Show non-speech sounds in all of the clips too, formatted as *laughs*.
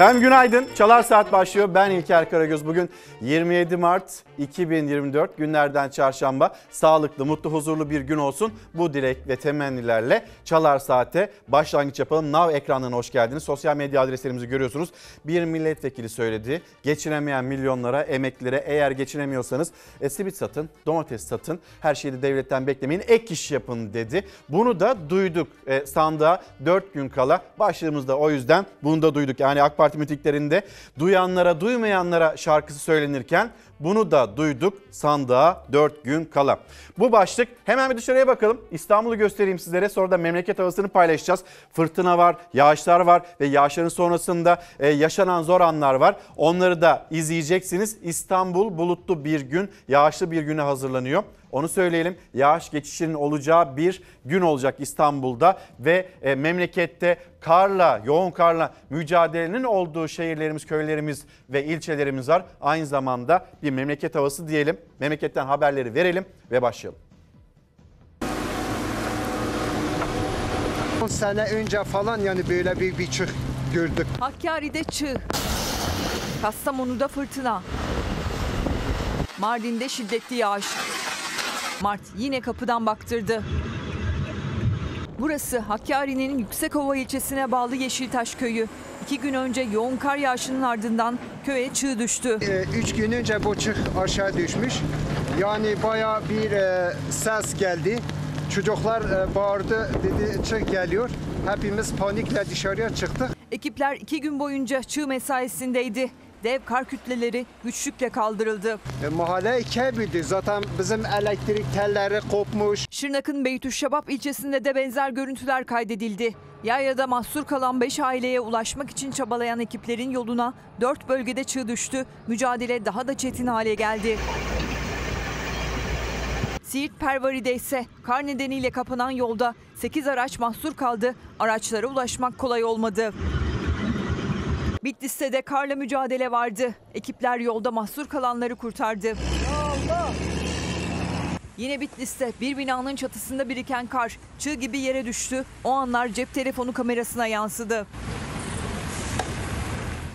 Efendim günaydın. Çalar Saat başlıyor. Ben İlker Karagöz. Bugün 27 Mart 2024 günlerden çarşamba sağlıklı, mutlu, huzurlu bir gün olsun. Bu dilek ve temennilerle Çalar Saat'e başlangıç yapalım. Nav ekranına hoş geldiniz. Sosyal medya adreslerimizi görüyorsunuz. Bir milletvekili söyledi. Geçinemeyen milyonlara, emeklilere eğer geçinemiyorsanız e, simit satın, domates satın. Her şeyi de devletten beklemeyin. Ek iş yapın dedi. Bunu da duyduk. E, sandığa 4 gün kala başlığımızda o yüzden bunu da duyduk. Yani AK Parti mitiklerinde duyanlara duymayanlara şarkısı söylenirken bunu da duyduk sandığa 4 gün kala. Bu başlık hemen bir dışarıya bakalım. İstanbul'u göstereyim sizlere sonra da memleket havasını paylaşacağız. Fırtına var, yağışlar var ve yağışların sonrasında e, yaşanan zor anlar var. Onları da izleyeceksiniz. İstanbul bulutlu bir gün, yağışlı bir güne hazırlanıyor. Onu söyleyelim. Yağış geçişinin olacağı bir gün olacak İstanbul'da ve e, memlekette karla, yoğun karla mücadelenin olduğu şehirlerimiz, köylerimiz ve ilçelerimiz var. Aynı zamanda bir memleket havası diyelim. Memleketten haberleri verelim ve başlayalım. sene önce falan yani böyle bir, bir çığ gördük. Hakkari'de çığ, Kastamonu'da fırtına, Mardin'de şiddetli yağış. Mart yine kapıdan baktırdı. Burası Hakkari'nin Yüksekova ilçesine bağlı Yeşiltaş köyü. İki gün önce yoğun kar yağışının ardından köye çığ düştü. Ee, üç gün önce bu çık aşağı düşmüş. Yani baya bir e, ses geldi. Çocuklar e, bağırdı dedi çığ geliyor. Hepimiz panikle dışarıya çıktık. Ekipler iki gün boyunca çığ mesaisindeydi dev kar kütleleri güçlükle kaldırıldı. E, mahalle ikiye Zaten bizim elektrik telleri kopmuş. Şırnak'ın Beytüşşabap ilçesinde de benzer görüntüler kaydedildi. Yaylada mahsur kalan 5 aileye ulaşmak için çabalayan ekiplerin yoluna 4 bölgede çığ düştü. Mücadele daha da çetin hale geldi. Siirt Pervari'de ise kar nedeniyle kapanan yolda 8 araç mahsur kaldı. Araçlara ulaşmak kolay olmadı. Bitlis'te de karla mücadele vardı. Ekipler yolda mahsur kalanları kurtardı. Allah! Yine Bitlis'te bir binanın çatısında biriken kar çığ gibi yere düştü. O anlar cep telefonu kamerasına yansıdı.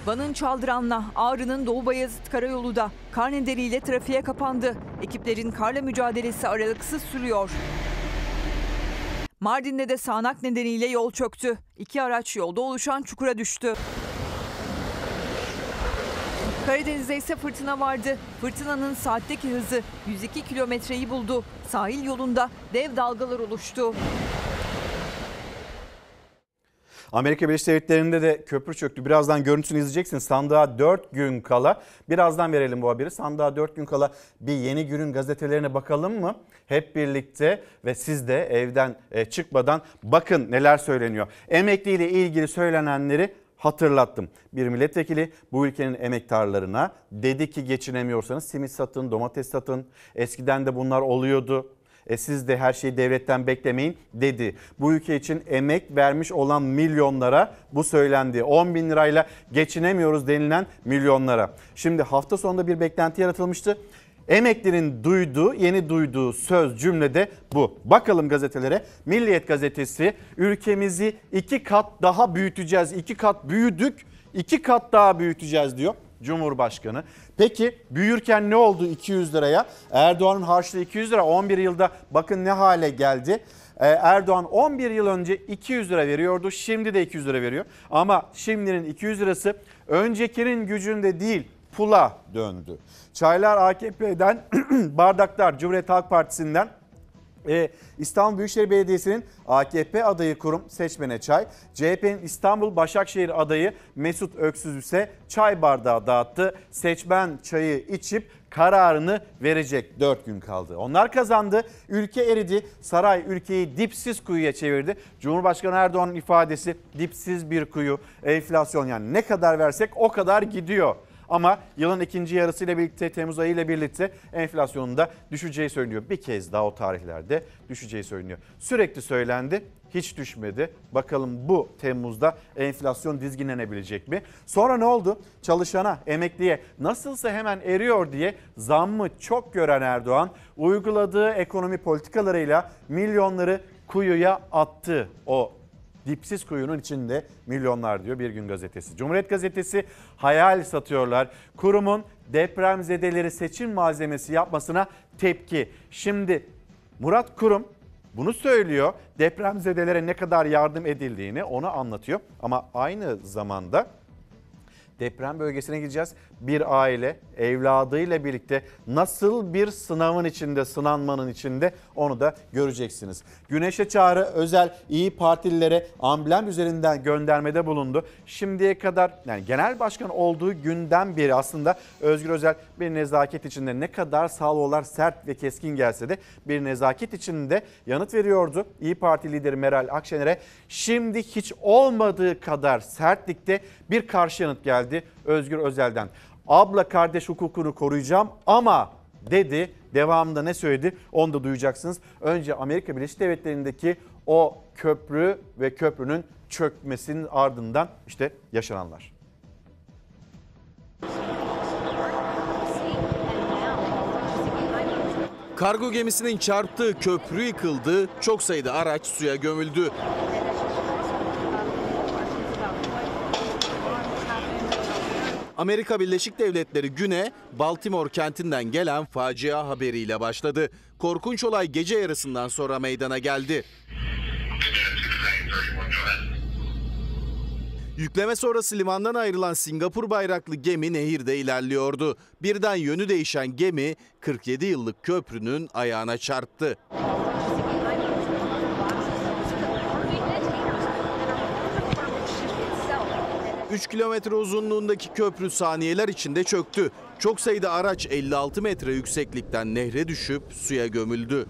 Van'ın Çaldıran'la Ağrı'nın Doğu Bayezid Karayolu da kar nedeniyle trafiğe kapandı. Ekiplerin karla mücadelesi aralıksız sürüyor. Mardin'de de sağanak nedeniyle yol çöktü. İki araç yolda oluşan çukura düştü. Karadeniz'de ise fırtına vardı. Fırtınanın saatteki hızı 102 kilometreyi buldu. Sahil yolunda dev dalgalar oluştu. Amerika Birleşik Devletleri'nde de köprü çöktü. Birazdan görüntüsünü izleyeceksin. Sandığa 4 gün kala. Birazdan verelim bu haberi. Sandığa 4 gün kala bir yeni günün gazetelerine bakalım mı? Hep birlikte ve siz de evden e, çıkmadan bakın neler söyleniyor. Emekliyle ilgili söylenenleri hatırlattım. Bir milletvekili bu ülkenin emektarlarına dedi ki geçinemiyorsanız simit satın, domates satın. Eskiden de bunlar oluyordu. E siz de her şeyi devletten beklemeyin dedi. Bu ülke için emek vermiş olan milyonlara bu söylendi. 10 bin lirayla geçinemiyoruz denilen milyonlara. Şimdi hafta sonunda bir beklenti yaratılmıştı. Emeklinin duyduğu, yeni duyduğu söz cümle de bu. Bakalım gazetelere. Milliyet gazetesi ülkemizi iki kat daha büyüteceğiz. iki kat büyüdük, iki kat daha büyüteceğiz diyor. Cumhurbaşkanı. Peki büyürken ne oldu 200 liraya? Erdoğan'ın harçlığı 200 lira 11 yılda bakın ne hale geldi. Ee, Erdoğan 11 yıl önce 200 lira veriyordu. Şimdi de 200 lira veriyor. Ama şimdinin 200 lirası öncekinin gücünde değil pula döndü. Çaylar AKP'den, *clears throat* bardaklar Cumhuriyet Halk Partisi'nden, e, İstanbul Büyükşehir Belediyesi'nin AKP adayı kurum seçmene çay, CHP'nin İstanbul Başakşehir adayı Mesut Öksüz ise çay bardağı dağıttı. Seçmen çayı içip kararını verecek 4 gün kaldı. Onlar kazandı. Ülke eridi. Saray ülkeyi dipsiz kuyuya çevirdi. Cumhurbaşkanı Erdoğan'ın ifadesi dipsiz bir kuyu. Enflasyon yani ne kadar versek o kadar gidiyor ama yılın ikinci yarısıyla birlikte Temmuz ayı ile birlikte enflasyonun da düşeceği söyleniyor. Bir kez daha o tarihlerde düşeceği söyleniyor. Sürekli söylendi hiç düşmedi. Bakalım bu Temmuz'da enflasyon dizginlenebilecek mi? Sonra ne oldu? Çalışana, emekliye nasılsa hemen eriyor diye zammı çok gören Erdoğan uyguladığı ekonomi politikalarıyla milyonları kuyuya attı o dipsiz kuyunun içinde milyonlar diyor Bir Gün Gazetesi. Cumhuriyet Gazetesi hayal satıyorlar. Kurumun depremzedeleri seçim malzemesi yapmasına tepki. Şimdi Murat Kurum bunu söylüyor. Depremzedelere ne kadar yardım edildiğini onu anlatıyor. Ama aynı zamanda deprem bölgesine gideceğiz bir aile evladıyla birlikte nasıl bir sınavın içinde, sınanmanın içinde onu da göreceksiniz. Güneşe Çağrı özel iyi Partililere amblem üzerinden göndermede bulundu. Şimdiye kadar yani genel başkan olduğu günden beri aslında Özgür Özel bir nezaket içinde ne kadar salvolar sert ve keskin gelse de bir nezaket içinde yanıt veriyordu. İyi Parti lideri Meral Akşener'e şimdi hiç olmadığı kadar sertlikte bir karşı yanıt geldi Özgür Özel'den abla kardeş hukukunu koruyacağım ama dedi. Devamında ne söyledi onu da duyacaksınız. Önce Amerika Birleşik Devletleri'ndeki o köprü ve köprünün çökmesinin ardından işte yaşananlar. Kargo gemisinin çarptığı köprü yıkıldı, çok sayıda araç suya gömüldü. Amerika Birleşik Devletleri güne Baltimore kentinden gelen facia haberiyle başladı. Korkunç olay gece yarısından sonra meydana geldi. Yükleme sonrası limandan ayrılan Singapur bayraklı gemi nehirde ilerliyordu. Birden yönü değişen gemi 47 yıllık köprünün ayağına çarptı. 3 kilometre uzunluğundaki köprü saniyeler içinde çöktü. Çok sayıda araç 56 metre yükseklikten nehre düşüp suya gömüldü.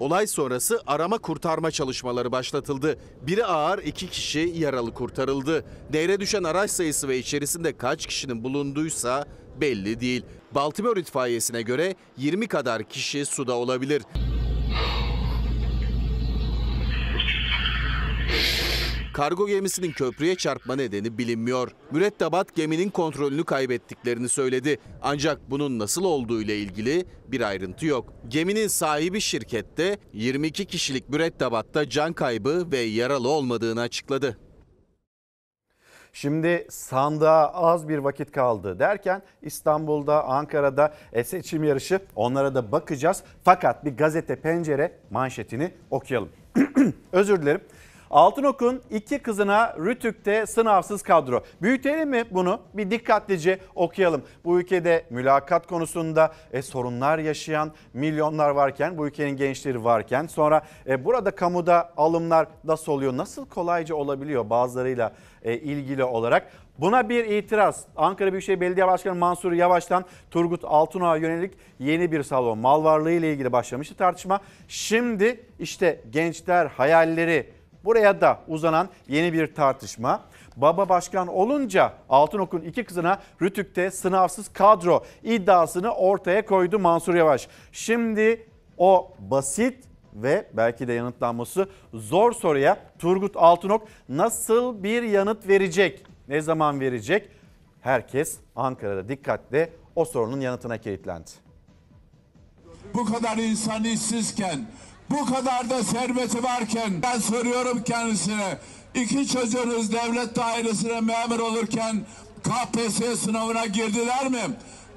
Olay sonrası arama kurtarma çalışmaları başlatıldı. Biri ağır iki kişi yaralı kurtarıldı. Nehre düşen araç sayısı ve içerisinde kaç kişinin bulunduysa belli değil. Baltimore itfaiyesine göre 20 kadar kişi suda olabilir. Kargo gemisinin köprüye çarpma nedeni bilinmiyor. Mürettebat geminin kontrolünü kaybettiklerini söyledi. Ancak bunun nasıl olduğu ile ilgili bir ayrıntı yok. Geminin sahibi şirkette 22 kişilik mürettebatta can kaybı ve yaralı olmadığını açıkladı. Şimdi sandığa az bir vakit kaldı derken İstanbul'da, Ankara'da e, seçim yarışı onlara da bakacağız. Fakat bir gazete pencere manşetini okuyalım. *clears throat* Özür dilerim. Altınok'un iki kızına Rütük'te sınavsız kadro. Büyütelim mi bunu? Bir dikkatlice okuyalım. Bu ülkede mülakat konusunda e, sorunlar yaşayan milyonlar varken, bu ülkenin gençleri varken sonra e, burada kamuda alımlar nasıl oluyor? Nasıl kolayca olabiliyor bazılarıyla e, ilgili olarak? Buna bir itiraz. Ankara Büyükşehir Belediye Başkanı Mansur Yavaş'tan Turgut Altunağ'a yönelik yeni bir salon mal varlığı ile ilgili başlamıştı tartışma. Şimdi işte gençler hayalleri Buraya da uzanan yeni bir tartışma. Baba başkan olunca Altınok'un iki kızına Rütük'te sınavsız kadro iddiasını ortaya koydu Mansur Yavaş. Şimdi o basit ve belki de yanıtlanması zor soruya Turgut Altınok nasıl bir yanıt verecek? Ne zaman verecek? Herkes Ankara'da dikkatle o sorunun yanıtına kilitlendi. Bu kadar insan işsizken bu kadar da serveti varken ben soruyorum kendisine. iki çocuğunuz devlet dairesine memur olurken KPSS sınavına girdiler mi?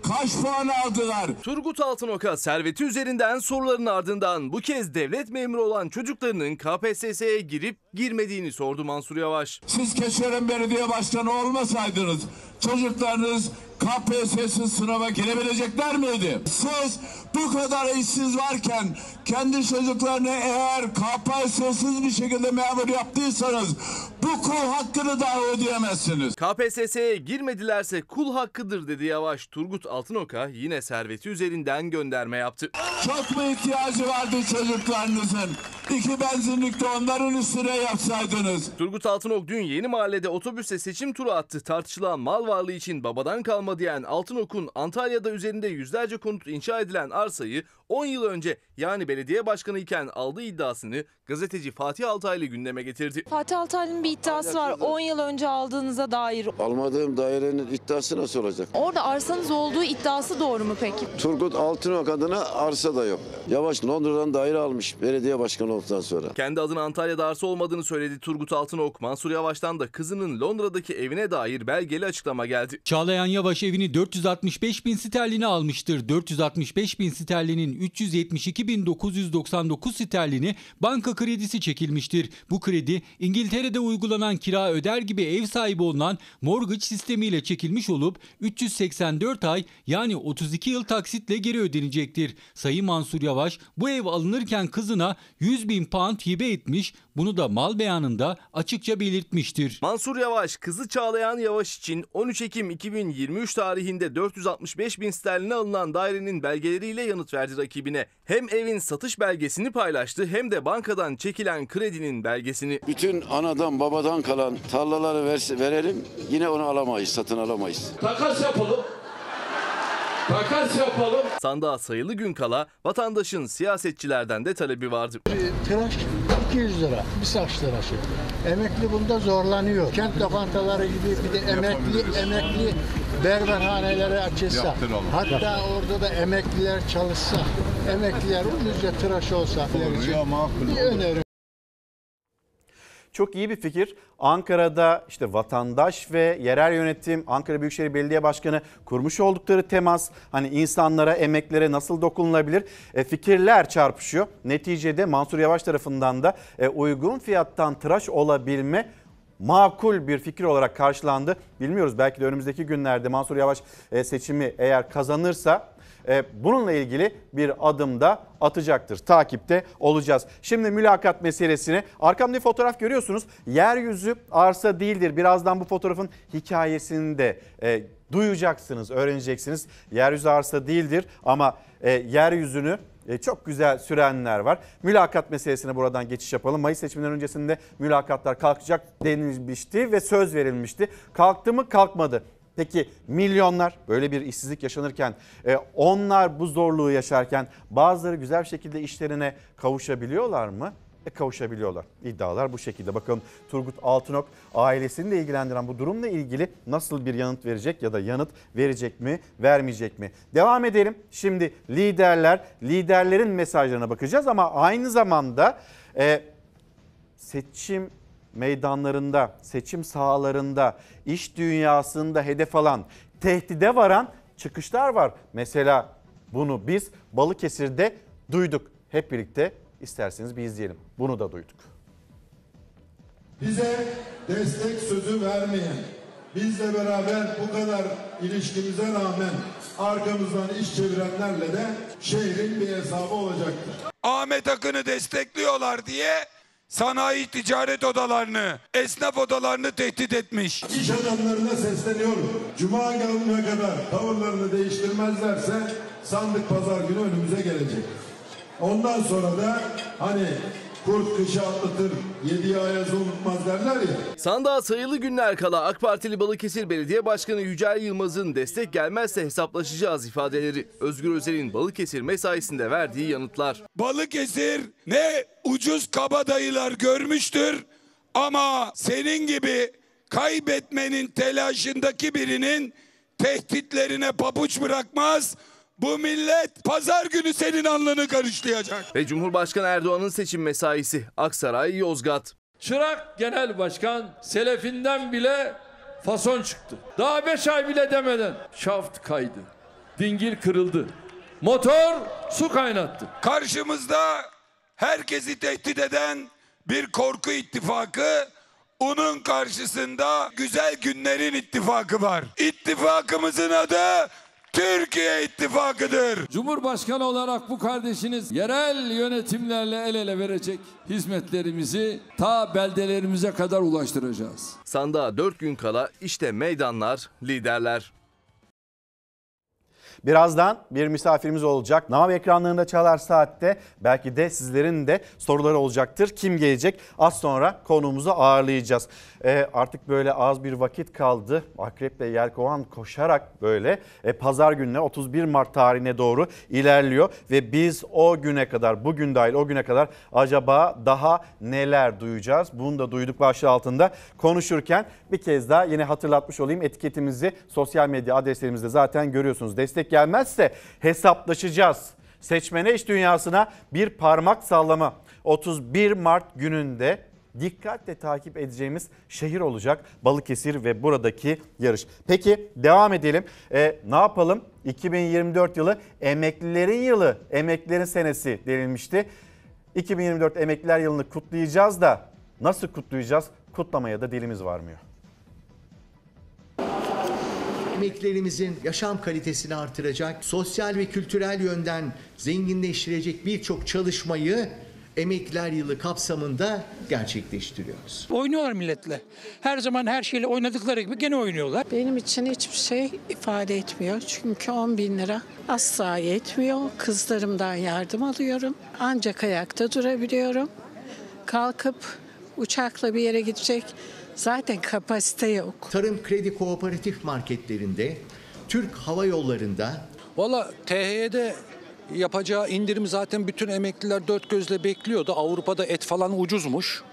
Kaç puan aldılar? Turgut Altınoka serveti üzerinden soruların ardından bu kez devlet memuru olan çocuklarının KPSS'ye girip girmediğini sordu Mansur Yavaş. Siz Keşeren Belediye Başkanı olmasaydınız çocuklarınız KPSS sınava girebilecekler miydi? Siz bu kadar işsiz varken kendi çocuklarını eğer KPSS'siz bir şekilde memur yaptıysanız bu kul hakkını da ödeyemezsiniz. KPSS'ye girmedilerse kul hakkıdır dedi Yavaş. Turgut Altınoka yine serveti üzerinden gönderme yaptı. Çok mu ihtiyacı vardı çocuklarınızın? İki benzinlikte onların üstüne yapsaydınız. Turgut Altınok dün yeni mahallede otobüse seçim turu attı. Tartışılan mal varlığı için babadan kalma diyen Altınok'un Antalya'da üzerinde yüzlerce konut inşa edilen arsayı 10 yıl önce yani belediye başkanı iken aldığı iddiasını gazeteci Fatih Altaylı gündeme getirdi. Fatih Altaylı'nın bir iddiası var 10 yıl önce aldığınıza dair. Almadığım dairenin iddiası nasıl olacak? Orada arsanız olduğu iddiası doğru mu peki? Turgut Altınok adına arsa da yok. Yavaş Londra'dan daire almış belediye başkanı olduktan sonra. Kendi adına Antalya'da arsa olmadığını söyledi Turgut Altınok. Mansur Yavaş'tan da kızının Londra'daki evine dair belgeli açıklama geldi. Çağlayan Yavaş evini 465 bin sterline almıştır. 465 bin sterlinin 372.999 sterlini banka kredisi çekilmiştir. Bu kredi İngiltere'de uygulanan kira öder gibi ev sahibi olunan mortgage sistemiyle çekilmiş olup 384 ay yani 32 yıl taksitle geri ödenecektir. Sayın Mansur Yavaş bu ev alınırken kızına 100 bin pound hibe etmiş, bunu da mal beyanında açıkça belirtmiştir. Mansur Yavaş kızı Çağlayan Yavaş için 13 Ekim 2023 tarihinde 465 bin sterline alınan dairenin belgeleriyle yanıt verdi rakibine. Hem evin satış belgesini paylaştı hem de bankadan çekilen kredinin belgesini. Bütün anadan babadan kalan tarlaları verelim yine onu alamayız satın alamayız. Takas yapalım Takas yapalım. Sandığa sayılı gün kala vatandaşın siyasetçilerden de talebi vardı. Bir tıraş 200 lira bir saç tıraşı. Emekli bunda zorlanıyor. Kent lokantaları gibi bir de emekli emekli berberhaneleri açılsa. Hatta orada da emekliler çalışsa. Emekliler ucuzca tıraş olsa. Olur ya makul. Bir önerim. Çok iyi bir fikir. Ankara'da işte vatandaş ve yerel yönetim, Ankara Büyükşehir Belediye Başkanı kurmuş oldukları temas, hani insanlara, emeklere nasıl dokunulabilir e, fikirler çarpışıyor. Neticede Mansur Yavaş tarafından da e, uygun fiyattan tıraş olabilme makul bir fikir olarak karşılandı. Bilmiyoruz belki de önümüzdeki günlerde Mansur Yavaş e, seçimi eğer kazanırsa e, bununla ilgili bir adım da atacaktır. Takipte olacağız. Şimdi mülakat meselesini arkamda bir fotoğraf görüyorsunuz. Yeryüzü arsa değildir. Birazdan bu fotoğrafın hikayesini de e, duyacaksınız, öğreneceksiniz. Yeryüzü arsa değildir ama e, yeryüzünü e, çok güzel sürenler var. Mülakat meselesine buradan geçiş yapalım. Mayıs seçimlerinden öncesinde mülakatlar kalkacak denilmişti ve söz verilmişti. Kalktı mı kalkmadı. Peki milyonlar böyle bir işsizlik yaşanırken e, onlar bu zorluğu yaşarken bazıları güzel bir şekilde işlerine kavuşabiliyorlar mı? E, kavuşabiliyorlar. İddialar bu şekilde. Bakalım Turgut Altınok ailesini de ilgilendiren bu durumla ilgili nasıl bir yanıt verecek ya da yanıt verecek mi, vermeyecek mi? Devam edelim. Şimdi liderler, liderlerin mesajlarına bakacağız ama aynı zamanda e, seçim meydanlarında, seçim sahalarında, iş dünyasında hedef alan, tehdide varan çıkışlar var. Mesela bunu biz Balıkesir'de duyduk. Hep birlikte isterseniz bir izleyelim. Bunu da duyduk. Bize destek sözü vermeyen, bizle beraber bu kadar ilişkimize rağmen arkamızdan iş çevirenlerle de şehrin bir hesabı olacaktır. Ahmet Akın'ı destekliyorlar diye sanayi ticaret odalarını, esnaf odalarını tehdit etmiş. İş adamlarına sesleniyorum. Cuma gününe kadar tavırlarını değiştirmezlerse sandık pazar günü önümüze gelecek. Ondan sonra da hani kurt kışı atlatır, yedi ayaz unutmaz derler ya. Sandığa sayılı günler kala AK Partili Balıkesir Belediye Başkanı Yücel Yılmaz'ın destek gelmezse hesaplaşacağız ifadeleri. Özgür Özel'in Balıkesir mesaisinde verdiği yanıtlar. Balıkesir ne ucuz kabadayılar görmüştür ama senin gibi kaybetmenin telaşındaki birinin tehditlerine papuç bırakmaz. Bu millet pazar günü senin alnını karışlayacak. Ve Cumhurbaşkanı Erdoğan'ın seçim mesaisi Aksaray Yozgat. Çırak Genel Başkan selefinden bile fason çıktı. Daha beş ay bile demeden şaft kaydı. Dingil kırıldı. Motor su kaynattı. Karşımızda herkesi tehdit eden bir korku ittifakı, onun karşısında güzel günlerin ittifakı var. İttifakımızın adı Türkiye ittifakıdır. Cumhurbaşkanı olarak bu kardeşiniz yerel yönetimlerle el ele verecek hizmetlerimizi ta beldelerimize kadar ulaştıracağız. Sandığa 4 gün kala işte meydanlar, liderler. Birazdan bir misafirimiz olacak. Nav ekranlarında çalar saatte belki de sizlerin de soruları olacaktır. Kim gelecek? Az sonra konuğumuzu ağırlayacağız. E, artık böyle az bir vakit kaldı. Akrep ile Yelkovan koşarak böyle e, pazar gününe 31 Mart tarihine doğru ilerliyor. Ve biz o güne kadar bugün dahil o güne kadar acaba daha neler duyacağız? Bunu da duyduk başlığı altında konuşurken bir kez daha yine hatırlatmış olayım etiketimizi sosyal medya adreslerimizde zaten görüyorsunuz. Destek gelmezse hesaplaşacağız. Seçmene iş dünyasına bir parmak sallama. 31 Mart gününde dikkatle takip edeceğimiz şehir olacak Balıkesir ve buradaki yarış. Peki devam edelim. Ee, ne yapalım? 2024 yılı emeklilerin yılı, emeklilerin senesi denilmişti. 2024 emekliler yılını kutlayacağız da nasıl kutlayacağız? Kutlamaya da dilimiz varmıyor. Emeklerimizin yaşam kalitesini artıracak, sosyal ve kültürel yönden zenginleştirecek birçok çalışmayı emekler Yılı kapsamında gerçekleştiriyoruz. Oynuyorlar milletle. Her zaman her şeyle oynadıkları gibi gene oynuyorlar. Benim için hiçbir şey ifade etmiyor. Çünkü 10 bin lira asla yetmiyor. Kızlarımdan yardım alıyorum. Ancak ayakta durabiliyorum. Kalkıp uçakla bir yere gidecek Zaten kapasite yok. Tarım Kredi Kooperatif marketlerinde, Türk Hava Yolları'nda... Valla THY'de yapacağı indirim zaten bütün emekliler dört gözle bekliyordu. Avrupa'da et falan ucuzmuş.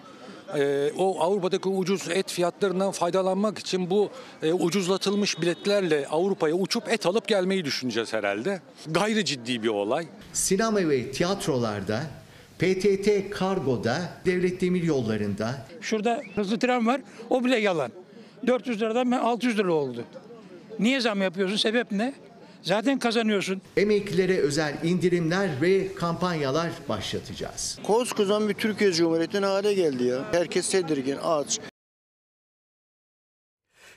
Ee, o Avrupa'daki ucuz et fiyatlarından faydalanmak için bu e, ucuzlatılmış biletlerle Avrupa'ya uçup et alıp gelmeyi düşüneceğiz herhalde. Gayri ciddi bir olay. Sinema ve tiyatrolarda PTT Kargo'da, Devlet Demir Yolları'nda. Şurada hızlı tren var, o bile yalan. 400 liradan 600 lira oldu. Niye zam yapıyorsun, sebep ne? Zaten kazanıyorsun. Emeklilere özel indirimler ve kampanyalar başlatacağız. Koskocaman bir Türkiye Cumhuriyeti'nin hale geldi ya. Herkes tedirgin, aç.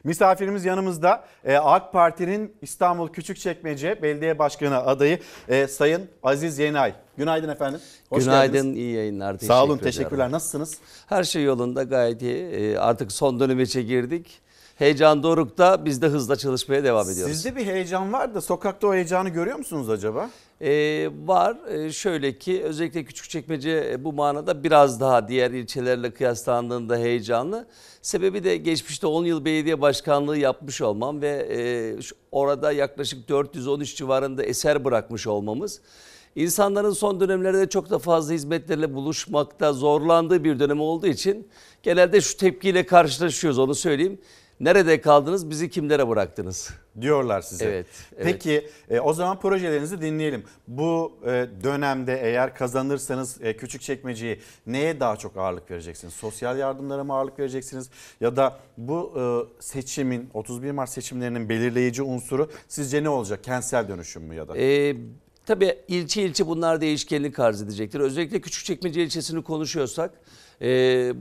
Misafirimiz yanımızda e, AK Parti'nin İstanbul Küçükçekmece Belediye Başkanı adayı e, Sayın Aziz Yenay. Günaydın efendim. Hoş Günaydın, geldiniz. iyi yayınlar. Teşekkür Sağ olun, teşekkürler. Ederim. Nasılsınız? Her şey yolunda gayet iyi. Ee, artık son dönemece girdik. Heyecan dorukta biz de hızla çalışmaya devam ediyoruz. Sizde bir heyecan var da sokakta o heyecanı görüyor musunuz acaba? Ee, var. Ee, şöyle ki özellikle Küçükçekmece e, bu manada biraz daha diğer ilçelerle kıyaslandığında heyecanlı. Sebebi de geçmişte 10 yıl belediye başkanlığı yapmış olmam ve e, orada yaklaşık 413 civarında eser bırakmış olmamız. İnsanların son dönemlerde çok da fazla hizmetlerle buluşmakta zorlandığı bir dönem olduğu için genelde şu tepkiyle karşılaşıyoruz onu söyleyeyim. Nerede kaldınız bizi kimlere bıraktınız? Diyorlar size. Evet. evet. Peki e, o zaman projelerinizi dinleyelim. Bu e, dönemde eğer kazanırsanız e, küçük çekmeceyi neye daha çok ağırlık vereceksiniz? Sosyal yardımlara mı ağırlık vereceksiniz? Ya da bu e, seçimin 31 Mart seçimlerinin belirleyici unsuru sizce ne olacak? Kentsel dönüşüm mü ya da? E, Tabii ilçe ilçe bunlar değişkenlik arz edecektir. Özellikle Küçükçekmece ilçesini konuşuyorsak e,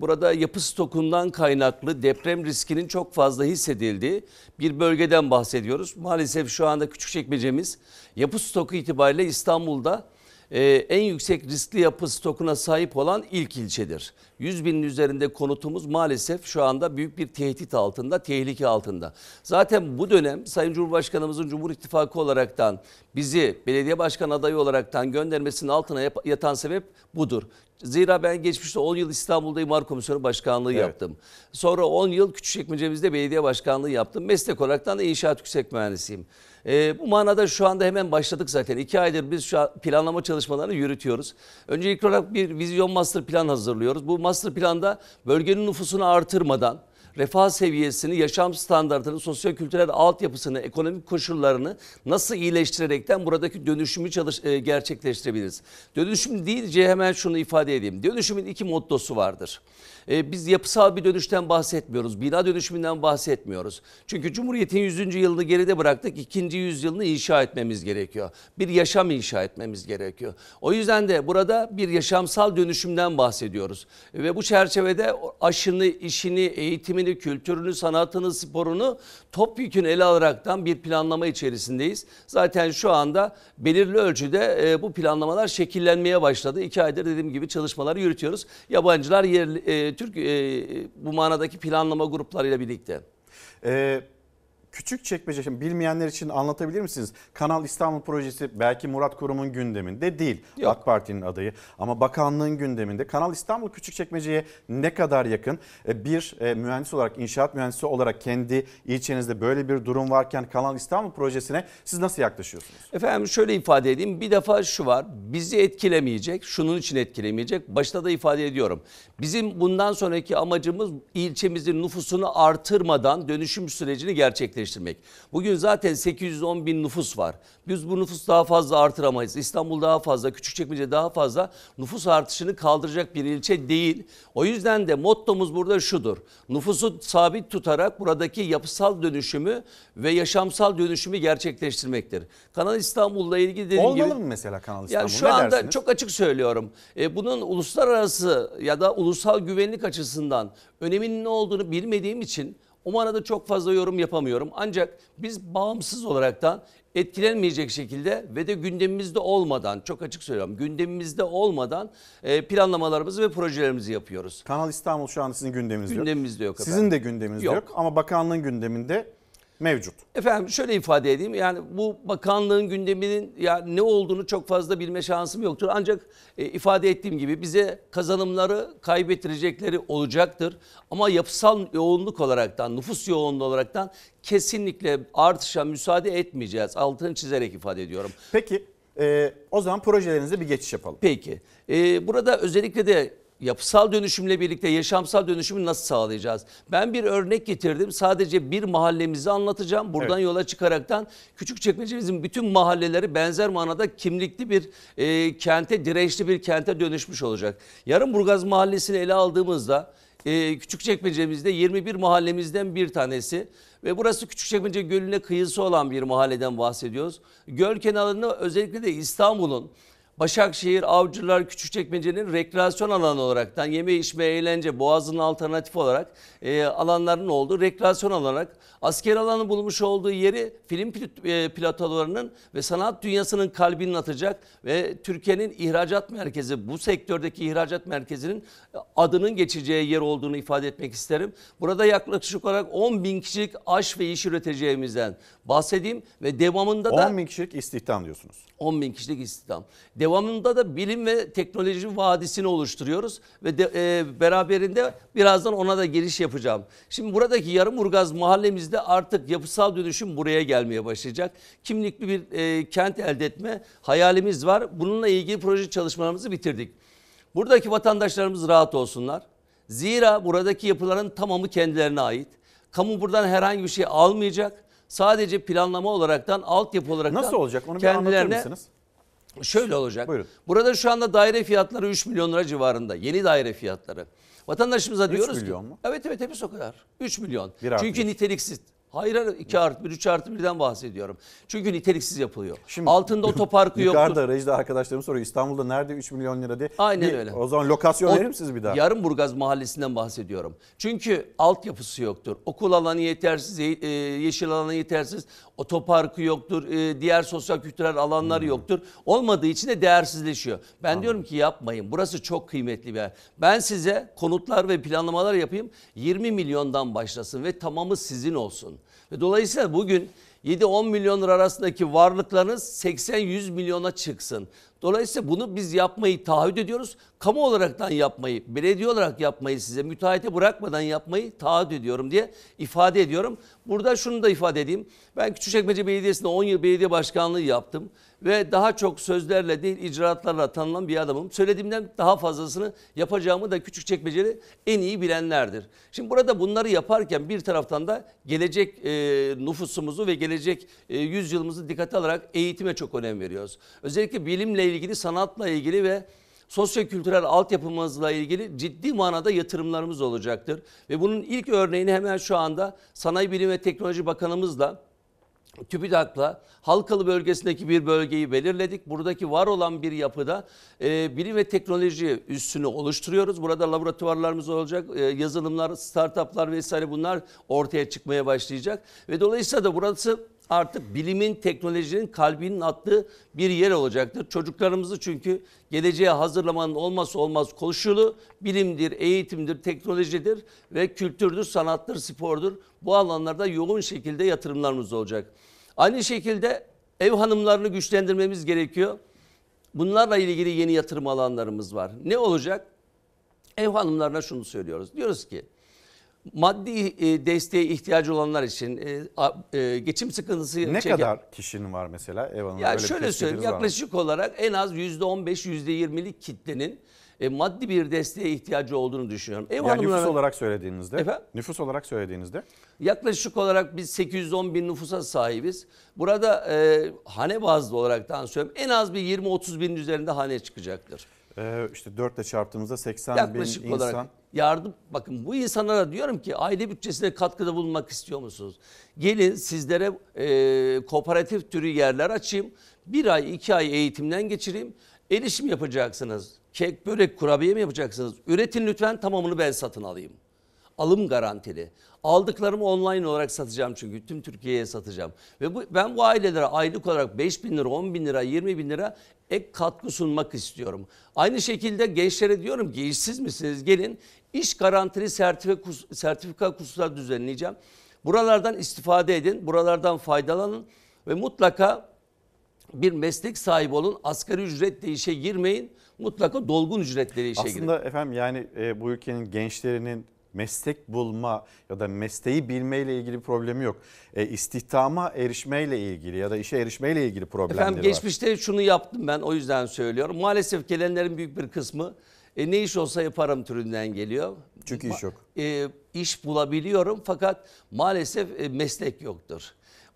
burada yapı stokundan kaynaklı deprem riskinin çok fazla hissedildiği bir bölgeden bahsediyoruz. Maalesef şu anda Küçükçekmece'miz yapı stoku itibariyle İstanbul'da e, en yüksek riskli yapı stokuna sahip olan ilk ilçedir. 100 binin üzerinde konutumuz maalesef şu anda büyük bir tehdit altında, tehlike altında. Zaten bu dönem Sayın Cumhurbaşkanımızın Cumhur İttifakı olaraktan bizi belediye başkan adayı olaraktan göndermesinin altına yatan sebep budur. Zira ben geçmişte 10 yıl İstanbul'da İmar Komisyonu Başkanlığı evet. yaptım. Sonra 10 yıl Küçükçekmece'mizde belediye başkanlığı yaptım. Meslek olarak da inşaat yüksek mühendisiyim. E, bu manada şu anda hemen başladık zaten. İki aydır biz şu an planlama çalışmalarını yürütüyoruz. Öncelikli olarak bir vizyon master plan hazırlıyoruz. Bu master planda bölgenin nüfusunu artırmadan, refah seviyesini, yaşam standartını, sosyo-kültürel altyapısını, ekonomik koşullarını nasıl iyileştirerekten buradaki dönüşümü çalış, e, gerçekleştirebiliriz? Dönüşüm deyince hemen şunu ifade edeyim. Dönüşümün iki mottosu vardır. E, biz yapısal bir dönüşten bahsetmiyoruz. Bina dönüşümünden bahsetmiyoruz. Çünkü Cumhuriyet'in 100. yılını geride bıraktık. ikinci yüzyılını inşa etmemiz gerekiyor. Bir yaşam inşa etmemiz gerekiyor. O yüzden de burada bir yaşamsal dönüşümden bahsediyoruz. Ve bu çerçevede aşını, işini, eğitimini, kültürünü, sanatını, sporunu topyekun ele alaraktan bir planlama içerisindeyiz. Zaten şu anda belirli ölçüde e, bu planlamalar şekillenmeye başladı. İki aydır dediğim gibi çalışmaları yürütüyoruz. Yabancılar yerli, e, Türk e, bu manadaki planlama gruplarıyla birlikte. Evet. Küçük çekmece şimdi bilmeyenler için anlatabilir misiniz? Kanal İstanbul projesi belki Murat Kurum'un gündeminde değil. Yok. AK Parti'nin adayı ama bakanlığın gündeminde. Kanal İstanbul küçük çekmeceye ne kadar yakın? E, bir e, mühendis olarak inşaat mühendisi olarak kendi ilçenizde böyle bir durum varken Kanal İstanbul projesine siz nasıl yaklaşıyorsunuz? Efendim şöyle ifade edeyim. Bir defa şu var. Bizi etkilemeyecek. Şunun için etkilemeyecek. Başta da ifade ediyorum. Bizim bundan sonraki amacımız ilçemizin nüfusunu artırmadan dönüşüm sürecini gerçekleştirmek gerçekleştirmek. Bugün zaten 810 bin nüfus var. Biz bu nüfus daha fazla artıramayız. İstanbul daha fazla, Küçükçekmece daha fazla nüfus artışını kaldıracak bir ilçe değil. O yüzden de mottomuz burada şudur. Nüfusu sabit tutarak buradaki yapısal dönüşümü ve yaşamsal dönüşümü gerçekleştirmektir. Kanal İstanbul'la ilgili dediğim Olmalı gibi. Olmalı mı mesela Kanal İstanbul? Yani şu ne anda dersiniz? çok açık söylüyorum. E, bunun uluslararası ya da ulusal güvenlik açısından öneminin ne olduğunu bilmediğim için o manada çok fazla yorum yapamıyorum. Ancak biz bağımsız olaraktan etkilenmeyecek şekilde ve de gündemimizde olmadan çok açık söylüyorum gündemimizde olmadan e, planlamalarımızı ve projelerimizi yapıyoruz. Kanal İstanbul şu an sizin gündeminizde, gündemimizde yok. Gündemimizde yok efendim. Sizin de gündeminizde yok. yok ama bakanlığın gündeminde mevcut. Efendim şöyle ifade edeyim yani bu bakanlığın gündeminin yani ne olduğunu çok fazla bilme şansım yoktur. Ancak e, ifade ettiğim gibi bize kazanımları kaybettirecekleri olacaktır. Ama yapısal yoğunluk olaraktan nüfus yoğunluğu olaraktan kesinlikle artışa müsaade etmeyeceğiz. Altını çizerek ifade ediyorum. Peki e, o zaman projelerinize bir geçiş yapalım. Peki. E, burada özellikle de yapısal dönüşümle birlikte yaşamsal dönüşümü nasıl sağlayacağız? Ben bir örnek getirdim. Sadece bir mahallemizi anlatacağım. Buradan evet. yola çıkaraktan Küçükçekmece bizim bütün mahalleleri benzer manada kimlikli bir e, kente, dirençli bir kente dönüşmüş olacak. Yarın Burgaz Mahallesi'ni ele aldığımızda e, Küçükçekmece'mizde 21 mahallemizden bir tanesi ve burası Küçükçekmece Gölü'ne kıyısı olan bir mahalleden bahsediyoruz. Göl kenarını özellikle de İstanbul'un Başakşehir, Avcılar, Küçükçekmece'nin rekreasyon alanı olaraktan yeme içme eğlence Boğaz'ın alternatif olarak e, alanların olduğu rekreasyon olarak asker alanı bulmuş olduğu yeri film e, platolarının ve sanat dünyasının kalbinin atacak ve Türkiye'nin ihracat merkezi bu sektördeki ihracat merkezinin e, adının geçeceği yer olduğunu ifade etmek isterim. Burada yaklaşık olarak 10 bin kişilik aş ve iş üreteceğimizden bahsedeyim ve devamında 10 da... 10 bin kişilik istihdam diyorsunuz. 10 bin kişilik istihdam. Devamında da bilim ve teknoloji vadisini oluşturuyoruz ve de, e, beraberinde birazdan ona da giriş yapacağım. Şimdi buradaki Yarımurgaz mahallemizde artık yapısal dönüşüm buraya gelmeye başlayacak. Kimlikli bir e, kent elde etme hayalimiz var. Bununla ilgili proje çalışmalarımızı bitirdik. Buradaki vatandaşlarımız rahat olsunlar. Zira buradaki yapıların tamamı kendilerine ait. Kamu buradan herhangi bir şey almayacak sadece planlama olaraktan altyapı olarak Nasıl olacak? Onu bir anlatır mısınız? Şöyle olacak. Buyurun. Burada şu anda daire fiyatları 3 milyon lira civarında. Yeni daire fiyatları. Vatandaşımıza 3 diyoruz milyon ki. mu? Evet evet hepsi o kadar. 3 milyon. Bir Çünkü niteliksiz. Hayır hayır 2 artı 1 3 artı 1'den bahsediyorum. Çünkü niteliksiz yapılıyor. Şimdi, Altında otoparkı yok. Yukarıda rejide arkadaşlarım soruyor İstanbul'da nerede 3 milyon lira diye. Aynen bir, öyle. O zaman lokasyon o, verir misiniz bir daha? Yarımburgaz mahallesinden bahsediyorum. Çünkü altyapısı yoktur. Okul alanı yetersiz, e, e, yeşil alanı yetersiz, otoparkı yoktur, e, diğer sosyal kültürel alanlar hmm. yoktur. Olmadığı için de değersizleşiyor. Ben Anladım. diyorum ki yapmayın. Burası çok kıymetli bir yer. Ben size konutlar ve planlamalar yapayım. 20 milyondan başlasın ve tamamı sizin olsun. Dolayısıyla bugün 7-10 milyon lira arasındaki varlıklarınız 80-100 milyona çıksın. Dolayısıyla bunu biz yapmayı taahhüt ediyoruz. Kamu olaraktan yapmayı, belediye olarak yapmayı size müteahhite bırakmadan yapmayı taahhüt ediyorum diye ifade ediyorum. Burada şunu da ifade edeyim. Ben Küçükçekmece Belediyesi'nde 10 yıl belediye başkanlığı yaptım ve daha çok sözlerle değil icraatlarla tanınan bir adamım. Söylediğimden daha fazlasını yapacağımı da küçük çekmeceli en iyi bilenlerdir. Şimdi burada bunları yaparken bir taraftan da gelecek e, nüfusumuzu ve gelecek e, yüzyılımızı dikkate alarak eğitime çok önem veriyoruz. Özellikle bilimle ilgili, sanatla ilgili ve sosyo sosyokültürel altyapımızla ilgili ciddi manada yatırımlarımız olacaktır. Ve bunun ilk örneğini hemen şu anda Sanayi Bilim ve Teknoloji Bakanımızla TÜBİTAK'la Halkalı bölgesindeki bir bölgeyi belirledik. Buradaki var olan bir yapıda e, bilim ve teknoloji üssünü oluşturuyoruz. Burada laboratuvarlarımız olacak, e, yazılımlar, startuplar vesaire bunlar ortaya çıkmaya başlayacak. Ve dolayısıyla da burası artık bilimin, teknolojinin kalbinin attığı bir yer olacaktır. Çocuklarımızı çünkü geleceğe hazırlamanın olmazsa olmaz koşulu bilimdir, eğitimdir, teknolojidir ve kültürdür, sanattır, spordur. Bu alanlarda yoğun şekilde yatırımlarımız olacak. Aynı şekilde ev hanımlarını güçlendirmemiz gerekiyor. Bunlarla ilgili yeni yatırım alanlarımız var. Ne olacak? Ev hanımlarına şunu söylüyoruz. Diyoruz ki maddi e, desteğe ihtiyacı olanlar için e, e, geçim sıkıntısı ne çeken... kadar kişinin var mesela ev hanımı? Ya şöyle söyleyeyim yaklaşık olarak en az yüzde %15 %20'lik kitlenin e, maddi bir desteğe ihtiyacı olduğunu düşünüyorum. Ev yani hanımlara, nüfus olarak söylediğinizde. Efendim? Nüfus olarak söylediğinizde. Yaklaşık olarak biz 810 bin nüfusa sahibiz. Burada e, hane bazlı olarak olaraktan söylüyorum en az bir 20-30 binin üzerinde hane çıkacaktır. Ee, işte 4 ile çarptığımızda 80 Yaklaşık bin olarak insan. Yardım bakın bu insanlara diyorum ki aile bütçesine katkıda bulunmak istiyor musunuz? Gelin sizlere e, kooperatif türü yerler açayım. Bir ay iki ay eğitimden geçireyim. El işim yapacaksınız kek, börek, kurabiye mi yapacaksınız? Üretin lütfen tamamını ben satın alayım. Alım garantili. Aldıklarımı online olarak satacağım çünkü tüm Türkiye'ye satacağım. Ve bu, ben bu ailelere aylık olarak 5 bin lira, 10 bin lira, 20 bin lira ek katkı sunmak istiyorum. Aynı şekilde gençlere diyorum ki işsiz misiniz? Gelin iş garantili sertifika, kurs, sertifika kurslar düzenleyeceğim. Buralardan istifade edin, buralardan faydalanın ve mutlaka bir meslek sahibi olun. Asgari ücretle işe girmeyin mutlaka dolgun ücretleri işe Aslında girin. Aslında efendim yani e, bu ülkenin gençlerinin meslek bulma ya da mesleği bilmeyle ilgili bir problemi yok. E, istihdama erişmeyle ilgili ya da işe erişmeyle ilgili problemleri Efendim, var. Geçmişte şunu yaptım ben o yüzden söylüyorum. Maalesef gelenlerin büyük bir kısmı e, ne iş olsa yaparım türünden geliyor. Çünkü iş yok. E, iş bulabiliyorum fakat maalesef e, meslek yoktur.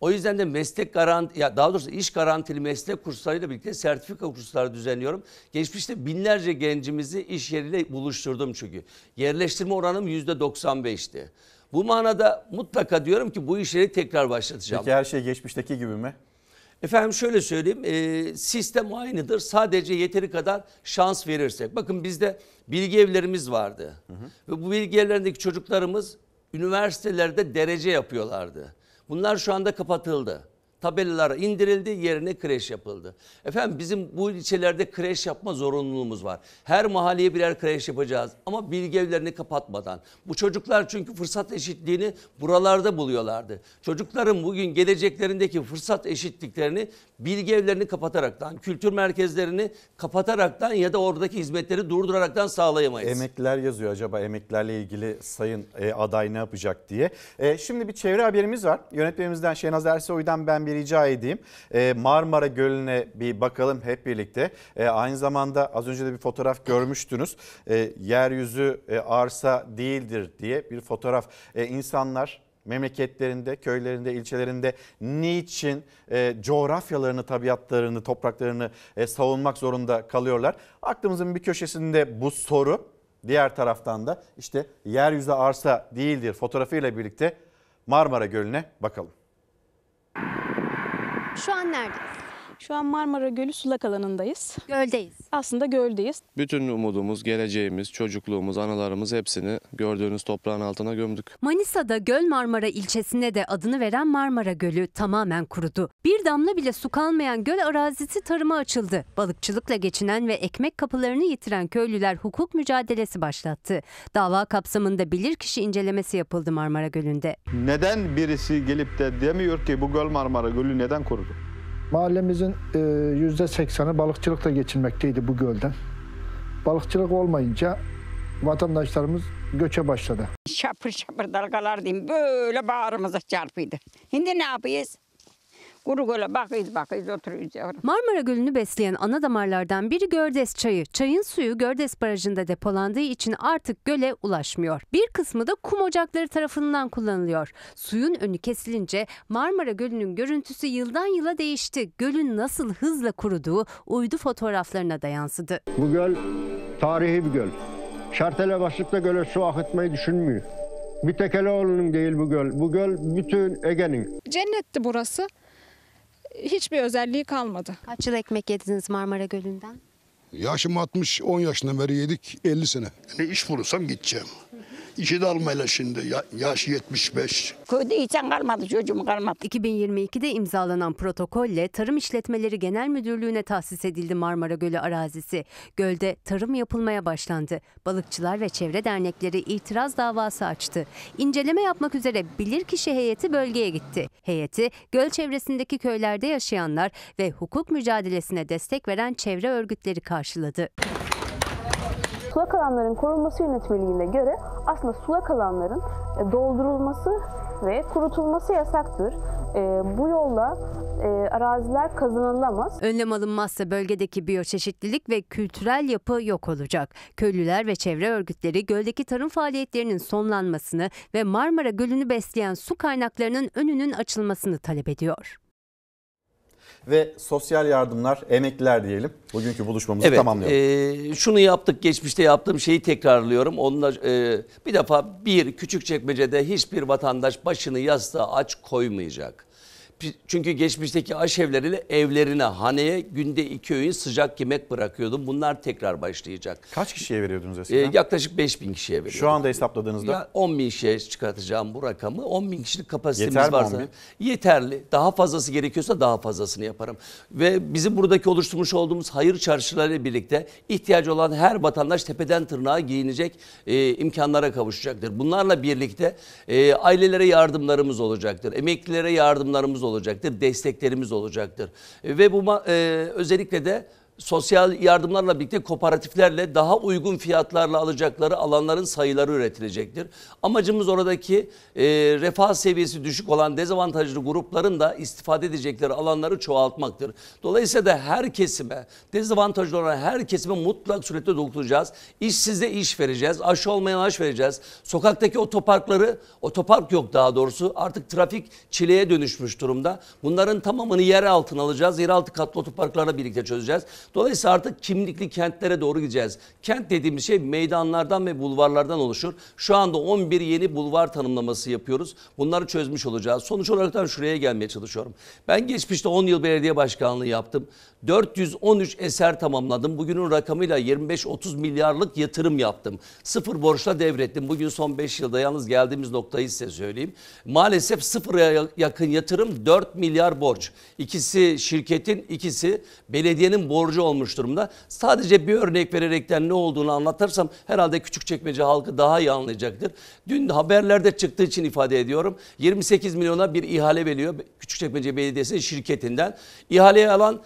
O yüzden de meslek garanti, ya daha doğrusu iş garantili meslek kurslarıyla birlikte sertifika kursları düzenliyorum. Geçmişte binlerce gencimizi iş yeriyle buluşturdum çünkü. Yerleştirme oranım %95'ti. Bu manada mutlaka diyorum ki bu işleri tekrar başlatacağım. Peki her şey geçmişteki gibi mi? Efendim şöyle söyleyeyim e, sistem aynıdır sadece yeteri kadar şans verirsek. Bakın bizde bilgi evlerimiz vardı hı hı. ve bu bilgi evlerindeki çocuklarımız üniversitelerde derece yapıyorlardı. Bunlar şu anda kapatıldı tabelalar indirildi yerine kreş yapıldı. Efendim bizim bu ilçelerde kreş yapma zorunluluğumuz var. Her mahalleye birer kreş yapacağız ama bilgi evlerini kapatmadan. Bu çocuklar çünkü fırsat eşitliğini buralarda buluyorlardı. Çocukların bugün geleceklerindeki fırsat eşitliklerini bilgi evlerini kapataraktan, kültür merkezlerini kapataraktan ya da oradaki hizmetleri durduraraktan sağlayamayız. Emekliler yazıyor acaba emeklilerle ilgili sayın e, aday ne yapacak diye. E, şimdi bir çevre haberimiz var. Yönetmenimizden Şenaz Ersoy'dan ben bir rica edeyim. Ee, Marmara Gölü'ne bir bakalım hep birlikte. Ee, aynı zamanda az önce de bir fotoğraf görmüştünüz. Ee, yeryüzü e, arsa değildir diye bir fotoğraf. İnsanlar memleketlerinde, köylerinde, ilçelerinde niçin e, coğrafyalarını, tabiatlarını, topraklarını e, savunmak zorunda kalıyorlar? Aklımızın bir köşesinde bu soru, diğer taraftan da işte yeryüzü arsa değildir fotoğrafıyla birlikte Marmara Gölü'ne bakalım. Şu an neredeyiz? Şu an Marmara Gölü sulak alanındayız. Göldeyiz. Aslında göldeyiz. Bütün umudumuz, geleceğimiz, çocukluğumuz, anılarımız hepsini gördüğünüz toprağın altına gömdük. Manisa'da Göl Marmara ilçesine de adını veren Marmara Gölü tamamen kurudu. Bir damla bile su kalmayan göl arazisi tarıma açıldı. Balıkçılıkla geçinen ve ekmek kapılarını yitiren köylüler hukuk mücadelesi başlattı. Dava kapsamında bilirkişi incelemesi yapıldı Marmara Gölü'nde. Neden birisi gelip de demiyor ki bu Göl Marmara Gölü neden kurudu? Mahallemizin e, yüzde sekseni balıkçılıkla geçinmekteydi bu gölden. Balıkçılık olmayınca vatandaşlarımız göçe başladı. Şapır şapır dalgalar diyeyim böyle bağrımıza çarpıydı. Şimdi ne yapıyız? Kuru göle bakıyız bakıyız oturuyoruz Marmara Gölü'nü besleyen ana damarlardan biri Gördes çayı. Çayın suyu Gördes Barajı'nda depolandığı için artık göle ulaşmıyor. Bir kısmı da kum ocakları tarafından kullanılıyor. Suyun önü kesilince Marmara Gölü'nün görüntüsü yıldan yıla değişti. Gölün nasıl hızla kuruduğu uydu fotoğraflarına da yansıdı. Bu göl tarihi bir göl. Şartele basıp da göle su akıtmayı düşünmüyor. Bir tek Eloğlu'nun değil bu göl. Bu göl bütün Ege'nin. Cennetti burası hiçbir özelliği kalmadı. Kaç yıl ekmek yediniz Marmara Gölü'nden? Yaşım 60, 10 yaşından beri yedik 50 sene. Ne iş bulursam gideceğim. İşi de almayla şimdi yaş 75. Köyde içen kalmadı çocuğum kalmadı. 2022'de imzalanan protokolle Tarım İşletmeleri Genel Müdürlüğü'ne tahsis edildi Marmara Gölü arazisi. Gölde tarım yapılmaya başlandı. Balıkçılar ve çevre dernekleri itiraz davası açtı. İnceleme yapmak üzere bilirkişi heyeti bölgeye gitti. Heyeti göl çevresindeki köylerde yaşayanlar ve hukuk mücadelesine destek veren çevre örgütleri karşıladı sulak alanların korunması yönetmeliğine göre aslında sulak alanların e, doldurulması ve kurutulması yasaktır. E, bu yolla e, araziler kazanılamaz. Önlem alınmazsa bölgedeki biyoçeşitlilik ve kültürel yapı yok olacak. Köylüler ve çevre örgütleri göldeki tarım faaliyetlerinin sonlanmasını ve Marmara Gölü'nü besleyen su kaynaklarının önünün açılmasını talep ediyor ve sosyal yardımlar, emekliler diyelim. Bugünkü buluşmamızı evet, tamamlayalım. E, şunu yaptık, geçmişte yaptığım şeyi tekrarlıyorum. Onunla, e, bir defa bir, küçük çekmecede hiçbir vatandaş başını yastığa aç koymayacak. Çünkü geçmişteki aşevleriyle evlerine, haneye günde iki öğün sıcak yemek bırakıyordum. Bunlar tekrar başlayacak. Kaç kişiye veriyordunuz ee, eskiden? Ee, yaklaşık 5 bin kişiye veriyordum. Şu anda hesapladığınızda? Ya 10 bin kişiye çıkartacağım bu rakamı. 10 bin kişilik kapasitemiz Yeter varsa. Yeterli. Daha fazlası gerekiyorsa daha fazlasını yaparım. Ve bizim buradaki oluşturmuş olduğumuz hayır çarşılarıyla birlikte ihtiyacı olan her vatandaş tepeden tırnağa giyinecek e, imkanlara kavuşacaktır. Bunlarla birlikte e, ailelere yardımlarımız olacaktır. Emeklilere yardımlarımız olacaktır olacaktır, desteklerimiz olacaktır. Ve bu e, özellikle de sosyal yardımlarla birlikte kooperatiflerle daha uygun fiyatlarla alacakları alanların sayıları üretilecektir. Amacımız oradaki e, refah seviyesi düşük olan dezavantajlı grupların da istifade edecekleri alanları çoğaltmaktır. Dolayısıyla da her kesime, dezavantajlı olan her kesime mutlak surette dokunacağız. İşsize iş vereceğiz, aşı olmayan aş vereceğiz. Sokaktaki otoparkları, otopark yok daha doğrusu artık trafik çileye dönüşmüş durumda. Bunların tamamını yer altına alacağız. Yeraltı katlı otoparklarla birlikte çözeceğiz. Dolayısıyla artık kimlikli kentlere doğru gideceğiz. Kent dediğimiz şey meydanlardan ve bulvarlardan oluşur. Şu anda 11 yeni bulvar tanımlaması yapıyoruz. Bunları çözmüş olacağız. Sonuç olarak da şuraya gelmeye çalışıyorum. Ben geçmişte 10 yıl belediye başkanlığı yaptım. 413 eser tamamladım. Bugünün rakamıyla 25-30 milyarlık yatırım yaptım. Sıfır borçla devrettim. Bugün son 5 yılda yalnız geldiğimiz noktayı size söyleyeyim. Maalesef sıfıra yakın yatırım 4 milyar borç. İkisi şirketin, ikisi belediyenin borcu olmuş durumda. Sadece bir örnek vererekten ne olduğunu anlatırsam herhalde küçük Küçükçekmece halkı daha iyi anlayacaktır. Dün haberlerde çıktığı için ifade ediyorum. 28 milyona bir ihale veriyor Küçükçekmece Belediyesi şirketinden. İhaleyi alan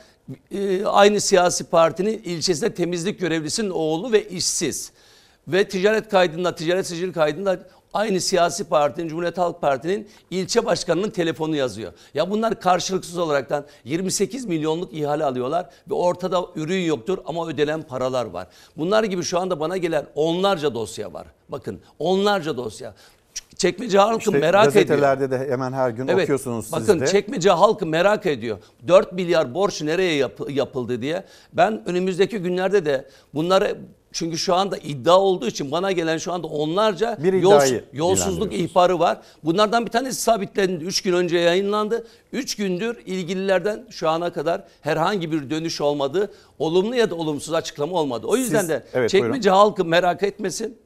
ee, aynı siyasi partinin ilçesinde temizlik görevlisinin oğlu ve işsiz. Ve ticaret kaydında, ticaret sicil kaydında aynı siyasi partinin, Cumhuriyet Halk Partisi'nin ilçe başkanının telefonu yazıyor. Ya bunlar karşılıksız olaraktan 28 milyonluk ihale alıyorlar ve ortada ürün yoktur ama ödenen paralar var. Bunlar gibi şu anda bana gelen onlarca dosya var. Bakın onlarca dosya. Çekmece halkı işte merak gazetelerde ediyor. Gazetelerde de hemen her gün evet, okuyorsunuz siz bakın, de. Bakın çekmece halkı merak ediyor. 4 milyar borç nereye yap- yapıldı diye. Ben önümüzdeki günlerde de bunları çünkü şu anda iddia olduğu için bana gelen şu anda onlarca bir yols, yolsuzluk ihbarı var. Bunlardan bir tanesi sabitlendi. Üç gün önce yayınlandı. Üç gündür ilgililerden şu ana kadar herhangi bir dönüş olmadı. Olumlu ya da olumsuz açıklama olmadı. O yüzden Siz, de evet, çekmece buyurun. halkı merak etmesin.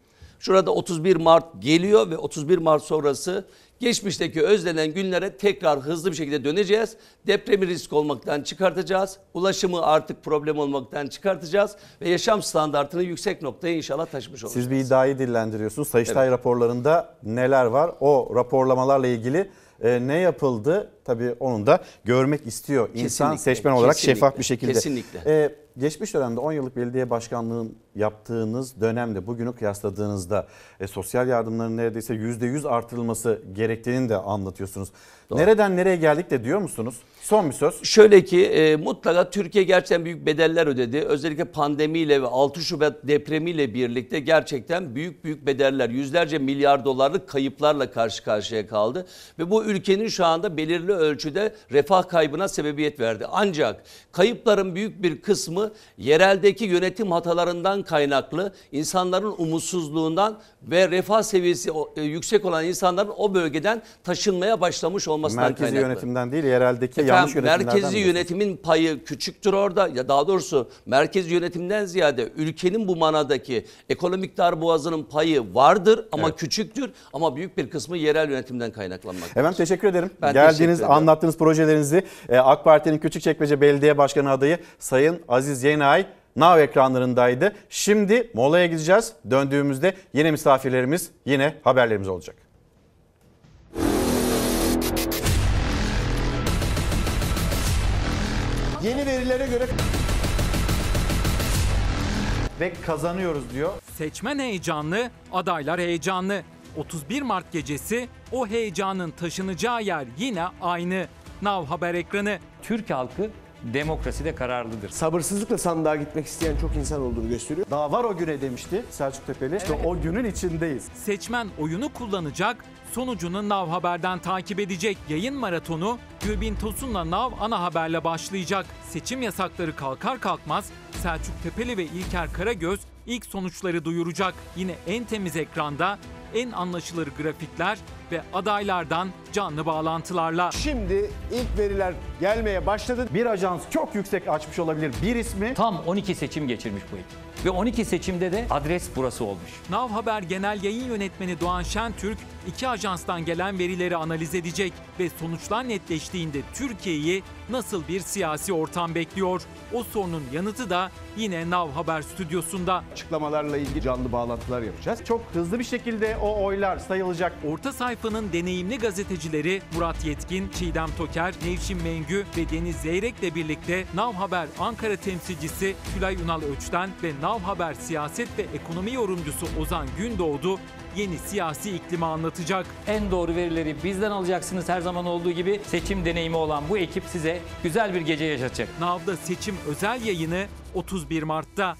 Şurada 31 Mart geliyor ve 31 Mart sonrası geçmişteki özlenen günlere tekrar hızlı bir şekilde döneceğiz. Depremi risk olmaktan çıkartacağız. Ulaşımı artık problem olmaktan çıkartacağız ve yaşam standartını yüksek noktaya inşallah taşımış olacağız. Siz bir iddiayı dillendiriyorsunuz. Sayıştay evet. raporlarında neler var? O raporlamalarla ilgili e, ne yapıldı? Tabii onun da görmek istiyor. insan kesinlikle, seçmen olarak kesinlikle, şeffaf bir şekilde. Kesinlikle. E, geçmiş dönemde 10 yıllık belediye başkanlığın yaptığınız dönemde bugünü kıyasladığınızda e, sosyal yardımların neredeyse %100 artırılması gerektiğini de anlatıyorsunuz. Doğru. Nereden nereye geldik de diyor musunuz? Son bir söz. Şöyle ki e, mutlaka Türkiye gerçekten büyük bedeller ödedi. Özellikle pandemiyle ve 6 Şubat depremiyle birlikte gerçekten büyük büyük bedeller, yüzlerce milyar dolarlık kayıplarla karşı karşıya kaldı. Ve bu ülkenin şu anda belirli ölçüde refah kaybına sebebiyet verdi. Ancak kayıpların büyük bir kısmı azabı yereldeki yönetim hatalarından kaynaklı insanların umutsuzluğundan ve refah seviyesi e, yüksek olan insanların o bölgeden taşınmaya başlamış olmasından merkezi kaynaklı. Merkezi yönetimden değil yereldeki Efendim, yanlış yönetimlerden. Merkezi yönetimin payı küçüktür orada ya daha doğrusu merkezi yönetimden ziyade ülkenin bu manadaki ekonomik darboğazının payı vardır ama evet. küçüktür ama büyük bir kısmı yerel yönetimden kaynaklanmaktadır. Efendim teşekkür ederim. Ben Geldiğiniz, teşekkür ederim. anlattığınız projelerinizi e, AK Parti'nin Küçükçekmece Belediye Başkanı adayı Sayın Aziz Aziz Yenay Now ekranlarındaydı. Şimdi molaya gideceğiz. Döndüğümüzde yine misafirlerimiz yine haberlerimiz olacak. Yeni verilere göre ve kazanıyoruz diyor. Seçmen heyecanlı, adaylar heyecanlı. 31 Mart gecesi o heyecanın taşınacağı yer yine aynı. Nav Haber ekranı. Türk halkı demokrasi de kararlıdır. Sabırsızlıkla sandığa gitmek isteyen çok insan olduğunu gösteriyor. Daha var o güne demişti Selçuk Tepeli. İşte o günün içindeyiz. Seçmen oyunu kullanacak Sonucunu Nav Haber'den takip edecek yayın maratonu Gülbin Tosun'la Nav ana haberle başlayacak. Seçim yasakları kalkar kalkmaz Selçuk Tepeli ve İlker Karagöz ilk sonuçları duyuracak. Yine en temiz ekranda en anlaşılır grafikler ve adaylardan canlı bağlantılarla. Şimdi ilk veriler gelmeye başladı. Bir ajans çok yüksek açmış olabilir bir ismi. Tam 12 seçim geçirmiş bu ekip ve 12 seçimde de adres burası olmuş. Nav Haber Genel Yayın Yönetmeni Doğan Şentürk iki ajanstan gelen verileri analiz edecek ve sonuçlar netleştiğinde Türkiye'yi nasıl bir siyasi ortam bekliyor? O sorunun yanıtı da yine Nav Haber stüdyosunda. Açıklamalarla ilgili canlı bağlantılar yapacağız. Çok hızlı bir şekilde o oylar sayılacak. Orta sayfanın deneyimli gazetecileri Murat Yetkin, Çiğdem Toker, Nevşin Mengü ve Deniz Zeyrek'le birlikte Nav Haber Ankara temsilcisi Tülay Ünal Öç'ten ve Nav Haber siyaset ve ekonomi yorumcusu Ozan Gündoğdu yeni siyasi iklimi anlatacak. En doğru verileri bizden alacaksınız her zaman olduğu gibi. Seçim deneyimi olan bu ekip size güzel bir gece yaşatacak. Nav'da seçim özel yayını 31 Mart'ta.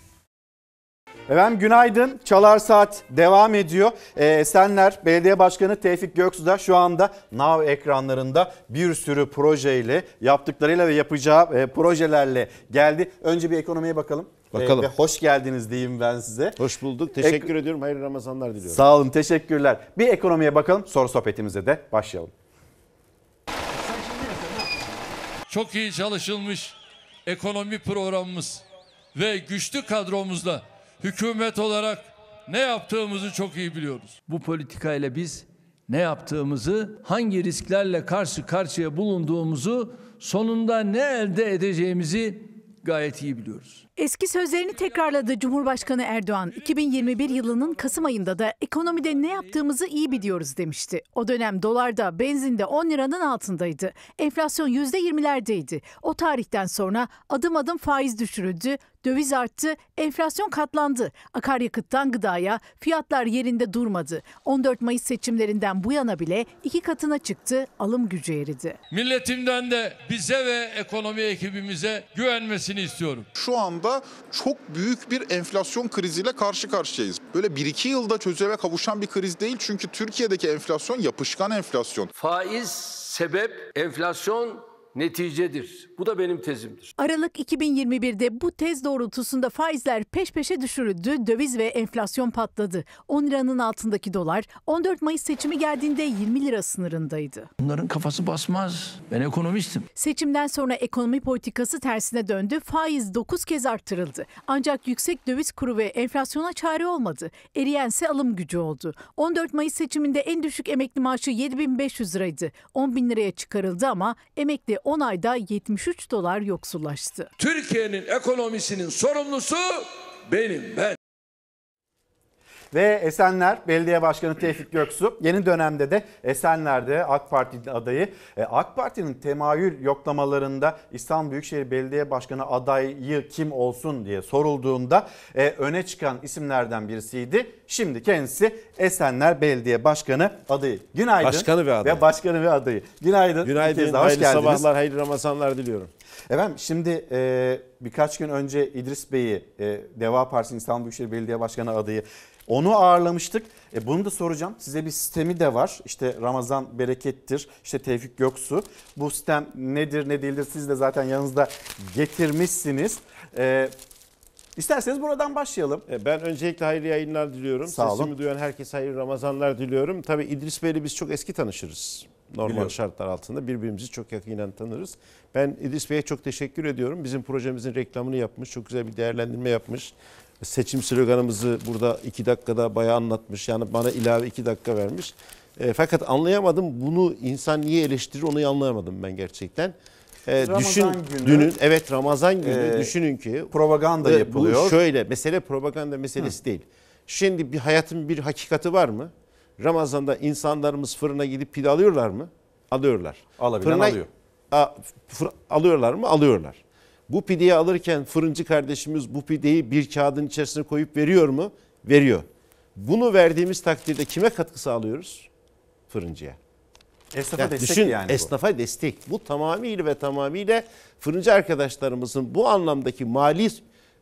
Efendim günaydın. Çalar Saat devam ediyor. Ee, Senler Belediye Başkanı Tevfik Göksu da şu anda NAV ekranlarında bir sürü projeyle, yaptıklarıyla ve yapacağı e, projelerle geldi. Önce bir ekonomiye bakalım. Ee, bakalım. Ve hoş geldiniz diyeyim ben size. Hoş bulduk. Teşekkür Ek- ediyorum. Hayırlı Ramazanlar diliyorum. Sağ olun. Teşekkürler. Bir ekonomiye bakalım. Soru sohbetimize de başlayalım. Çok iyi çalışılmış ekonomi programımız ve güçlü kadromuzla hükümet olarak ne yaptığımızı çok iyi biliyoruz. Bu politikayla biz ne yaptığımızı, hangi risklerle karşı karşıya bulunduğumuzu, sonunda ne elde edeceğimizi gayet iyi biliyoruz. Eski sözlerini tekrarladı Cumhurbaşkanı Erdoğan. 2021 yılının Kasım ayında da ekonomide ne yaptığımızı iyi biliyoruz demişti. O dönem dolarda, benzinde 10 liranın altındaydı. Enflasyon %20'lerdeydi. O tarihten sonra adım adım faiz düşürüldü, döviz arttı, enflasyon katlandı. Akaryakıttan gıdaya fiyatlar yerinde durmadı. 14 Mayıs seçimlerinden bu yana bile iki katına çıktı, alım gücü eridi. Milletimden de bize ve ekonomi ekibimize güvenmesini istiyorum. Şu an anda çok büyük bir enflasyon kriziyle karşı karşıyayız. Böyle 1-2 yılda çözüme kavuşan bir kriz değil çünkü Türkiye'deki enflasyon yapışkan enflasyon. Faiz sebep, enflasyon neticedir. Bu da benim tezimdir. Aralık 2021'de bu tez doğrultusunda faizler peş peşe düşürüldü, döviz ve enflasyon patladı. 10 liranın altındaki dolar 14 Mayıs seçimi geldiğinde 20 lira sınırındaydı. Bunların kafası basmaz. Ben ekonomistim. Seçimden sonra ekonomi politikası tersine döndü. Faiz 9 kez arttırıldı. Ancak yüksek döviz kuru ve enflasyona çare olmadı. Eriyense alım gücü oldu. 14 Mayıs seçiminde en düşük emekli maaşı 7500 liraydı. 10 bin liraya çıkarıldı ama emekli 10 ayda 73 dolar yoksullaştı. Türkiye'nin ekonomisinin sorumlusu benim ben. Ve Esenler Belediye Başkanı Tevfik Göksu yeni dönemde de Esenler'de AK Parti adayı. E, AK Parti'nin temayül yoklamalarında İstanbul Büyükşehir Belediye Başkanı adayı kim olsun diye sorulduğunda e, öne çıkan isimlerden birisiydi. Şimdi kendisi Esenler Belediye Başkanı adayı. Günaydın. Başkanı ve adayı. Ve başkanı ve adayı. Günaydın. Günaydın. Daha, hayırlı geldiniz. sabahlar, hayırlı Ramazanlar diliyorum. Efendim şimdi e, birkaç gün önce İdris Bey'i e, Deva Partisi İstanbul Büyükşehir Belediye Başkanı adayı onu ağırlamıştık. E bunu da soracağım. Size bir sistemi de var. İşte Ramazan berekettir. İşte Tevfik Göksu. Bu sistem nedir ne değildir siz de zaten yanınızda getirmişsiniz. E, İsterseniz buradan başlayalım. E, ben öncelikle hayırlı yayınlar diliyorum. Sağ olun. Sesimi duyan herkese hayırlı Ramazanlar diliyorum. Tabii İdris Bey'le biz çok eski tanışırız. Normal Biliyorum. şartlar altında birbirimizi çok yakinen tanırız. Ben İdris Bey'e çok teşekkür ediyorum. Bizim projemizin reklamını yapmış, çok güzel bir değerlendirme yapmış seçim sloganımızı burada iki dakikada bayağı anlatmış. Yani bana ilave iki dakika vermiş. E, fakat anlayamadım bunu insan niye eleştirir onu anlayamadım ben gerçekten. E, Ramazan düşün günü, dünün evet Ramazan günü e, düşünün ki propaganda e, yapılıyor. şöyle mesele propaganda meselesi Hı. değil. Şimdi bir hayatın bir hakikati var mı? Ramazan'da insanlarımız fırına gidip pide alıyorlar mı? Alıyorlar. Alabilen Fırına, alıyor. A, fır, alıyorlar mı? Alıyorlar. Bu pideyi alırken fırıncı kardeşimiz bu pideyi bir kağıdın içerisine koyup veriyor mu? Veriyor. Bunu verdiğimiz takdirde kime katkı sağlıyoruz? Fırıncıya. Esnafa yani destek düşün, yani Esnafa bu. destek. Bu tamamıyla ve tamamıyla fırıncı arkadaşlarımızın bu anlamdaki mali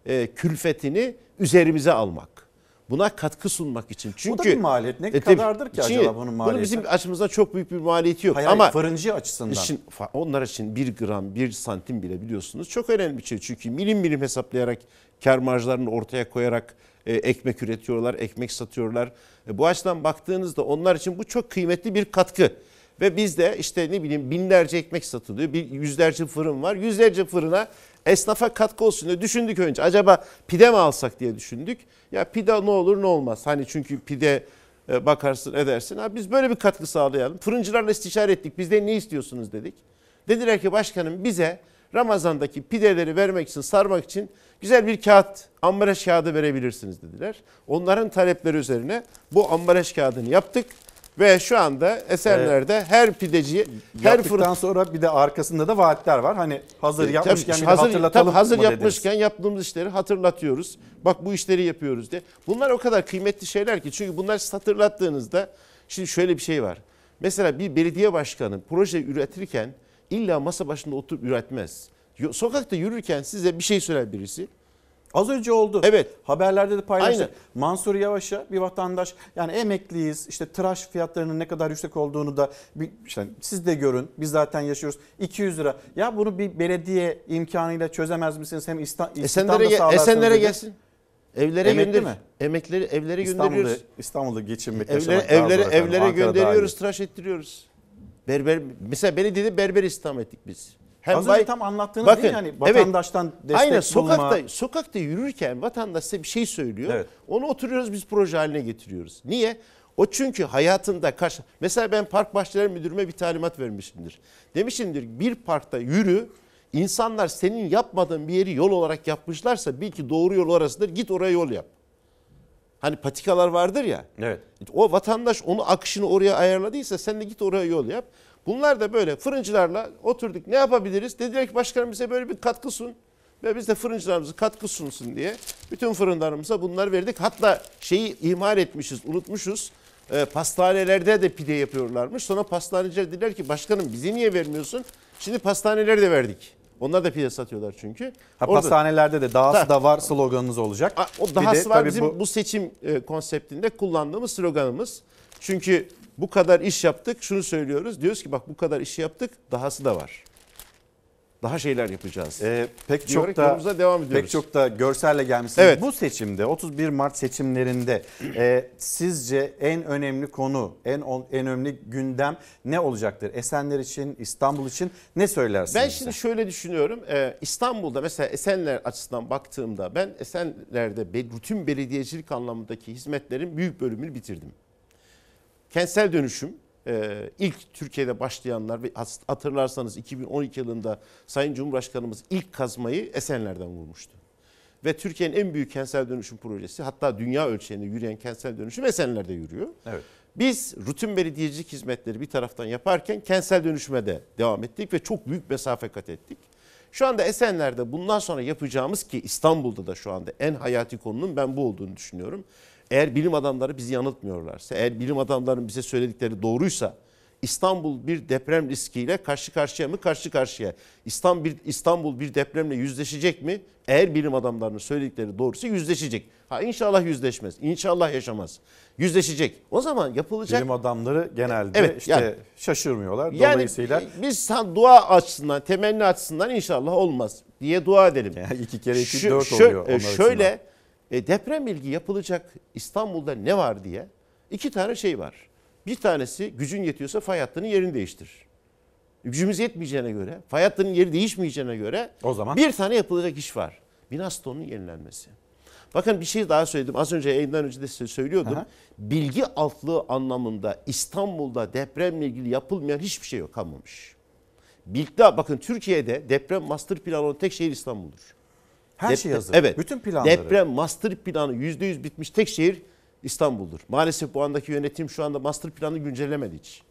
e, külfetini üzerimize almak. Buna katkı sunmak için. Çünkü, Bu da bir maliyet. Ne e, kadardır ki şimdi, acaba bunun maliyeti? Bunun bizim açımızdan çok büyük bir maliyeti yok. Hayır, Ama hayır, fırıncı açısından. Için, onlar için bir gram, bir santim bile biliyorsunuz çok önemli bir şey. Çünkü milim milim hesaplayarak, kar marjlarını ortaya koyarak e, ekmek üretiyorlar, ekmek satıyorlar. E, bu açıdan baktığınızda onlar için bu çok kıymetli bir katkı. Ve bizde işte ne bileyim binlerce ekmek satılıyor. Bir, yüzlerce fırın var. Yüzlerce fırına Esnafa katkı olsun diye düşündük önce. Acaba pide mi alsak diye düşündük. Ya pide ne olur ne olmaz. Hani çünkü pide e, bakarsın edersin. Ha, biz böyle bir katkı sağlayalım. Fırıncılarla istişare ettik. Bizden ne istiyorsunuz dedik. Dediler ki başkanım bize Ramazan'daki pideleri vermek için, sarmak için güzel bir kağıt, ambalaj kağıdı verebilirsiniz dediler. Onların talepleri üzerine bu ambalaj kağıdını yaptık. Ve şu anda Esenler'de evet. her pideci, her fırından sonra bir de arkasında da vaatler var. Hani hazır e, yapmışken tabii, bir hazır, hatırlatalım tabii, hazır yapmışken dediniz? yaptığımız işleri hatırlatıyoruz. Bak bu işleri yapıyoruz diye. Bunlar o kadar kıymetli şeyler ki çünkü bunlar hatırlattığınızda şimdi şöyle bir şey var. Mesela bir belediye başkanı proje üretirken illa masa başında oturup üretmez. Sokakta yürürken size bir şey söyler birisi Az önce oldu. Evet. Haberlerde de paylaştık. Aynen. Mansur Yavaş'a bir vatandaş yani emekliyiz işte tıraş fiyatlarının ne kadar yüksek olduğunu da bir, işte siz de görün biz zaten yaşıyoruz 200 lira. Ya bunu bir belediye imkanıyla çözemez misiniz? Hem İsta, Esenlere, Esenlere gelsin. Evlere gönderir mi? Emekleri evlere gönderiyoruz. İstanbul'da geçinmek e, evlere evlere evlere efendim. gönderiyoruz, tıraş ettiriyoruz. Berber mesela beni dedi berber istihdam ettik biz. Hem Az önce tam anlattığınız bakın, değil yani vatandaştan evet, destek aynen, bulma. Sokakta, sokakta yürürken vatandaş size bir şey söylüyor. Evet. Onu oturuyoruz biz proje haline getiriyoruz. Niye? O çünkü hayatında karşı... Mesela ben park bahçeleri müdürüme bir talimat vermişimdir. Demişimdir bir parkta yürü İnsanlar senin yapmadığın bir yeri yol olarak yapmışlarsa bil ki doğru yol orasıdır. Git oraya yol yap. Hani patikalar vardır ya. Evet. O vatandaş onu akışını oraya ayarladıysa sen de git oraya yol yap. Bunlar da böyle fırıncılarla oturduk ne yapabiliriz? Dediler ki başkanım bize böyle bir katkı sun ve biz de fırıncılarımıza katkı sunsun diye bütün fırınlarımıza bunları verdik. Hatta şeyi ihmal etmişiz, unutmuşuz. E, pastanelerde de pide yapıyorlarmış. Sonra pastaneciler dediler ki başkanım bize niye vermiyorsun? Şimdi pastanelerde verdik. Onlar da pide satıyorlar çünkü. Ha, Orada, pastanelerde de dahası da, da var sloganınız olacak. O dahası de, var bizim bu, bu seçim e, konseptinde kullandığımız sloganımız. Çünkü bu kadar iş yaptık şunu söylüyoruz. Diyoruz ki bak bu kadar işi yaptık dahası da var. Daha şeyler yapacağız. Ee, pek çok da devam ediyoruz. Pek çok da görselle gelmişsiniz. Evet. Bu seçimde 31 Mart seçimlerinde e, sizce en önemli konu, en en önemli gündem ne olacaktır? Esenler için, İstanbul için ne söylersiniz? Ben şimdi size? şöyle düşünüyorum. Ee, İstanbul'da mesela Esenler açısından baktığımda ben Esenler'de bütün belediyecilik anlamındaki hizmetlerin büyük bölümünü bitirdim. Kentsel dönüşüm e, ilk Türkiye'de başlayanlar ve hatırlarsanız 2012 yılında Sayın Cumhurbaşkanımız ilk kazmayı Esenler'den vurmuştu. Ve Türkiye'nin en büyük kentsel dönüşüm projesi hatta dünya ölçeğinde yürüyen kentsel dönüşüm Esenler'de yürüyor. Evet. Biz rutin belediyecilik hizmetleri bir taraftan yaparken kentsel dönüşüme de devam ettik ve çok büyük mesafe kat ettik. Şu anda Esenler'de bundan sonra yapacağımız ki İstanbul'da da şu anda en hayati konunun ben bu olduğunu düşünüyorum. Eğer bilim adamları bizi yanıltmıyorlarsa, eğer bilim adamlarının bize söyledikleri doğruysa İstanbul bir deprem riskiyle karşı karşıya mı? Karşı karşıya. İstanbul bir, İstanbul bir depremle yüzleşecek mi? Eğer bilim adamlarının söyledikleri doğrusu yüzleşecek. Ha inşallah yüzleşmez. İnşallah yaşamaz. Yüzleşecek. O zaman yapılacak. Bilim adamları genelde evet, işte yani, şaşırmıyorlar. Yani Dolayısıyla e, biz dua açısından, temenni açısından inşallah olmaz diye dua edelim. Yani iki kere iki Şu, dört oluyor. Şö, e, şöyle açısından e, deprem bilgi yapılacak İstanbul'da ne var diye iki tane şey var. Bir tanesi gücün yetiyorsa fay hattının yerini değiştir. Gücümüz yetmeyeceğine göre, fay hattının yeri değişmeyeceğine göre o zaman bir tane yapılacak iş var. Binaston'un yenilenmesi. Bakın bir şey daha söyledim. Az önce yayından önce de size söylüyordum. Aha. Bilgi altlığı anlamında İstanbul'da depremle ilgili yapılmayan hiçbir şey yok kalmamış. Bilgi bakın Türkiye'de deprem master planı olan tek şehir İstanbul'dur. Her Dep- şey hazır. Evet. Bütün planları. Deprem master planı %100 bitmiş tek şehir İstanbul'dur. Maalesef bu andaki yönetim şu anda master planı güncellemedi hiç.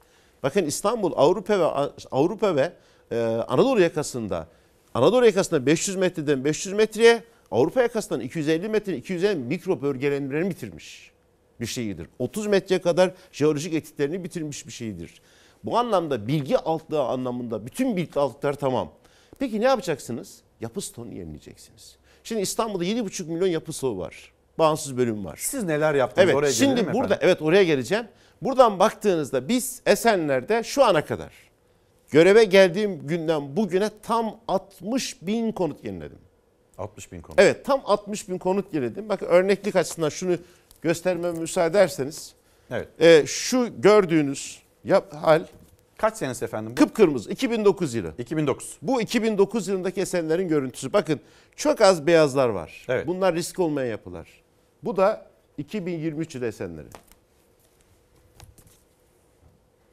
Bakın İstanbul Avrupa ve Avrupa ve e, Anadolu yakasında Anadolu yakasında 500 metreden 500 metreye Avrupa yakasından 250 metre 250 mikro bölgelenmelerini bitirmiş bir şeyidir. 30 metreye kadar jeolojik etiklerini bitirmiş bir şeydir. Bu anlamda bilgi altlığı anlamında bütün bilgi altlıklar tamam. Peki ne yapacaksınız? Yapı stonu yenileyeceksiniz. Şimdi İstanbul'da 7,5 milyon yapı stoğu var. Bağımsız bölüm var. Siz neler yaptınız evet, oraya Şimdi burada efendim? evet oraya geleceğim. Buradan baktığınızda biz Esenler'de şu ana kadar göreve geldiğim günden bugüne tam 60 bin konut yeniledim. 60 bin konut. Evet tam 60 bin konut yeniledim. Bakın örneklik açısından şunu göstermeme müsaade ederseniz. Evet. E, şu gördüğünüz yap, hal Kaç senesi efendim? Bu? Kıpkırmızı 2009 yılı. 2009. Bu 2009 yılındaki esenlerin görüntüsü. Bakın çok az beyazlar var. Evet. Bunlar risk olmayan yapılar. Bu da 2023 yılı esenleri.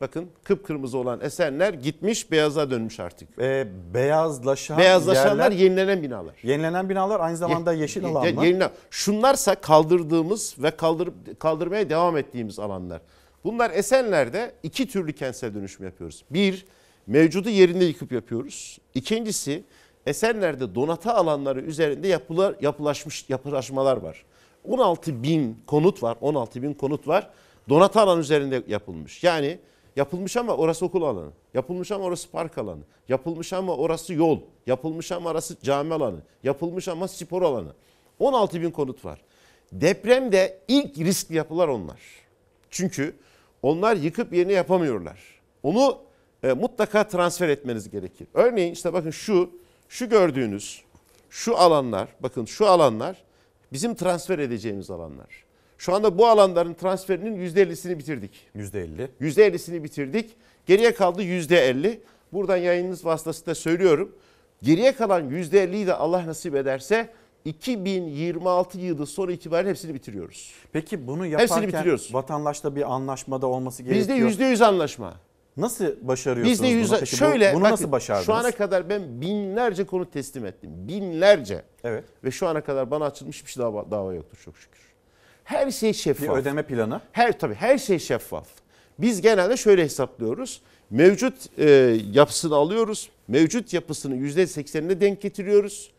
Bakın kıpkırmızı olan esenler gitmiş beyaza dönmüş artık. E, beyazlaşan Beyazlaşanlar yerler, yenilenen binalar. Yenilenen binalar aynı zamanda ye, yeşil alanlar. Ye, yenilenen. Şunlarsa kaldırdığımız ve kaldır, kaldırmaya devam ettiğimiz alanlar. Bunlar Esenler'de iki türlü kentsel dönüşüm yapıyoruz. Bir, mevcudu yerinde yıkıp yapıyoruz. İkincisi, Esenler'de donata alanları üzerinde yapılar, yapılaşmış yapılaşmalar var. 16 bin konut var, 16 bin konut var. Donata alan üzerinde yapılmış. Yani yapılmış ama orası okul alanı, yapılmış ama orası park alanı, yapılmış ama orası yol, yapılmış ama orası cami alanı, yapılmış ama spor alanı. 16 bin konut var. Depremde ilk riskli yapılar onlar. Çünkü onlar yıkıp yerini yapamıyorlar. Onu e, mutlaka transfer etmeniz gerekir. Örneğin işte bakın şu, şu gördüğünüz, şu alanlar, bakın şu alanlar bizim transfer edeceğimiz alanlar. Şu anda bu alanların transferinin %50'sini bitirdik. %50. %50'sini bitirdik. Geriye kaldı %50. Buradan yayınınız vasıtasıyla söylüyorum. Geriye kalan %50'yi de Allah nasip ederse 2026 yılı sonu itibariyle hepsini bitiriyoruz. Peki bunu yaparken hepsini bitiriyoruz. vatandaşla bir anlaşmada olması gerekiyor. Bizde %100 anlaşma. Nasıl başarıyorsunuz Bizde yüz... bunu? Peki Şöyle, bunu bakın, nasıl başardınız? Şu ana kadar ben binlerce konu teslim ettim. Binlerce. Evet. Ve şu ana kadar bana açılmış hiçbir şey dava, dava yoktur çok şükür. Her şey şeffaf. Bir ödeme planı. Her tabii her şey şeffaf. Biz genelde şöyle hesaplıyoruz. Mevcut e, yapısını alıyoruz. Mevcut yapısını %80'ine denk getiriyoruz.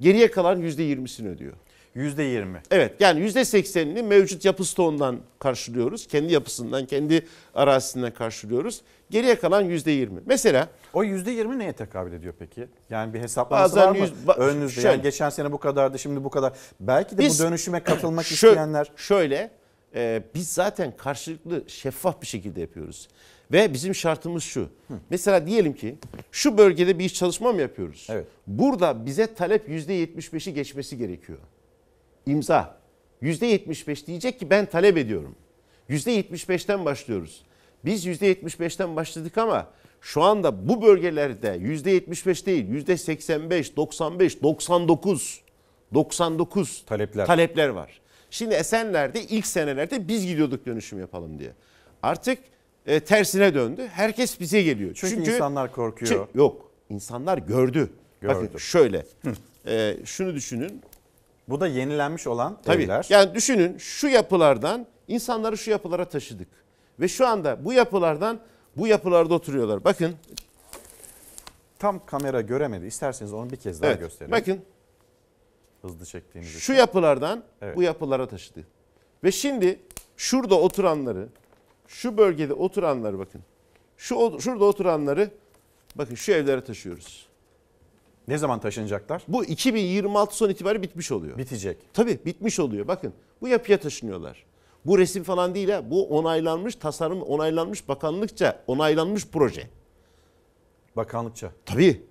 Geriye kalan %20'sini ödüyor. %20. Evet yani %80'ini mevcut yapı stoğundan karşılıyoruz. Kendi yapısından, kendi arazisinden karşılıyoruz. Geriye kalan %20. Mesela o %20 neye tekabül ediyor peki? Yani bir hesaplaması bazen var mı? Yüz, ba- Önünüzde şöyle, yani geçen sene bu kadardı şimdi bu kadar. Belki de biz, bu dönüşüme katılmak şö- isteyenler. Şöyle e, biz zaten karşılıklı şeffaf bir şekilde yapıyoruz. Ve bizim şartımız şu. Hı. Mesela diyelim ki şu bölgede bir iş çalışma mı yapıyoruz? Evet. Burada bize talep %75'i geçmesi gerekiyor. İmza. %75 diyecek ki ben talep ediyorum. %75'ten başlıyoruz. Biz %75'ten başladık ama şu anda bu bölgelerde %75 değil %85, 95, 99, 99 talepler, talepler var. Şimdi Esenler'de ilk senelerde biz gidiyorduk dönüşüm yapalım diye. Artık e, tersine döndü. Herkes bize geliyor. Çünkü, Çünkü insanlar korkuyor. Çünkü, yok. insanlar gördü. gördü. Bakın şöyle. e, şunu düşünün. Bu da yenilenmiş olan Tabii. evler. Yani düşünün şu yapılardan insanları şu yapılara taşıdık. Ve şu anda bu yapılardan bu yapılarda oturuyorlar. Bakın. Tam kamera göremedi. İsterseniz onu bir kez daha evet, gösterelim. Bakın. Hızlı çektiğimiz Şu için. yapılardan evet. bu yapılara taşıdı. Ve şimdi şurada oturanları şu bölgede oturanları bakın. Şu şurada oturanları bakın şu evlere taşıyoruz. Ne zaman taşınacaklar? Bu 2026 son itibariyle bitmiş oluyor. Bitecek. Tabii bitmiş oluyor. Bakın bu yapıya taşınıyorlar. Bu resim falan değil ha. Bu onaylanmış tasarım, onaylanmış bakanlıkça, onaylanmış proje. Bakanlıkça. Tabii.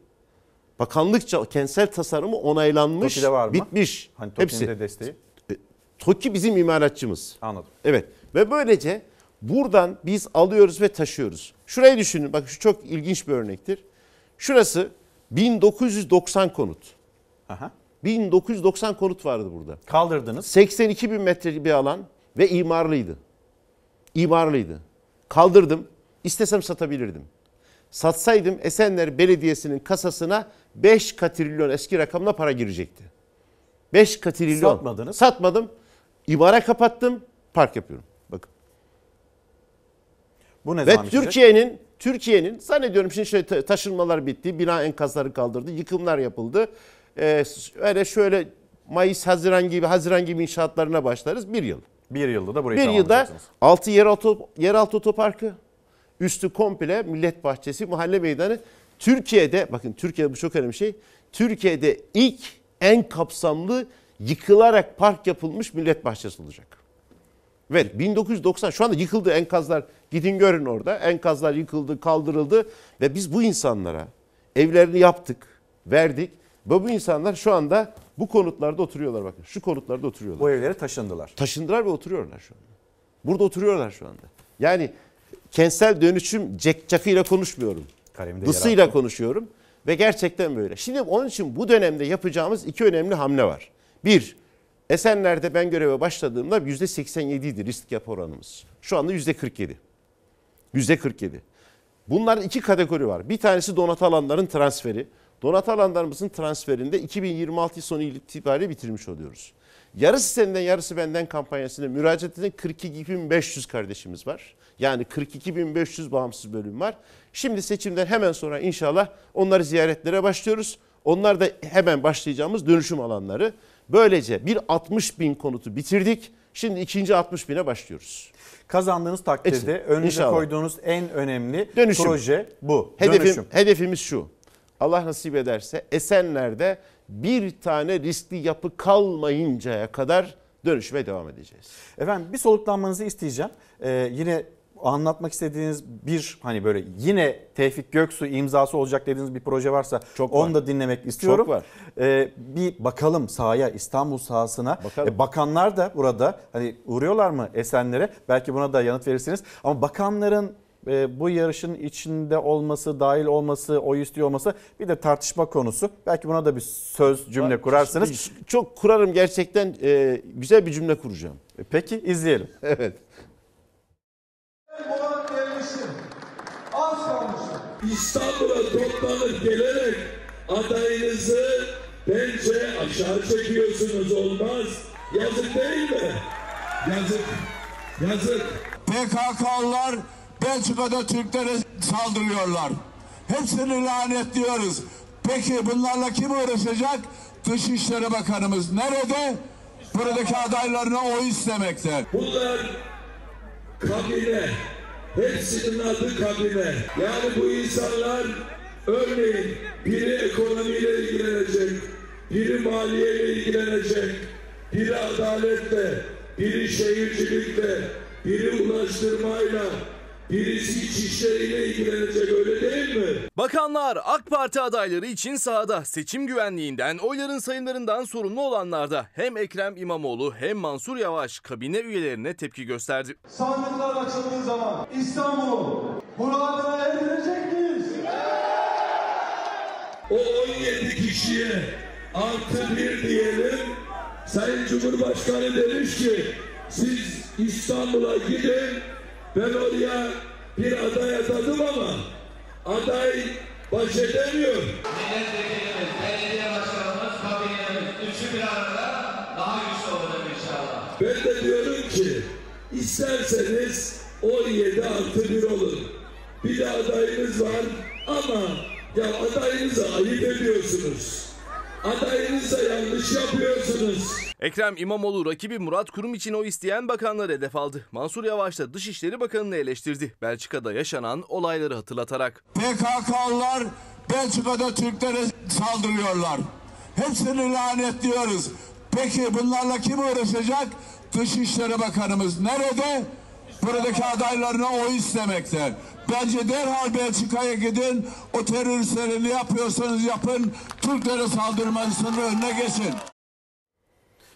Bakanlıkça kentsel tasarımı onaylanmış, Toki'de var mı? bitmiş. Hani Toki'nin de desteği. E, TOKİ bizim imalatçımız. Anladım. Evet ve böylece Buradan biz alıyoruz ve taşıyoruz. Şurayı düşünün. Bak şu çok ilginç bir örnektir. Şurası 1990 konut. Aha. 1990 konut vardı burada. Kaldırdınız. 82 bin metrelik bir alan ve imarlıydı. İmarlıydı. Kaldırdım. İstesem satabilirdim. Satsaydım Esenler Belediyesi'nin kasasına 5 katrilyon eski rakamla para girecekti. 5 katrilyon. Satmadınız. Satmadım. İmara kapattım. Park yapıyorum. Bu ne Ve zaman Türkiye'nin Türkiye'nin zannediyorum şimdi şöyle taşınmalar bitti, bina enkazları kaldırdı, yıkımlar yapıldı. Ee, öyle şöyle Mayıs, Haziran gibi Haziran gibi inşaatlarına başlarız bir yıl. Bir yılda da burayı Bir yılda 6 yeraltı, yeraltı otoparkı, üstü komple millet bahçesi, mahalle meydanı. Türkiye'de bakın Türkiye'de bu çok önemli bir şey. Türkiye'de ilk en kapsamlı yıkılarak park yapılmış millet bahçesi olacak. Ve 1990 şu anda yıkıldı enkazlar. Gidin görün orada. Enkazlar yıkıldı, kaldırıldı ve biz bu insanlara evlerini yaptık, verdik. Ve bu insanlar şu anda bu konutlarda oturuyorlar bakın. Şu konutlarda oturuyorlar. Bu evlere taşındılar. Taşındılar ve oturuyorlar şu anda. Burada oturuyorlar şu anda. Yani kentsel dönüşüm cekçakıyla konuşmuyorum. Dısıyla konuşuyorum ve gerçekten böyle. Şimdi onun için bu dönemde yapacağımız iki önemli hamle var. Bir, Esenler'de ben göreve başladığımda %87 idi risk yapı oranımız. Şu anda %47. %47. Bunlar iki kategori var. Bir tanesi donatılanların transferi. Donatılanlarımızın transferinde 2026 sonu itibariyle bitirmiş oluyoruz. Yarısı senden yarısı benden kampanyasında müracaat eden 42.500 kardeşimiz var. Yani 42.500 bağımsız bölüm var. Şimdi seçimden hemen sonra inşallah onları ziyaretlere başlıyoruz. Onlar da hemen başlayacağımız dönüşüm alanları. Böylece bir 60 bin konutu bitirdik. Şimdi ikinci 60 bine başlıyoruz. Kazandığınız takdirde Etsin. önünüze İnşallah. koyduğunuz en önemli Dönüşüm. proje bu. Hedefim, Dönüşüm. Hedefimiz şu. Allah nasip ederse Esenler'de bir tane riskli yapı kalmayıncaya kadar dönüşüme devam edeceğiz. Efendim bir soluklanmanızı isteyeceğim. Ee, yine anlatmak istediğiniz bir hani böyle yine Tevfik Göksu imzası olacak dediğiniz bir proje varsa Çok onu var. da dinlemek istiyorum. Çok var. Ee, bir bakalım sahaya İstanbul sahasına. Ee, bakalım. Ee, bakanlar da burada hani uğruyorlar mı Esenler'e? Belki buna da yanıt verirsiniz. Ama bakanların e, bu yarışın içinde olması, dahil olması, oy istiyor olması bir de tartışma konusu. Belki buna da bir söz cümle kurarsınız. Çok kurarım gerçekten e, güzel bir cümle kuracağım. E, peki izleyelim. evet. İstanbul'a toplanıp gelerek adayınızı bence aşağı çekiyorsunuz olmaz. Yazık değil mi? Yazık. Yazık. PKK'lılar Belçika'da Türklere saldırıyorlar. Hepsini lanetliyoruz. Peki bunlarla kim uğraşacak? Dışişleri Bakanımız nerede? Buradaki adaylarına oy istemekte. Bunlar kabile. Hepsinin adı kabine. Yani bu insanlar örneğin biri ekonomiyle ilgilenecek, biri maliyeyle ilgilenecek, biri adaletle, biri şehircilikle, biri ulaştırmayla, Birisi iç ilgilenecek öyle değil mi? Bakanlar AK Parti adayları için sahada seçim güvenliğinden oyların sayımlarından sorumlu olanlarda hem Ekrem İmamoğlu hem Mansur Yavaş kabine üyelerine tepki gösterdi. Sandıklar açıldığı zaman İstanbul'u muradına erdirecek O 17 kişiye artı bir diyelim. Sayın Cumhurbaşkanı demiş ki siz İstanbul'a gidin ben oraya bir aday atadım ama aday baş edemiyor. Milletvekilimiz, belediye başkanımız, kabinemiz üçü bir arada daha güçlü olacak inşallah. Ben de diyorum ki isterseniz 17 artı 1 olun. Bir de adayınız var ama ya adayınızı ayıp ediyorsunuz. Adayınıza yanlış yapıyorsunuz. Ekrem İmamoğlu rakibi Murat Kurum için o isteyen bakanları hedef aldı. Mansur Yavaş da Dışişleri Bakanı'nı eleştirdi. Belçika'da yaşanan olayları hatırlatarak. PKK'lılar Belçika'da Türklere saldırıyorlar. Hepsini lanetliyoruz. Peki bunlarla kim uğraşacak? Dışişleri Bakanımız nerede? Buradaki adaylarına oy istemekte. Bence derhal Belçika'ya gidin. O teröristleri ne yapıyorsanız yapın. Türklere saldırmasının önüne geçin.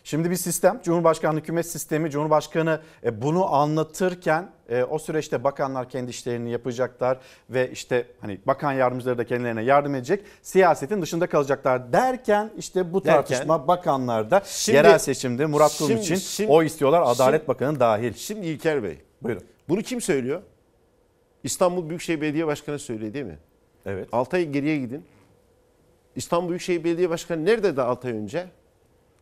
Şimdi bir sistem, Cumhurbaşkanlığı hükümet sistemi, Cumhurbaşkanı e, bunu anlatırken e, o süreçte bakanlar kendi işlerini yapacaklar ve işte hani bakan yardımcıları da kendilerine yardım edecek. Siyasetin dışında kalacaklar derken işte bu tartışma derken, bakanlarda şimdi, yerel seçimde Murat Kurum için şimdi, o istiyorlar Adalet şimdi, Bakanı dahil. Şimdi İlker Bey. Buyurun. Bunu kim söylüyor? İstanbul Büyükşehir Belediye Başkanı söyledi değil mi? Evet. 6 ay geriye gidin. İstanbul Büyükşehir Belediye Başkanı nerede de 6 ay önce?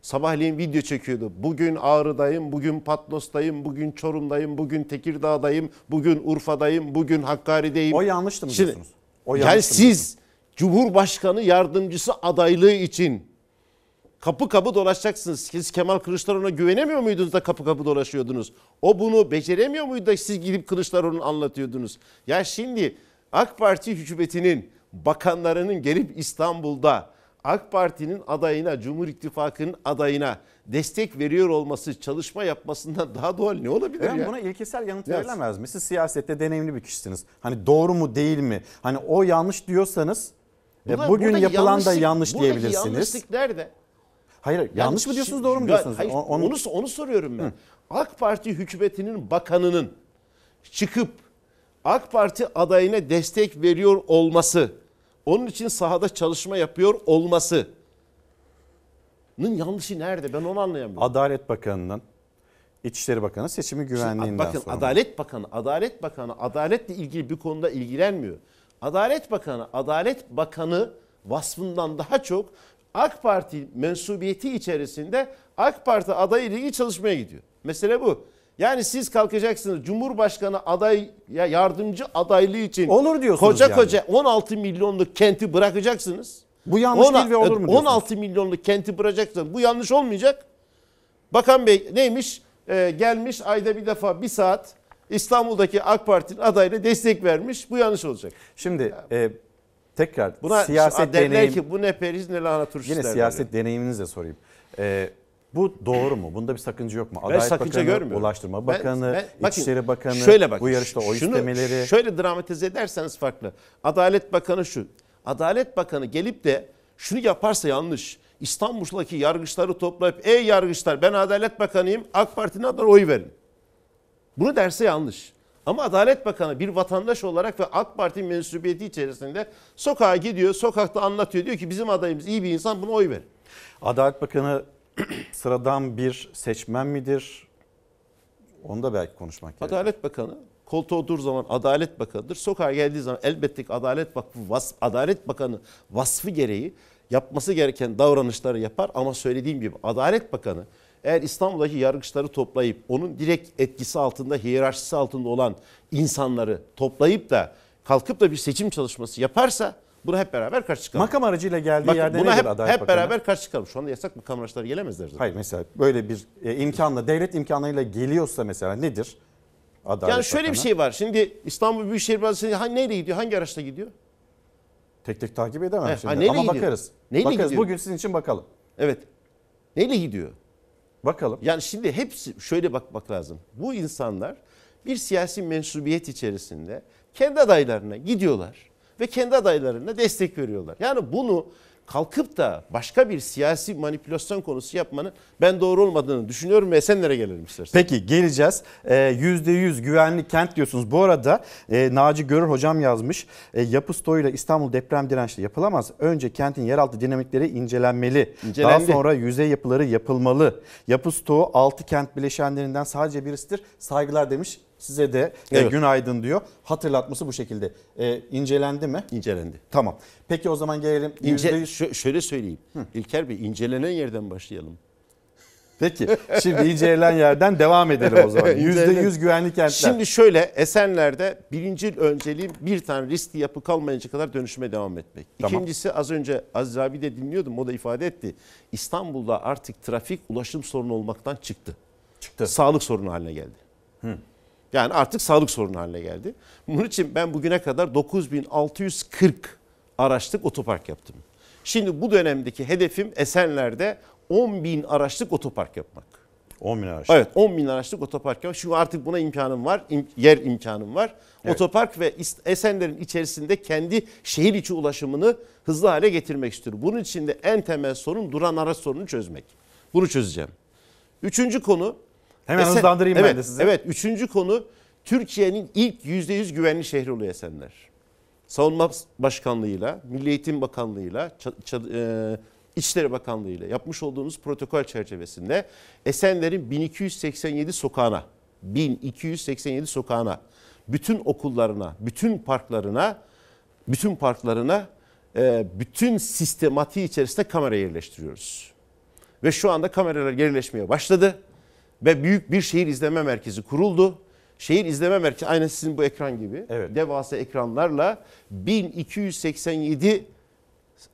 Sabahleyin video çekiyordu. Bugün Ağrı'dayım, bugün Patnos'tayım, bugün Çorum'dayım, bugün Tekirdağ'dayım, bugün Urfa'dayım, bugün Hakkari'deyim. O yanlıştı mı Şimdi, diyorsunuz? O yani siz diyorsunuz. Cumhurbaşkanı yardımcısı adaylığı için kapı kapı dolaşacaksınız. Siz Kemal Kılıçdaroğlu'na güvenemiyor muydunuz da kapı kapı dolaşıyordunuz? O bunu beceremiyor muydu da siz gidip Kılıçdaroğlu'nu anlatıyordunuz? Ya şimdi AK Parti hükümetinin bakanlarının gelip İstanbul'da AK Parti'nin adayına, Cumhur İttifakı'nın adayına destek veriyor olması, çalışma yapmasından daha doğal ne olabilir yani ya? Buna ilkesel yanıt yes. verilemez mi? Siz siyasette deneyimli bir kişisiniz. Hani doğru mu değil mi? Hani o yanlış diyorsanız Burada, e, bugün burada yapılan da yanlış diyebilirsiniz. Buradaki yanlışlık nerede? Hayır yani yanlış mı diyorsunuz doğru mu diyorsunuz? Hayır, onu, onu, onu soruyorum ben. Hı. AK Parti hükümetinin bakanının çıkıp AK Parti adayına destek veriyor olması, onun için sahada çalışma yapıyor olması Nın yanlışı nerede? Ben onu anlayamıyorum. Adalet Bakanı'nın İçişleri Bakanı seçimi güvenliğinden bakın, sorumlu. Adalet Bakanı, Adalet Bakanı adaletle ilgili bir konuda ilgilenmiyor. Adalet Bakanı, Adalet Bakanı vasfından daha çok AK Parti mensubiyeti içerisinde AK Parti adayıyla ilgili çalışmaya gidiyor. Mesele bu. Yani siz kalkacaksınız Cumhurbaşkanı aday ya yardımcı adaylığı için olur diyorsunuz koca yani. koca 16 milyonluk kenti bırakacaksınız. Bu yanlış Ona, değil ve olur mu diyorsunuz? 16 milyonluk kenti bırakacaksınız. Bu yanlış olmayacak. Bakan Bey neymiş? Ee, gelmiş ayda bir defa bir saat İstanbul'daki AK Parti'nin adayına destek vermiş. Bu yanlış olacak. Şimdi yani. e, tekrar Buna, siyaset deneyim. ki bu ne periz ne lahana turşusu Yine siyaset dedi. deneyiminizi de sorayım. Ee, bu doğru mu? Bunda bir sakınca yok mu? Ben Adalet sakınca Bakanı, görmüyorum. Ulaştırma Bakanı, ben, ben, İçişleri bakın, Bakanı şöyle bak, bu yarışta oy şunu, istemeleri. Şöyle dramatize ederseniz farklı. Adalet Bakanı şu. Adalet Bakanı gelip de şunu yaparsa yanlış. İstanbul'daki yargıçları toplayıp ey yargıçlar ben Adalet Bakanıyım AK Parti'nin adına oy verin. Bunu derse yanlış. Ama Adalet Bakanı bir vatandaş olarak ve AK Parti mensubiyeti içerisinde sokağa gidiyor, sokakta anlatıyor. Diyor ki bizim adayımız iyi bir insan buna oy verin. Adalet Bakanı *clears throat* sıradan bir seçmen midir? Onu da belki konuşmak gerekiyor. Adalet Bakanı koltuğa dur zaman Adalet Bakanı'dır. Sokağa geldiği zaman elbette ki Adalet, Vakfı, vasf, Adalet Bakanı vasfı gereği yapması gereken davranışları yapar. Ama söylediğim gibi Adalet Bakanı eğer İstanbul'daki yargıçları toplayıp onun direkt etkisi altında, hiyerarşisi altında olan insanları toplayıp da kalkıp da bir seçim çalışması yaparsa bunu hep beraber karşı çıkalım. Makam aracıyla geldiği Bak, yerde buna hep, Adalet hep beraber karşı çıkalım. Şu anda yasak makam araçları gelemezler zaten. Hayır mesela böyle bir e, imkanla, devlet imkanıyla geliyorsa mesela nedir? Adalet yani şöyle Bakanı. bir şey var. Şimdi İstanbul Büyükşehir Belediyesi hangi, neyle gidiyor? Hangi araçla gidiyor? Tek tek takip edemem He, şimdi ha, ama gidiyor? bakarız. Neyle bakarız. Gidiyor? Bugün sizin için bakalım. Evet. Neyle gidiyor? Bakalım. Yani şimdi hepsi şöyle bakmak lazım. Bu insanlar bir siyasi mensubiyet içerisinde kendi adaylarına gidiyorlar ve kendi adaylarına destek veriyorlar. Yani bunu kalkıp da başka bir siyasi manipülasyon konusu yapmanın ben doğru olmadığını düşünüyorum ve Esenler'e gelelim istersen. Peki geleceğiz. E, ee, %100 güvenli kent diyorsunuz. Bu arada e, Naci Görür hocam yazmış. E, yapı stoğuyla İstanbul deprem dirençli yapılamaz. Önce kentin yeraltı dinamikleri incelenmeli. İncelendi. Daha sonra yüzey yapıları yapılmalı. Yapı stoğu 6 kent bileşenlerinden sadece birisidir. Saygılar demiş size de e, evet. e, günaydın diyor. Hatırlatması bu şekilde. E, incelendi mi? İncelendi. Tamam. Peki o zaman gelelim. İnce, %100... Şöyle söyleyeyim. Hı. İlker Bey incelenen yerden başlayalım. Peki şimdi incelenen yerden devam edelim o zaman. %100 *laughs* güvenli kentler. Şimdi şöyle Esenler'de birinci önceliğim bir tane riskli yapı kalmayınca kadar dönüşüme devam etmek. Tamam. İkincisi az önce Aziz abi de dinliyordum o da ifade etti. İstanbul'da artık trafik ulaşım sorunu olmaktan çıktı. Çıktı. Sağlık sorunu haline geldi. Hı. Yani artık sağlık sorunu haline geldi. Bunun için ben bugüne kadar 9640 araçlık otopark yaptım. Şimdi bu dönemdeki hedefim Esenler'de 10 bin araçlık otopark yapmak. 10 bin araçlık. Evet 10 bin araçlık otopark yapmak. Çünkü artık buna imkanım var, yer imkanım var. Evet. Otopark ve Esenler'in içerisinde kendi şehir içi ulaşımını hızlı hale getirmek istiyorum. Bunun için de en temel sorun duran araç sorunu çözmek. Bunu çözeceğim. Üçüncü konu Hemen Esen, hızlandırayım evet, ben de size. Evet, üçüncü konu Türkiye'nin ilk yüzde yüz güvenli şehri oluyor Esenler. Savunma Başkanlığı'yla, Milli Eğitim Bakanlığı'yla, e, İçişleri Bakanlığı'yla yapmış olduğunuz protokol çerçevesinde Esenler'in 1287 sokağına, 1287 sokağına, bütün okullarına, bütün parklarına, bütün parklarına e, bütün sistematiği içerisinde kamera yerleştiriyoruz. Ve şu anda kameralar yerleşmeye başladı ve büyük bir şehir izleme merkezi kuruldu. Şehir izleme merkezi aynen sizin bu ekran gibi evet. devasa ekranlarla 1287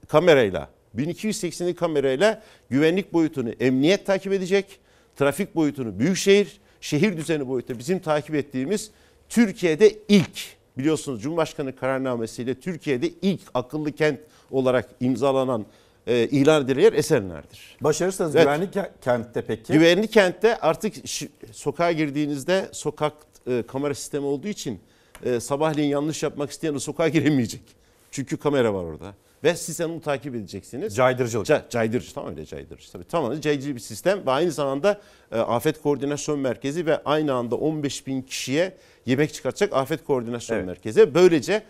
kamerayla 1280'li kamerayla güvenlik boyutunu emniyet takip edecek. Trafik boyutunu büyükşehir, şehir düzeni boyutu bizim takip ettiğimiz Türkiye'de ilk biliyorsunuz Cumhurbaşkanı kararnamesiyle Türkiye'de ilk akıllı kent olarak imzalanan e, ilan edilen yer Esenler'dir. Başarırsanız evet. güvenli kentte peki? Güvenli kentte artık sokağa girdiğinizde sokak e, kamera sistemi olduğu için e, sabahleyin yanlış yapmak isteyen o sokağa giremeyecek. Çünkü kamera var orada. Ve siz onu takip edeceksiniz. Caydırıcılık. Ca- caydırıcı tamam öyle caydırıcı. Tabii tamamen caydırıcı bir sistem ve aynı zamanda e, Afet Koordinasyon Merkezi ve aynı anda 15 bin kişiye yemek çıkartacak Afet Koordinasyon evet. Merkezi. Böylece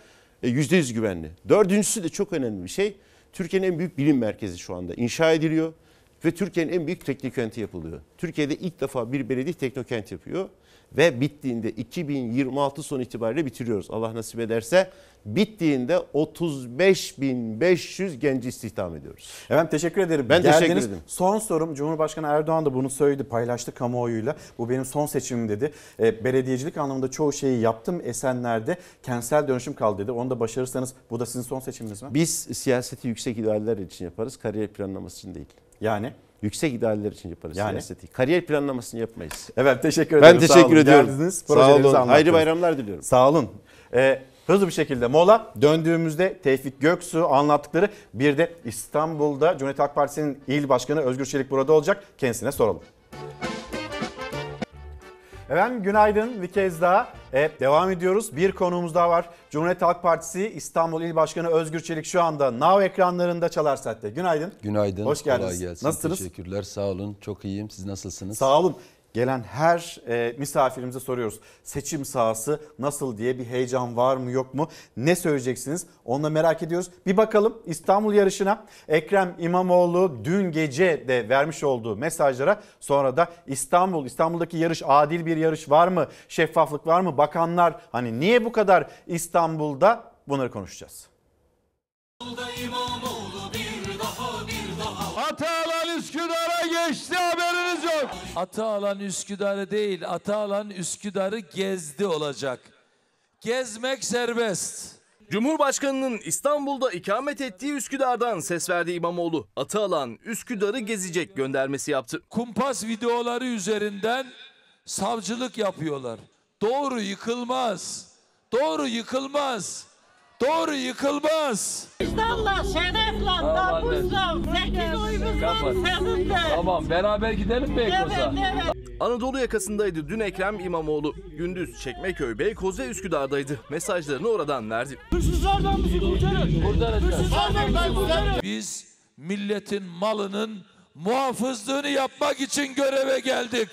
%100 e, güvenli. Dördüncüsü de çok önemli bir şey. Türkiye'nin en büyük bilim merkezi şu anda inşa ediliyor ve Türkiye'nin en büyük teknokenti yapılıyor. Türkiye'de ilk defa bir belediye teknokent yapıyor ve bittiğinde 2026 son itibariyle bitiriyoruz. Allah nasip ederse bittiğinde 35.500 genci istihdam ediyoruz. Efendim teşekkür ederim. Ben Geldiniz. teşekkür ederim. Son sorum Cumhurbaşkanı Erdoğan da bunu söyledi paylaştı kamuoyuyla. Bu benim son seçimim dedi. E, belediyecilik anlamında çoğu şeyi yaptım Esenler'de kentsel dönüşüm kaldı dedi. Onu da başarırsanız bu da sizin son seçiminiz mi? Biz siyaseti yüksek idealler için yaparız kariyer planlaması için değil. Yani? Yüksek idealler için yaparız yani. siyaseti. Kariyer planlamasını yapmayız. Evet teşekkür ederim. Ben teşekkür Sağ olun. ediyorum. Geldiniz, Sağ olun. Hayırlı bayramlar diliyorum. Sağ olun. Ee, hızlı bir şekilde mola. Döndüğümüzde Tevfik Göksu anlattıkları bir de İstanbul'da Cumhuriyet Halk Partisi'nin il başkanı Özgür Çelik burada olacak. Kendisine soralım. Efendim günaydın bir kez daha. Evet devam ediyoruz. Bir konuğumuz daha var. Cumhuriyet Halk Partisi İstanbul İl Başkanı Özgür Çelik şu anda Now ekranlarında Çalar Saat'te. Günaydın. Günaydın. Hoş geldiniz. Kolay gelsin. Nasılsınız? Teşekkürler. Sağ olun. Çok iyiyim. Siz nasılsınız? Sağ olun gelen her e, misafirimize soruyoruz. Seçim sahası nasıl diye bir heyecan var mı yok mu? Ne söyleyeceksiniz? Onu da merak ediyoruz. Bir bakalım İstanbul yarışına Ekrem İmamoğlu dün gece de vermiş olduğu mesajlara sonra da İstanbul, İstanbul'daki yarış adil bir yarış var mı? Şeffaflık var mı? Bakanlar hani niye bu kadar İstanbul'da bunları konuşacağız. İmamoğlu bir Ata alan Üsküdar'ı değil, ata alan Üsküdar'ı gezdi olacak. Gezmek serbest. Cumhurbaşkanının İstanbul'da ikamet ettiği Üsküdar'dan ses verdi İmamoğlu. Atı alan Üsküdar'ı gezecek göndermesi yaptı. Kumpas videoları üzerinden savcılık yapıyorlar. Doğru yıkılmaz. Doğru yıkılmaz. Doğru yıkılmaz. İstanla, şerefle, namusla, sekiz oyumuz var Tamam beraber gidelim Beykoz'a? Anadolu yakasındaydı dün Ekrem İmamoğlu. Gündüz Çekmeköy, Beykoz ve Üsküdar'daydı. Mesajlarını oradan verdi. Hırsızlardan bizi kurtarın. Kurtarın. Hırsızlardan bizi kurtarın. Biz milletin malının muhafızlığını yapmak için göreve geldik.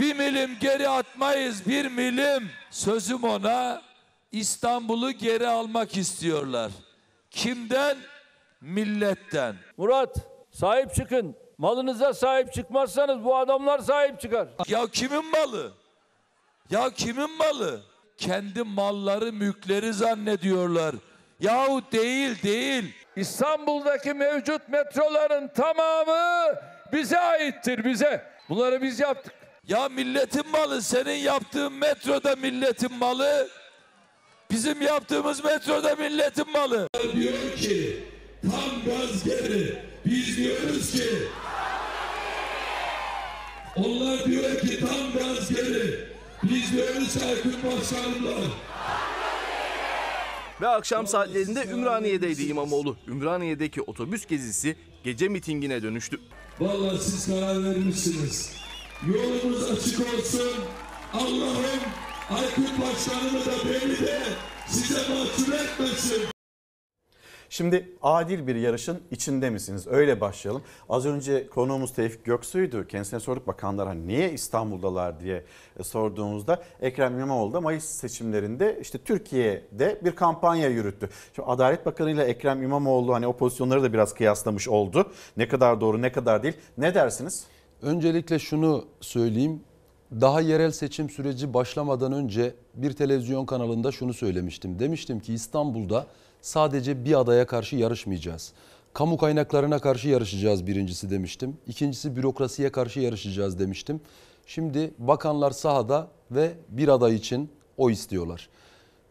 Bir milim geri atmayız, bir milim. Sözüm ona İstanbul'u geri almak istiyorlar. Kimden? Milletten. Murat sahip çıkın. Malınıza sahip çıkmazsanız bu adamlar sahip çıkar. Ya kimin malı? Ya kimin malı? Kendi malları mülkleri zannediyorlar. Yahu değil değil. İstanbul'daki mevcut metroların tamamı bize aittir bize. Bunları biz yaptık. Ya milletin malı senin yaptığın metroda milletin malı. Bizim yaptığımız metroda milletin malı. Diyor ki tam gaz geri. Biz diyoruz ki onlar diyor ki tam gaz geri. Biz diyoruz Erkut Başkanımlar. Ve akşam saatlerinde Ümraniye'deydi İmamoğlu. Ümraniye'deki otobüs gezisi gece mitingine dönüştü. Vallahi siz karar vermişsiniz. Yolumuz açık olsun. Allah'ım Aykut Başkanımı da beni de size mahcup etmesin. Şimdi adil bir yarışın içinde misiniz? Öyle başlayalım. Az önce konuğumuz Tevfik Göksu'ydu. Kendisine sorduk bakanlara hani niye İstanbul'dalar diye e, sorduğumuzda Ekrem İmamoğlu da Mayıs seçimlerinde işte Türkiye'de bir kampanya yürüttü. Şimdi Adalet Bakanı ile Ekrem İmamoğlu hani o pozisyonları da biraz kıyaslamış oldu. Ne kadar doğru ne kadar değil. Ne dersiniz? Öncelikle şunu söyleyeyim daha yerel seçim süreci başlamadan önce bir televizyon kanalında şunu söylemiştim. Demiştim ki İstanbul'da sadece bir adaya karşı yarışmayacağız. Kamu kaynaklarına karşı yarışacağız birincisi demiştim. İkincisi bürokrasiye karşı yarışacağız demiştim. Şimdi bakanlar sahada ve bir aday için o istiyorlar.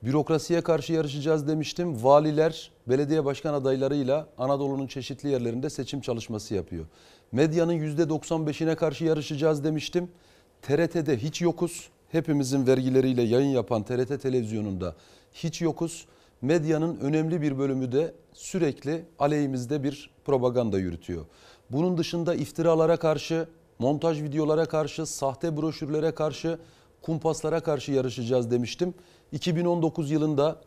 Bürokrasiye karşı yarışacağız demiştim. Valiler belediye başkan adaylarıyla Anadolu'nun çeşitli yerlerinde seçim çalışması yapıyor. Medyanın %95'ine karşı yarışacağız demiştim. TRT'de hiç yokuz. Hepimizin vergileriyle yayın yapan TRT televizyonunda hiç yokuz. Medyanın önemli bir bölümü de sürekli aleyhimizde bir propaganda yürütüyor. Bunun dışında iftiralara karşı, montaj videolara karşı, sahte broşürlere karşı, kumpaslara karşı yarışacağız demiştim. 2019 yılında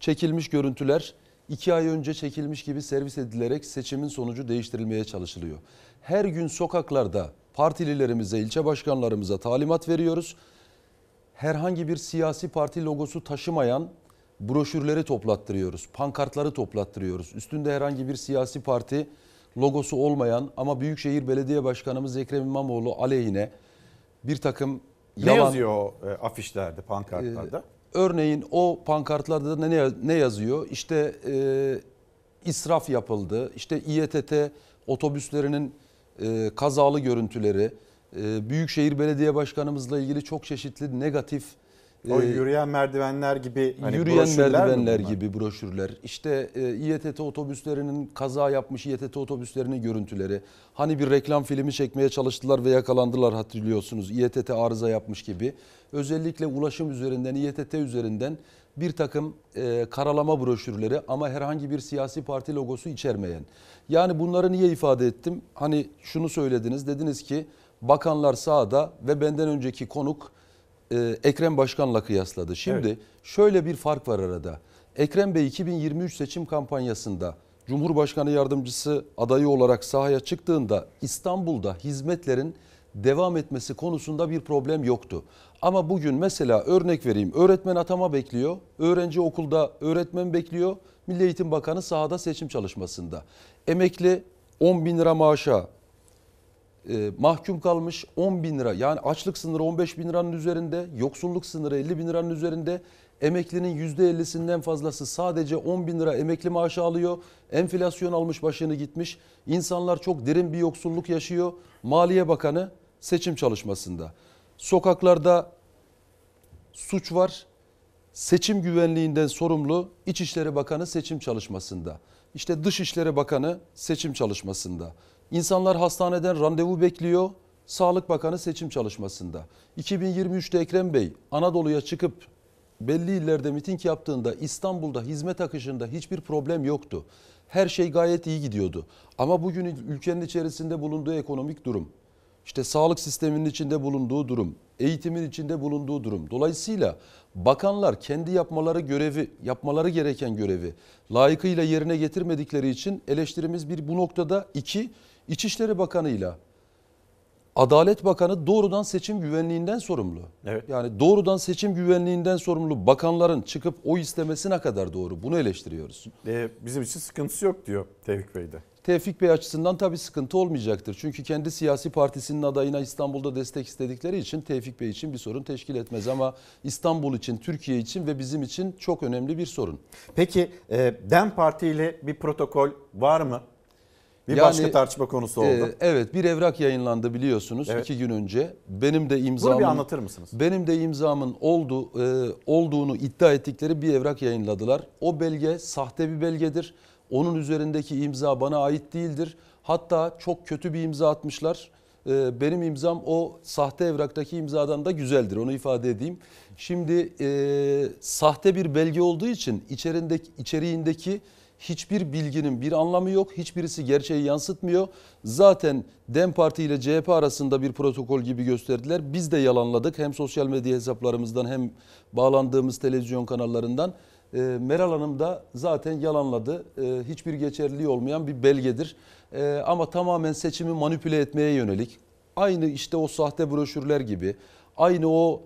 çekilmiş görüntüler iki ay önce çekilmiş gibi servis edilerek seçimin sonucu değiştirilmeye çalışılıyor. Her gün sokaklarda partililerimize, ilçe başkanlarımıza talimat veriyoruz. Herhangi bir siyasi parti logosu taşımayan broşürleri toplattırıyoruz, pankartları toplattırıyoruz. Üstünde herhangi bir siyasi parti logosu olmayan ama Büyükşehir Belediye Başkanımız Ekrem İmamoğlu aleyhine bir takım ne yalan... yazıyor o e, afişlerde, pankartlarda? E, örneğin o pankartlarda ne, ne, ne yazıyor? İşte e, israf yapıldı, işte İETT otobüslerinin e, kazalı görüntüleri, e, Büyükşehir Belediye Başkanımızla ilgili çok çeşitli negatif e, o yürüyen merdivenler gibi hani yürüyen merdivenler gibi broşürler. İşte e, İETT otobüslerinin kaza yapmış İETT otobüslerinin görüntüleri. Hani bir reklam filmi çekmeye çalıştılar ve yakalandılar hatırlıyorsunuz. İETT arıza yapmış gibi özellikle ulaşım üzerinden, İETT üzerinden bir takım e, karalama broşürleri ama herhangi bir siyasi parti logosu içermeyen. Yani bunları niye ifade ettim? Hani şunu söylediniz, dediniz ki bakanlar sağda ve benden önceki konuk e, Ekrem Başkan'la kıyasladı. Şimdi evet. şöyle bir fark var arada. Ekrem Bey 2023 seçim kampanyasında Cumhurbaşkanı yardımcısı adayı olarak sahaya çıktığında İstanbul'da hizmetlerin devam etmesi konusunda bir problem yoktu. Ama bugün mesela örnek vereyim. Öğretmen atama bekliyor. Öğrenci okulda öğretmen bekliyor. Milli Eğitim Bakanı sahada seçim çalışmasında. Emekli 10 bin lira maaşa e, mahkum kalmış 10 bin lira yani açlık sınırı 15 bin liranın üzerinde yoksulluk sınırı 50 bin liranın üzerinde emeklinin %50'sinden fazlası sadece 10 bin lira emekli maaşı alıyor enflasyon almış başını gitmiş insanlar çok derin bir yoksulluk yaşıyor Maliye Bakanı seçim çalışmasında. Sokaklarda suç var. Seçim güvenliğinden sorumlu İçişleri Bakanı seçim çalışmasında. İşte Dışişleri Bakanı seçim çalışmasında. İnsanlar hastaneden randevu bekliyor. Sağlık Bakanı seçim çalışmasında. 2023'te Ekrem Bey Anadolu'ya çıkıp belli illerde miting yaptığında İstanbul'da hizmet akışında hiçbir problem yoktu. Her şey gayet iyi gidiyordu. Ama bugün ülkenin içerisinde bulunduğu ekonomik durum, işte sağlık sisteminin içinde bulunduğu durum, eğitimin içinde bulunduğu durum. Dolayısıyla bakanlar kendi yapmaları görevi, yapmaları gereken görevi layıkıyla yerine getirmedikleri için eleştirimiz bir bu noktada iki İçişleri Bakanı'yla Adalet Bakanı doğrudan seçim güvenliğinden sorumlu. Evet. Yani doğrudan seçim güvenliğinden sorumlu bakanların çıkıp oy istemesine kadar doğru. Bunu eleştiriyoruz. Ee, bizim için sıkıntısı yok diyor Tevfik Bey de. Tevfik Bey açısından tabii sıkıntı olmayacaktır. Çünkü kendi siyasi partisinin adayına İstanbul'da destek istedikleri için Tevfik Bey için bir sorun teşkil etmez. Ama İstanbul için, Türkiye için ve bizim için çok önemli bir sorun. Peki e, DEM Parti ile bir protokol var mı? Bir yani, başka tartışma konusu e, oldu. E, evet bir evrak yayınlandı biliyorsunuz evet. iki gün önce. Benim de imzamın, Bunu bir anlatır mısınız? Benim de imzamın oldu, e, olduğunu iddia ettikleri bir evrak yayınladılar. O belge sahte bir belgedir. Onun üzerindeki imza bana ait değildir. Hatta çok kötü bir imza atmışlar. Ee, benim imzam o sahte evraktaki imzadan da güzeldir. Onu ifade edeyim. Şimdi e, sahte bir belge olduğu için içerindeki, içeriğindeki hiçbir bilginin bir anlamı yok. Hiçbirisi gerçeği yansıtmıyor. Zaten DEM Parti ile CHP arasında bir protokol gibi gösterdiler. Biz de yalanladık hem sosyal medya hesaplarımızdan hem bağlandığımız televizyon kanallarından. E, Meral Hanım da zaten yalanladı. E, hiçbir geçerliliği olmayan bir belgedir. E, ama tamamen seçimi manipüle etmeye yönelik. Aynı işte o sahte broşürler gibi. Aynı o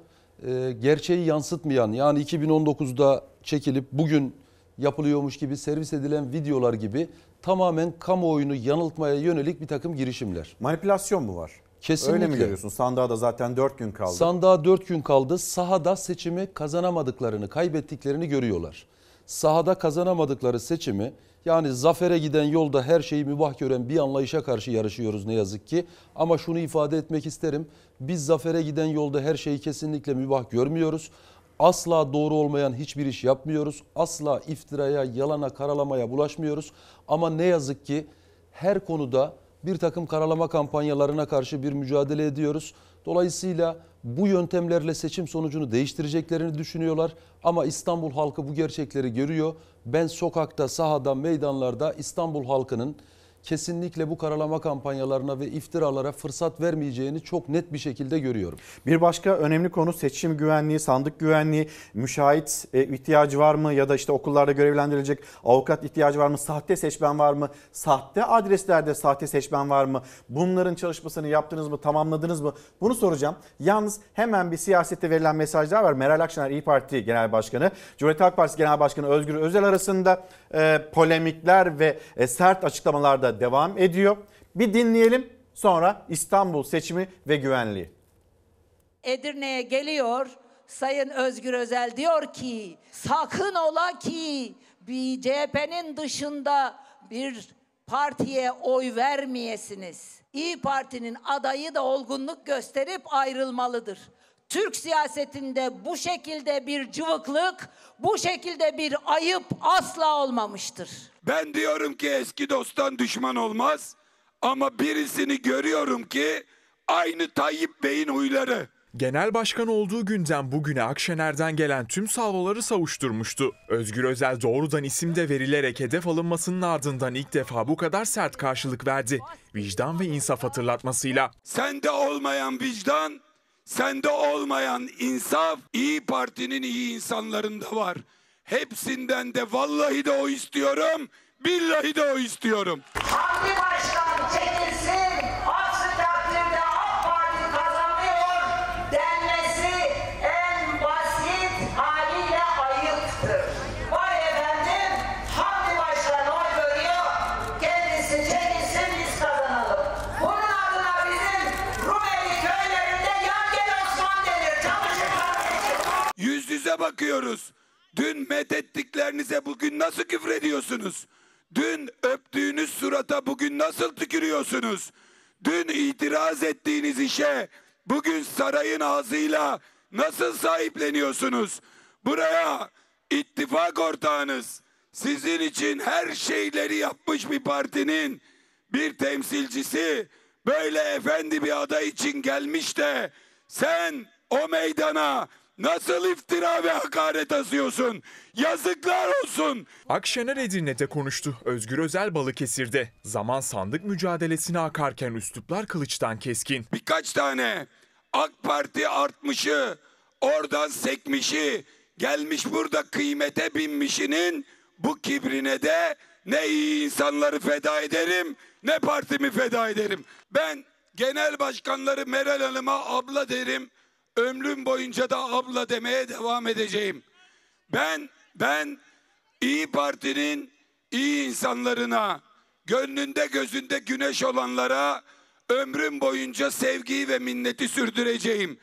e, gerçeği yansıtmayan yani 2019'da çekilip bugün yapılıyormuş gibi servis edilen videolar gibi tamamen kamuoyunu yanıltmaya yönelik bir takım girişimler. Manipülasyon mu var? Kesinlikle. Öyle mi görüyorsun? Sandığa da zaten 4 gün kaldı. Sandığa 4 gün kaldı. Sahada seçimi kazanamadıklarını, kaybettiklerini görüyorlar. Sahada kazanamadıkları seçimi yani zafere giden yolda her şeyi mübah gören bir anlayışa karşı yarışıyoruz ne yazık ki. Ama şunu ifade etmek isterim. Biz zafere giden yolda her şeyi kesinlikle mübah görmüyoruz. Asla doğru olmayan hiçbir iş yapmıyoruz. Asla iftiraya, yalana, karalamaya bulaşmıyoruz. Ama ne yazık ki her konuda bir takım karalama kampanyalarına karşı bir mücadele ediyoruz. Dolayısıyla bu yöntemlerle seçim sonucunu değiştireceklerini düşünüyorlar ama İstanbul halkı bu gerçekleri görüyor. Ben sokakta, sahada, meydanlarda İstanbul halkının kesinlikle bu karalama kampanyalarına ve iftiralara fırsat vermeyeceğini çok net bir şekilde görüyorum. Bir başka önemli konu seçim güvenliği, sandık güvenliği, müşahit e, ihtiyacı var mı ya da işte okullarda görevlendirilecek avukat ihtiyacı var mı, sahte seçmen var mı, sahte adreslerde sahte seçmen var mı? Bunların çalışmasını yaptınız mı, tamamladınız mı? Bunu soracağım. Yalnız hemen bir siyasette verilen mesajlar var. Meral Akşener İyi Parti Genel Başkanı, Cumhuriyet Halk Partisi Genel Başkanı Özgür Özel arasında e, polemikler ve e, sert açıklamalarda devam ediyor. Bir dinleyelim sonra İstanbul seçimi ve güvenliği. Edirne'ye geliyor Sayın Özgür Özel diyor ki sakın ola ki bir CHP'nin dışında bir partiye oy vermeyesiniz. İyi Parti'nin adayı da olgunluk gösterip ayrılmalıdır. Türk siyasetinde bu şekilde bir cıvıklık, bu şekilde bir ayıp asla olmamıştır. Ben diyorum ki eski dosttan düşman olmaz ama birisini görüyorum ki aynı Tayyip Bey'in huyları. Genel başkan olduğu günden bugüne Akşener'den gelen tüm salvaları savuşturmuştu. Özgür Özel doğrudan isimde verilerek hedef alınmasının ardından ilk defa bu kadar sert karşılık verdi. Vicdan ve insaf hatırlatmasıyla. Sende olmayan vicdan Sende olmayan insaf İyi Parti'nin iyi insanlarında var. Hepsinden de vallahi de o istiyorum, billahi de o istiyorum. Parti başkanı bakıyoruz. Dün medettiklerinize bugün nasıl küfrediyorsunuz? Dün öptüğünüz surata bugün nasıl tükürüyorsunuz? Dün itiraz ettiğiniz işe bugün sarayın ağzıyla nasıl sahipleniyorsunuz? Buraya ittifak ortağınız sizin için her şeyleri yapmış bir partinin bir temsilcisi böyle efendi bir aday için gelmiş de sen o meydana Nasıl iftira ve hakaret asıyorsun? Yazıklar olsun. Akşener Edirne'de konuştu. Özgür Özel Balıkesir'de. Zaman sandık mücadelesine akarken üsluplar kılıçtan keskin. Birkaç tane AK Parti artmışı, oradan sekmişi, gelmiş burada kıymete binmişinin bu kibrine de ne iyi insanları feda ederim ne partimi feda ederim. Ben genel başkanları Meral Hanım'a abla derim. Ömrüm boyunca da abla demeye devam edeceğim. Ben ben İyi Parti'nin iyi insanlarına, gönlünde gözünde güneş olanlara ömrüm boyunca sevgiyi ve minneti sürdüreceğim.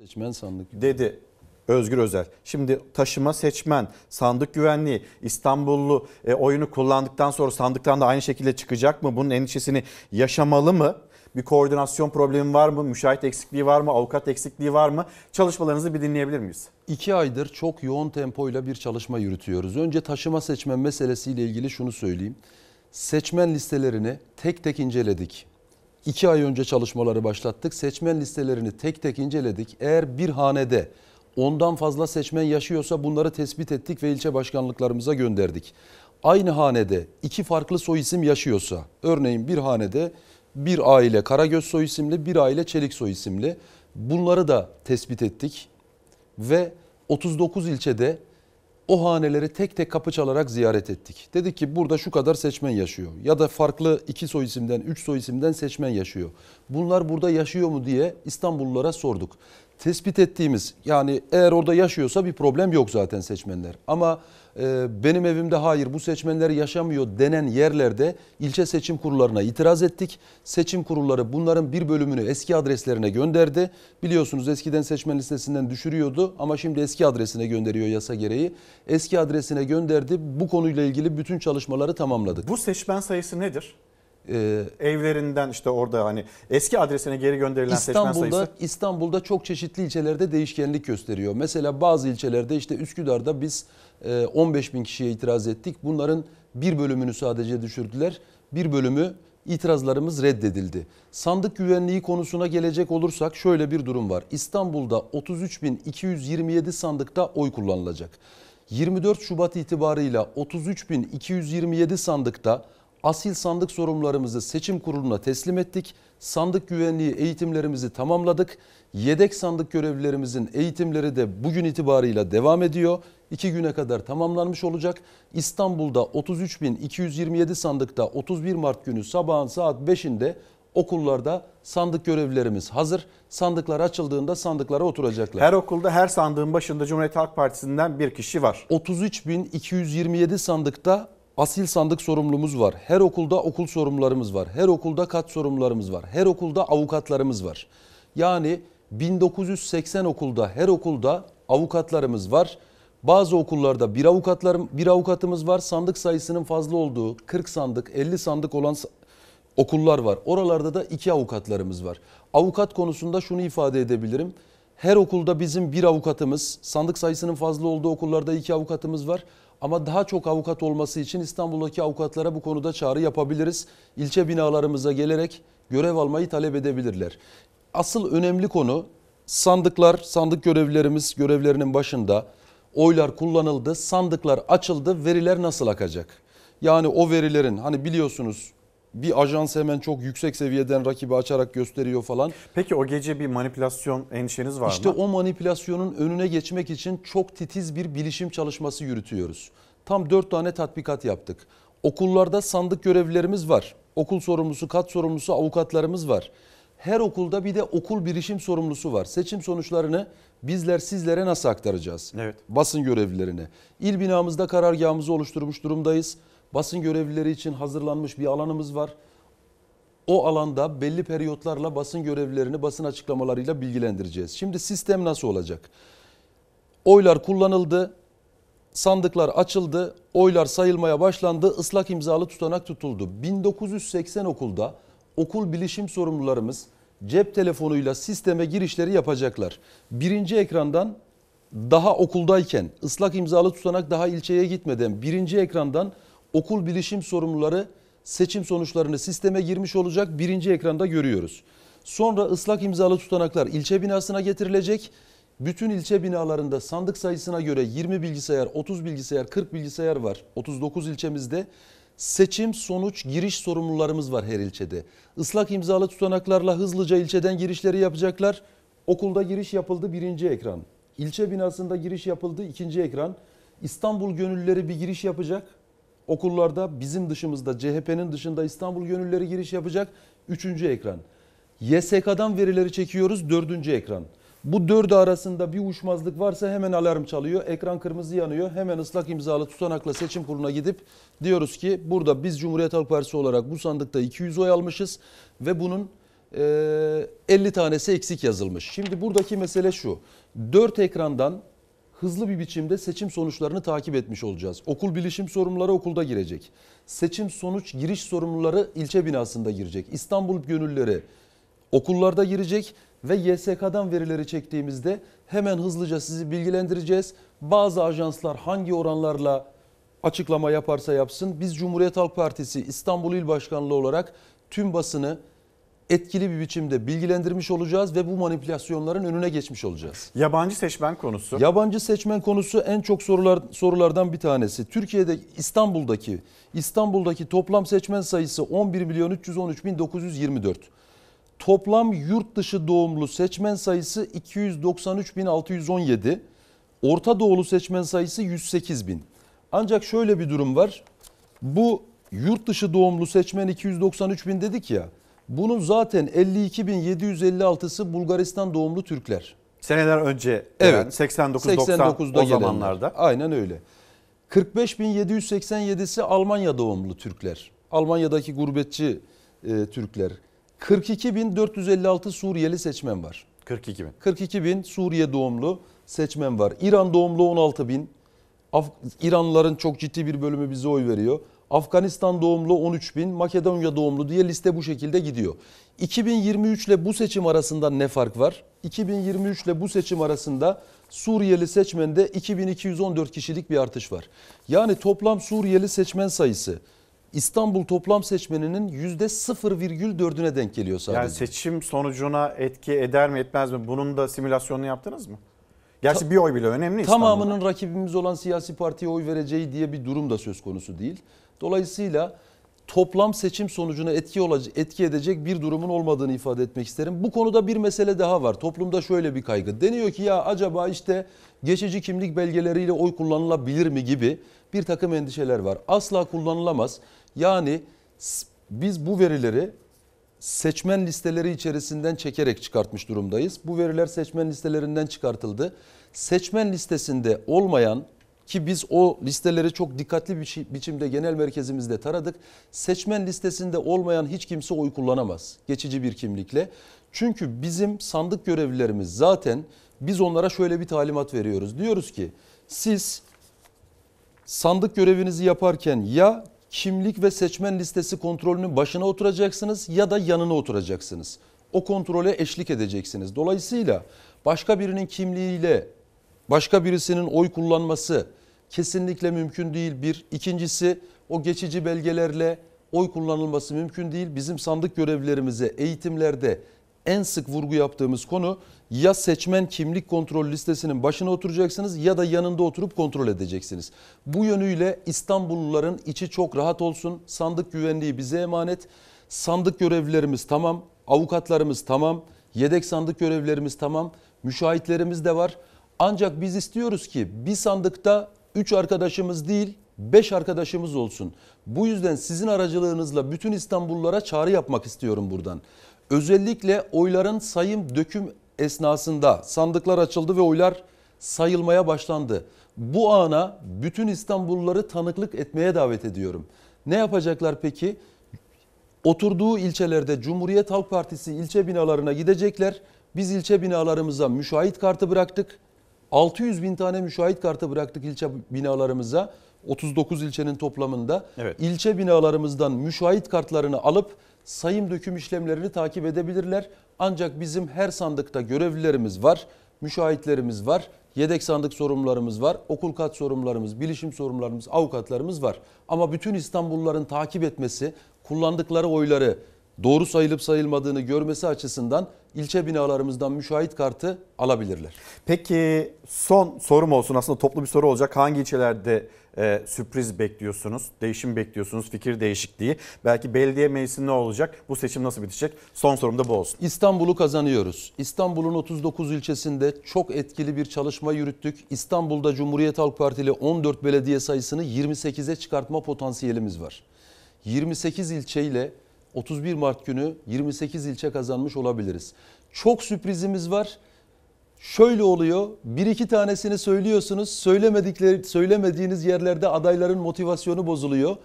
Seçmen sandık. Dedi Özgür Özel. Şimdi taşıma seçmen, sandık güvenliği, İstanbullu e, oyunu kullandıktan sonra sandıktan da aynı şekilde çıkacak mı? Bunun endişesini yaşamalı mı? Bir koordinasyon problemi var mı? Müşahit eksikliği var mı? Avukat eksikliği var mı? Çalışmalarınızı bir dinleyebilir miyiz? İki aydır çok yoğun tempoyla bir çalışma yürütüyoruz. Önce taşıma seçmen meselesiyle ilgili şunu söyleyeyim. Seçmen listelerini tek tek inceledik. İki ay önce çalışmaları başlattık. Seçmen listelerini tek tek inceledik. Eğer bir hanede ondan fazla seçmen yaşıyorsa bunları tespit ettik ve ilçe başkanlıklarımıza gönderdik. Aynı hanede iki farklı soy isim yaşıyorsa, örneğin bir hanede bir aile Karagöz soy isimli, bir aile Çelik soy isimli. Bunları da tespit ettik ve 39 ilçede o haneleri tek tek kapı çalarak ziyaret ettik. Dedik ki burada şu kadar seçmen yaşıyor ya da farklı iki soy isimden, üç soy isimden seçmen yaşıyor. Bunlar burada yaşıyor mu diye İstanbullulara sorduk. Tespit ettiğimiz yani eğer orada yaşıyorsa bir problem yok zaten seçmenler. Ama ee, benim evimde hayır bu seçmenler yaşamıyor denen yerlerde ilçe seçim kurullarına itiraz ettik. Seçim kurulları bunların bir bölümünü eski adreslerine gönderdi. Biliyorsunuz eskiden seçmen listesinden düşürüyordu ama şimdi eski adresine gönderiyor yasa gereği. Eski adresine gönderdi. Bu konuyla ilgili bütün çalışmaları tamamladık. Bu seçmen sayısı nedir? e, evlerinden işte orada hani eski adresine geri gönderilen İstanbul'da, seçmen sayısı. İstanbul'da çok çeşitli ilçelerde değişkenlik gösteriyor. Mesela bazı ilçelerde işte Üsküdar'da biz 15 e, bin kişiye itiraz ettik. Bunların bir bölümünü sadece düşürdüler. Bir bölümü itirazlarımız reddedildi. Sandık güvenliği konusuna gelecek olursak şöyle bir durum var. İstanbul'da 33.227 sandıkta oy kullanılacak. 24 Şubat itibarıyla 33.227 sandıkta asil sandık sorumlularımızı seçim kuruluna teslim ettik. Sandık güvenliği eğitimlerimizi tamamladık. Yedek sandık görevlilerimizin eğitimleri de bugün itibarıyla devam ediyor. İki güne kadar tamamlanmış olacak. İstanbul'da 33.227 sandıkta 31 Mart günü sabahın saat 5'inde okullarda sandık görevlilerimiz hazır. Sandıklar açıldığında sandıklara oturacaklar. Her okulda her sandığın başında Cumhuriyet Halk Partisi'nden bir kişi var. 33.227 sandıkta asil sandık sorumlumuz var. Her okulda okul sorumlularımız var. Her okulda kat sorumlularımız var. Her okulda avukatlarımız var. Yani 1980 okulda her okulda avukatlarımız var. Bazı okullarda bir avukatlarım bir avukatımız var. Sandık sayısının fazla olduğu 40 sandık, 50 sandık olan okullar var. Oralarda da iki avukatlarımız var. Avukat konusunda şunu ifade edebilirim. Her okulda bizim bir avukatımız, sandık sayısının fazla olduğu okullarda iki avukatımız var. Ama daha çok avukat olması için İstanbul'daki avukatlara bu konuda çağrı yapabiliriz. İlçe binalarımıza gelerek görev almayı talep edebilirler. Asıl önemli konu sandıklar, sandık görevlerimiz, görevlerinin başında. Oylar kullanıldı, sandıklar açıldı, veriler nasıl akacak? Yani o verilerin hani biliyorsunuz bir ajans hemen çok yüksek seviyeden rakibi açarak gösteriyor falan. Peki o gece bir manipülasyon endişeniz var işte mı? İşte o manipülasyonun önüne geçmek için çok titiz bir bilişim çalışması yürütüyoruz. Tam 4 tane tatbikat yaptık. Okullarda sandık görevlilerimiz var. Okul sorumlusu, kat sorumlusu, avukatlarımız var. Her okulda bir de okul bilişim sorumlusu var. Seçim sonuçlarını bizler sizlere nasıl aktaracağız? Evet. Basın görevlilerine. İl binamızda karargahımızı oluşturmuş durumdayız basın görevlileri için hazırlanmış bir alanımız var. O alanda belli periyotlarla basın görevlilerini basın açıklamalarıyla bilgilendireceğiz. Şimdi sistem nasıl olacak? Oylar kullanıldı, sandıklar açıldı, oylar sayılmaya başlandı, ıslak imzalı tutanak tutuldu. 1980 okulda okul bilişim sorumlularımız cep telefonuyla sisteme girişleri yapacaklar. Birinci ekrandan daha okuldayken ıslak imzalı tutanak daha ilçeye gitmeden birinci ekrandan okul bilişim sorumluları seçim sonuçlarını sisteme girmiş olacak birinci ekranda görüyoruz. Sonra ıslak imzalı tutanaklar ilçe binasına getirilecek. Bütün ilçe binalarında sandık sayısına göre 20 bilgisayar, 30 bilgisayar, 40 bilgisayar var. 39 ilçemizde seçim sonuç giriş sorumlularımız var her ilçede. Islak imzalı tutanaklarla hızlıca ilçeden girişleri yapacaklar. Okulda giriş yapıldı birinci ekran. İlçe binasında giriş yapıldı ikinci ekran. İstanbul gönülleri bir giriş yapacak. Okullarda bizim dışımızda CHP'nin dışında İstanbul gönülleri giriş yapacak. Üçüncü ekran. YSK'dan verileri çekiyoruz. Dördüncü ekran. Bu dördü arasında bir uçmazlık varsa hemen alarm çalıyor. Ekran kırmızı yanıyor. Hemen ıslak imzalı tutanakla seçim kuruluna gidip diyoruz ki burada biz Cumhuriyet Halk Partisi olarak bu sandıkta 200 oy almışız ve bunun 50 tanesi eksik yazılmış. Şimdi buradaki mesele şu. 4 ekrandan hızlı bir biçimde seçim sonuçlarını takip etmiş olacağız. Okul bilişim sorumluları okulda girecek. Seçim sonuç giriş sorumluları ilçe binasında girecek. İstanbul gönülleri okullarda girecek ve YSK'dan verileri çektiğimizde hemen hızlıca sizi bilgilendireceğiz. Bazı ajanslar hangi oranlarla açıklama yaparsa yapsın biz Cumhuriyet Halk Partisi İstanbul İl Başkanlığı olarak tüm basını etkili bir biçimde bilgilendirmiş olacağız ve bu manipülasyonların önüne geçmiş olacağız. Yabancı seçmen konusu. Yabancı seçmen konusu en çok sorular sorulardan bir tanesi. Türkiye'de İstanbul'daki İstanbul'daki toplam seçmen sayısı 11 milyon 313 bin 924. Toplam yurt dışı doğumlu seçmen sayısı 293 bin 617. Orta Doğulu seçmen sayısı 108 bin. Ancak şöyle bir durum var. Bu yurt dışı doğumlu seçmen 293 bin dedik ya. Bunun zaten 52.756'sı Bulgaristan doğumlu Türkler. Seneler önce evet. 89-90 o zamanlarda. Aynen öyle. 45.787'si Almanya doğumlu Türkler. Almanya'daki gurbetçi e, Türkler. 42.456 Suriyeli seçmen var. 42 bin. 42 bin Suriye doğumlu seçmen var. İran doğumlu 16 bin. Af İranlıların çok ciddi bir bölümü bize oy veriyor. Afganistan doğumlu 13 bin, Makedonya doğumlu diye liste bu şekilde gidiyor. 2023 ile bu seçim arasında ne fark var? 2023 ile bu seçim arasında Suriyeli seçmende 2214 kişilik bir artış var. Yani toplam Suriyeli seçmen sayısı İstanbul toplam seçmeninin %0,4'üne denk geliyor sadece. Yani seçim sonucuna etki eder mi etmez mi? Bunun da simülasyonunu yaptınız mı? Gerçi Ta- bir oy bile önemli. Tamamının rakibimiz olan siyasi partiye oy vereceği diye bir durum da söz konusu değil. Dolayısıyla toplam seçim sonucuna etki olacak etki edecek bir durumun olmadığını ifade etmek isterim. Bu konuda bir mesele daha var. Toplumda şöyle bir kaygı. Deniyor ki ya acaba işte geçici kimlik belgeleriyle oy kullanılabilir mi gibi bir takım endişeler var. Asla kullanılamaz. Yani biz bu verileri seçmen listeleri içerisinden çekerek çıkartmış durumdayız. Bu veriler seçmen listelerinden çıkartıldı. Seçmen listesinde olmayan ki biz o listeleri çok dikkatli bir biçimde genel merkezimizde taradık. Seçmen listesinde olmayan hiç kimse oy kullanamaz geçici bir kimlikle. Çünkü bizim sandık görevlilerimiz zaten biz onlara şöyle bir talimat veriyoruz. Diyoruz ki siz sandık görevinizi yaparken ya kimlik ve seçmen listesi kontrolünün başına oturacaksınız ya da yanına oturacaksınız. O kontrole eşlik edeceksiniz. Dolayısıyla başka birinin kimliğiyle başka birisinin oy kullanması kesinlikle mümkün değil bir. İkincisi o geçici belgelerle oy kullanılması mümkün değil. Bizim sandık görevlerimize eğitimlerde en sık vurgu yaptığımız konu ya seçmen kimlik kontrol listesinin başına oturacaksınız ya da yanında oturup kontrol edeceksiniz. Bu yönüyle İstanbulluların içi çok rahat olsun. Sandık güvenliği bize emanet. Sandık görevlilerimiz tamam, avukatlarımız tamam, yedek sandık görevlilerimiz tamam, müşahitlerimiz de var. Ancak biz istiyoruz ki bir sandıkta 3 arkadaşımız değil 5 arkadaşımız olsun. Bu yüzden sizin aracılığınızla bütün İstanbullulara çağrı yapmak istiyorum buradan. Özellikle oyların sayım döküm esnasında sandıklar açıldı ve oylar sayılmaya başlandı. Bu ana bütün İstanbulluları tanıklık etmeye davet ediyorum. Ne yapacaklar peki? Oturduğu ilçelerde Cumhuriyet Halk Partisi ilçe binalarına gidecekler. Biz ilçe binalarımıza müşahit kartı bıraktık. 600 bin tane müşahit kartı bıraktık ilçe binalarımıza. 39 ilçenin toplamında. Evet. ilçe binalarımızdan müşahit kartlarını alıp sayım döküm işlemlerini takip edebilirler. Ancak bizim her sandıkta görevlilerimiz var, müşahitlerimiz var, yedek sandık sorumlularımız var, okul kat sorumlularımız, bilişim sorumlularımız, avukatlarımız var. Ama bütün İstanbulluların takip etmesi, kullandıkları oyları doğru sayılıp sayılmadığını görmesi açısından ilçe binalarımızdan müşahit kartı alabilirler. Peki son sorum olsun aslında toplu bir soru olacak. Hangi ilçelerde e, sürpriz bekliyorsunuz, değişim bekliyorsunuz, fikir değişikliği? Belki belediye meclisi ne olacak, bu seçim nasıl bitecek? Son sorum da bu olsun. İstanbul'u kazanıyoruz. İstanbul'un 39 ilçesinde çok etkili bir çalışma yürüttük. İstanbul'da Cumhuriyet Halk Partili 14 belediye sayısını 28'e çıkartma potansiyelimiz var. 28 ilçeyle 31 Mart günü 28 ilçe kazanmış olabiliriz. Çok sürprizimiz var. Şöyle oluyor. Bir iki tanesini söylüyorsunuz. Söylemedikleri söylemediğiniz yerlerde adayların motivasyonu bozuluyor.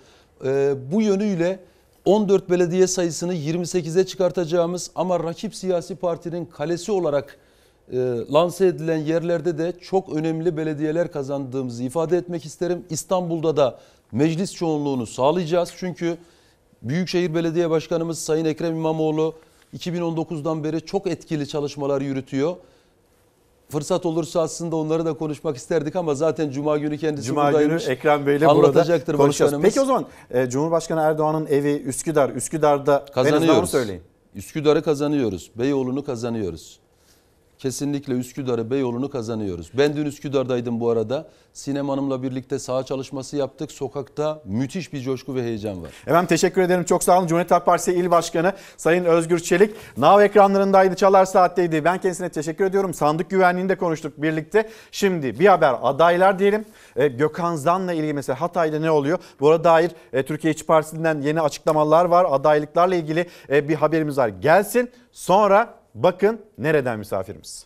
Ee, bu yönüyle 14 belediye sayısını 28'e çıkartacağımız ama rakip siyasi partinin kalesi olarak e, lanse edilen yerlerde de çok önemli belediyeler kazandığımızı ifade etmek isterim. İstanbul'da da meclis çoğunluğunu sağlayacağız. Çünkü Büyükşehir Belediye Başkanımız Sayın Ekrem İmamoğlu 2019'dan beri çok etkili çalışmalar yürütüyor. Fırsat olursa aslında onları da konuşmak isterdik ama zaten Cuma günü kendisi Cuma buradaymış. Cuma günü Ekrem Bey'le burada konuşacağız. Peki o zaman e, Cumhurbaşkanı Erdoğan'ın evi Üsküdar. Üsküdar'da kazanıyoruz. En söyleyin. Üsküdar'ı kazanıyoruz. Beyoğlu'nu kazanıyoruz kesinlikle Üsküdar'ı Beyoğlu'nu kazanıyoruz. Ben dün Üsküdar'daydım bu arada. Sinem Hanım'la birlikte saha çalışması yaptık. Sokakta müthiş bir coşku ve heyecan var. Efendim teşekkür ederim. Çok sağ olun. Cumhuriyet Halk Partisi İl Başkanı Sayın Özgür Çelik. Nav ekranlarındaydı, çalar saatteydi. Ben kendisine teşekkür ediyorum. Sandık güvenliğinde konuştuk birlikte. Şimdi bir haber adaylar diyelim. E, Gökhan Zan'la ilgili mesela Hatay'da ne oluyor? Buna dair e, Türkiye İç Partisi'nden yeni açıklamalar var. Adaylıklarla ilgili e, bir haberimiz var. Gelsin sonra Bakın nereden misafirimiz.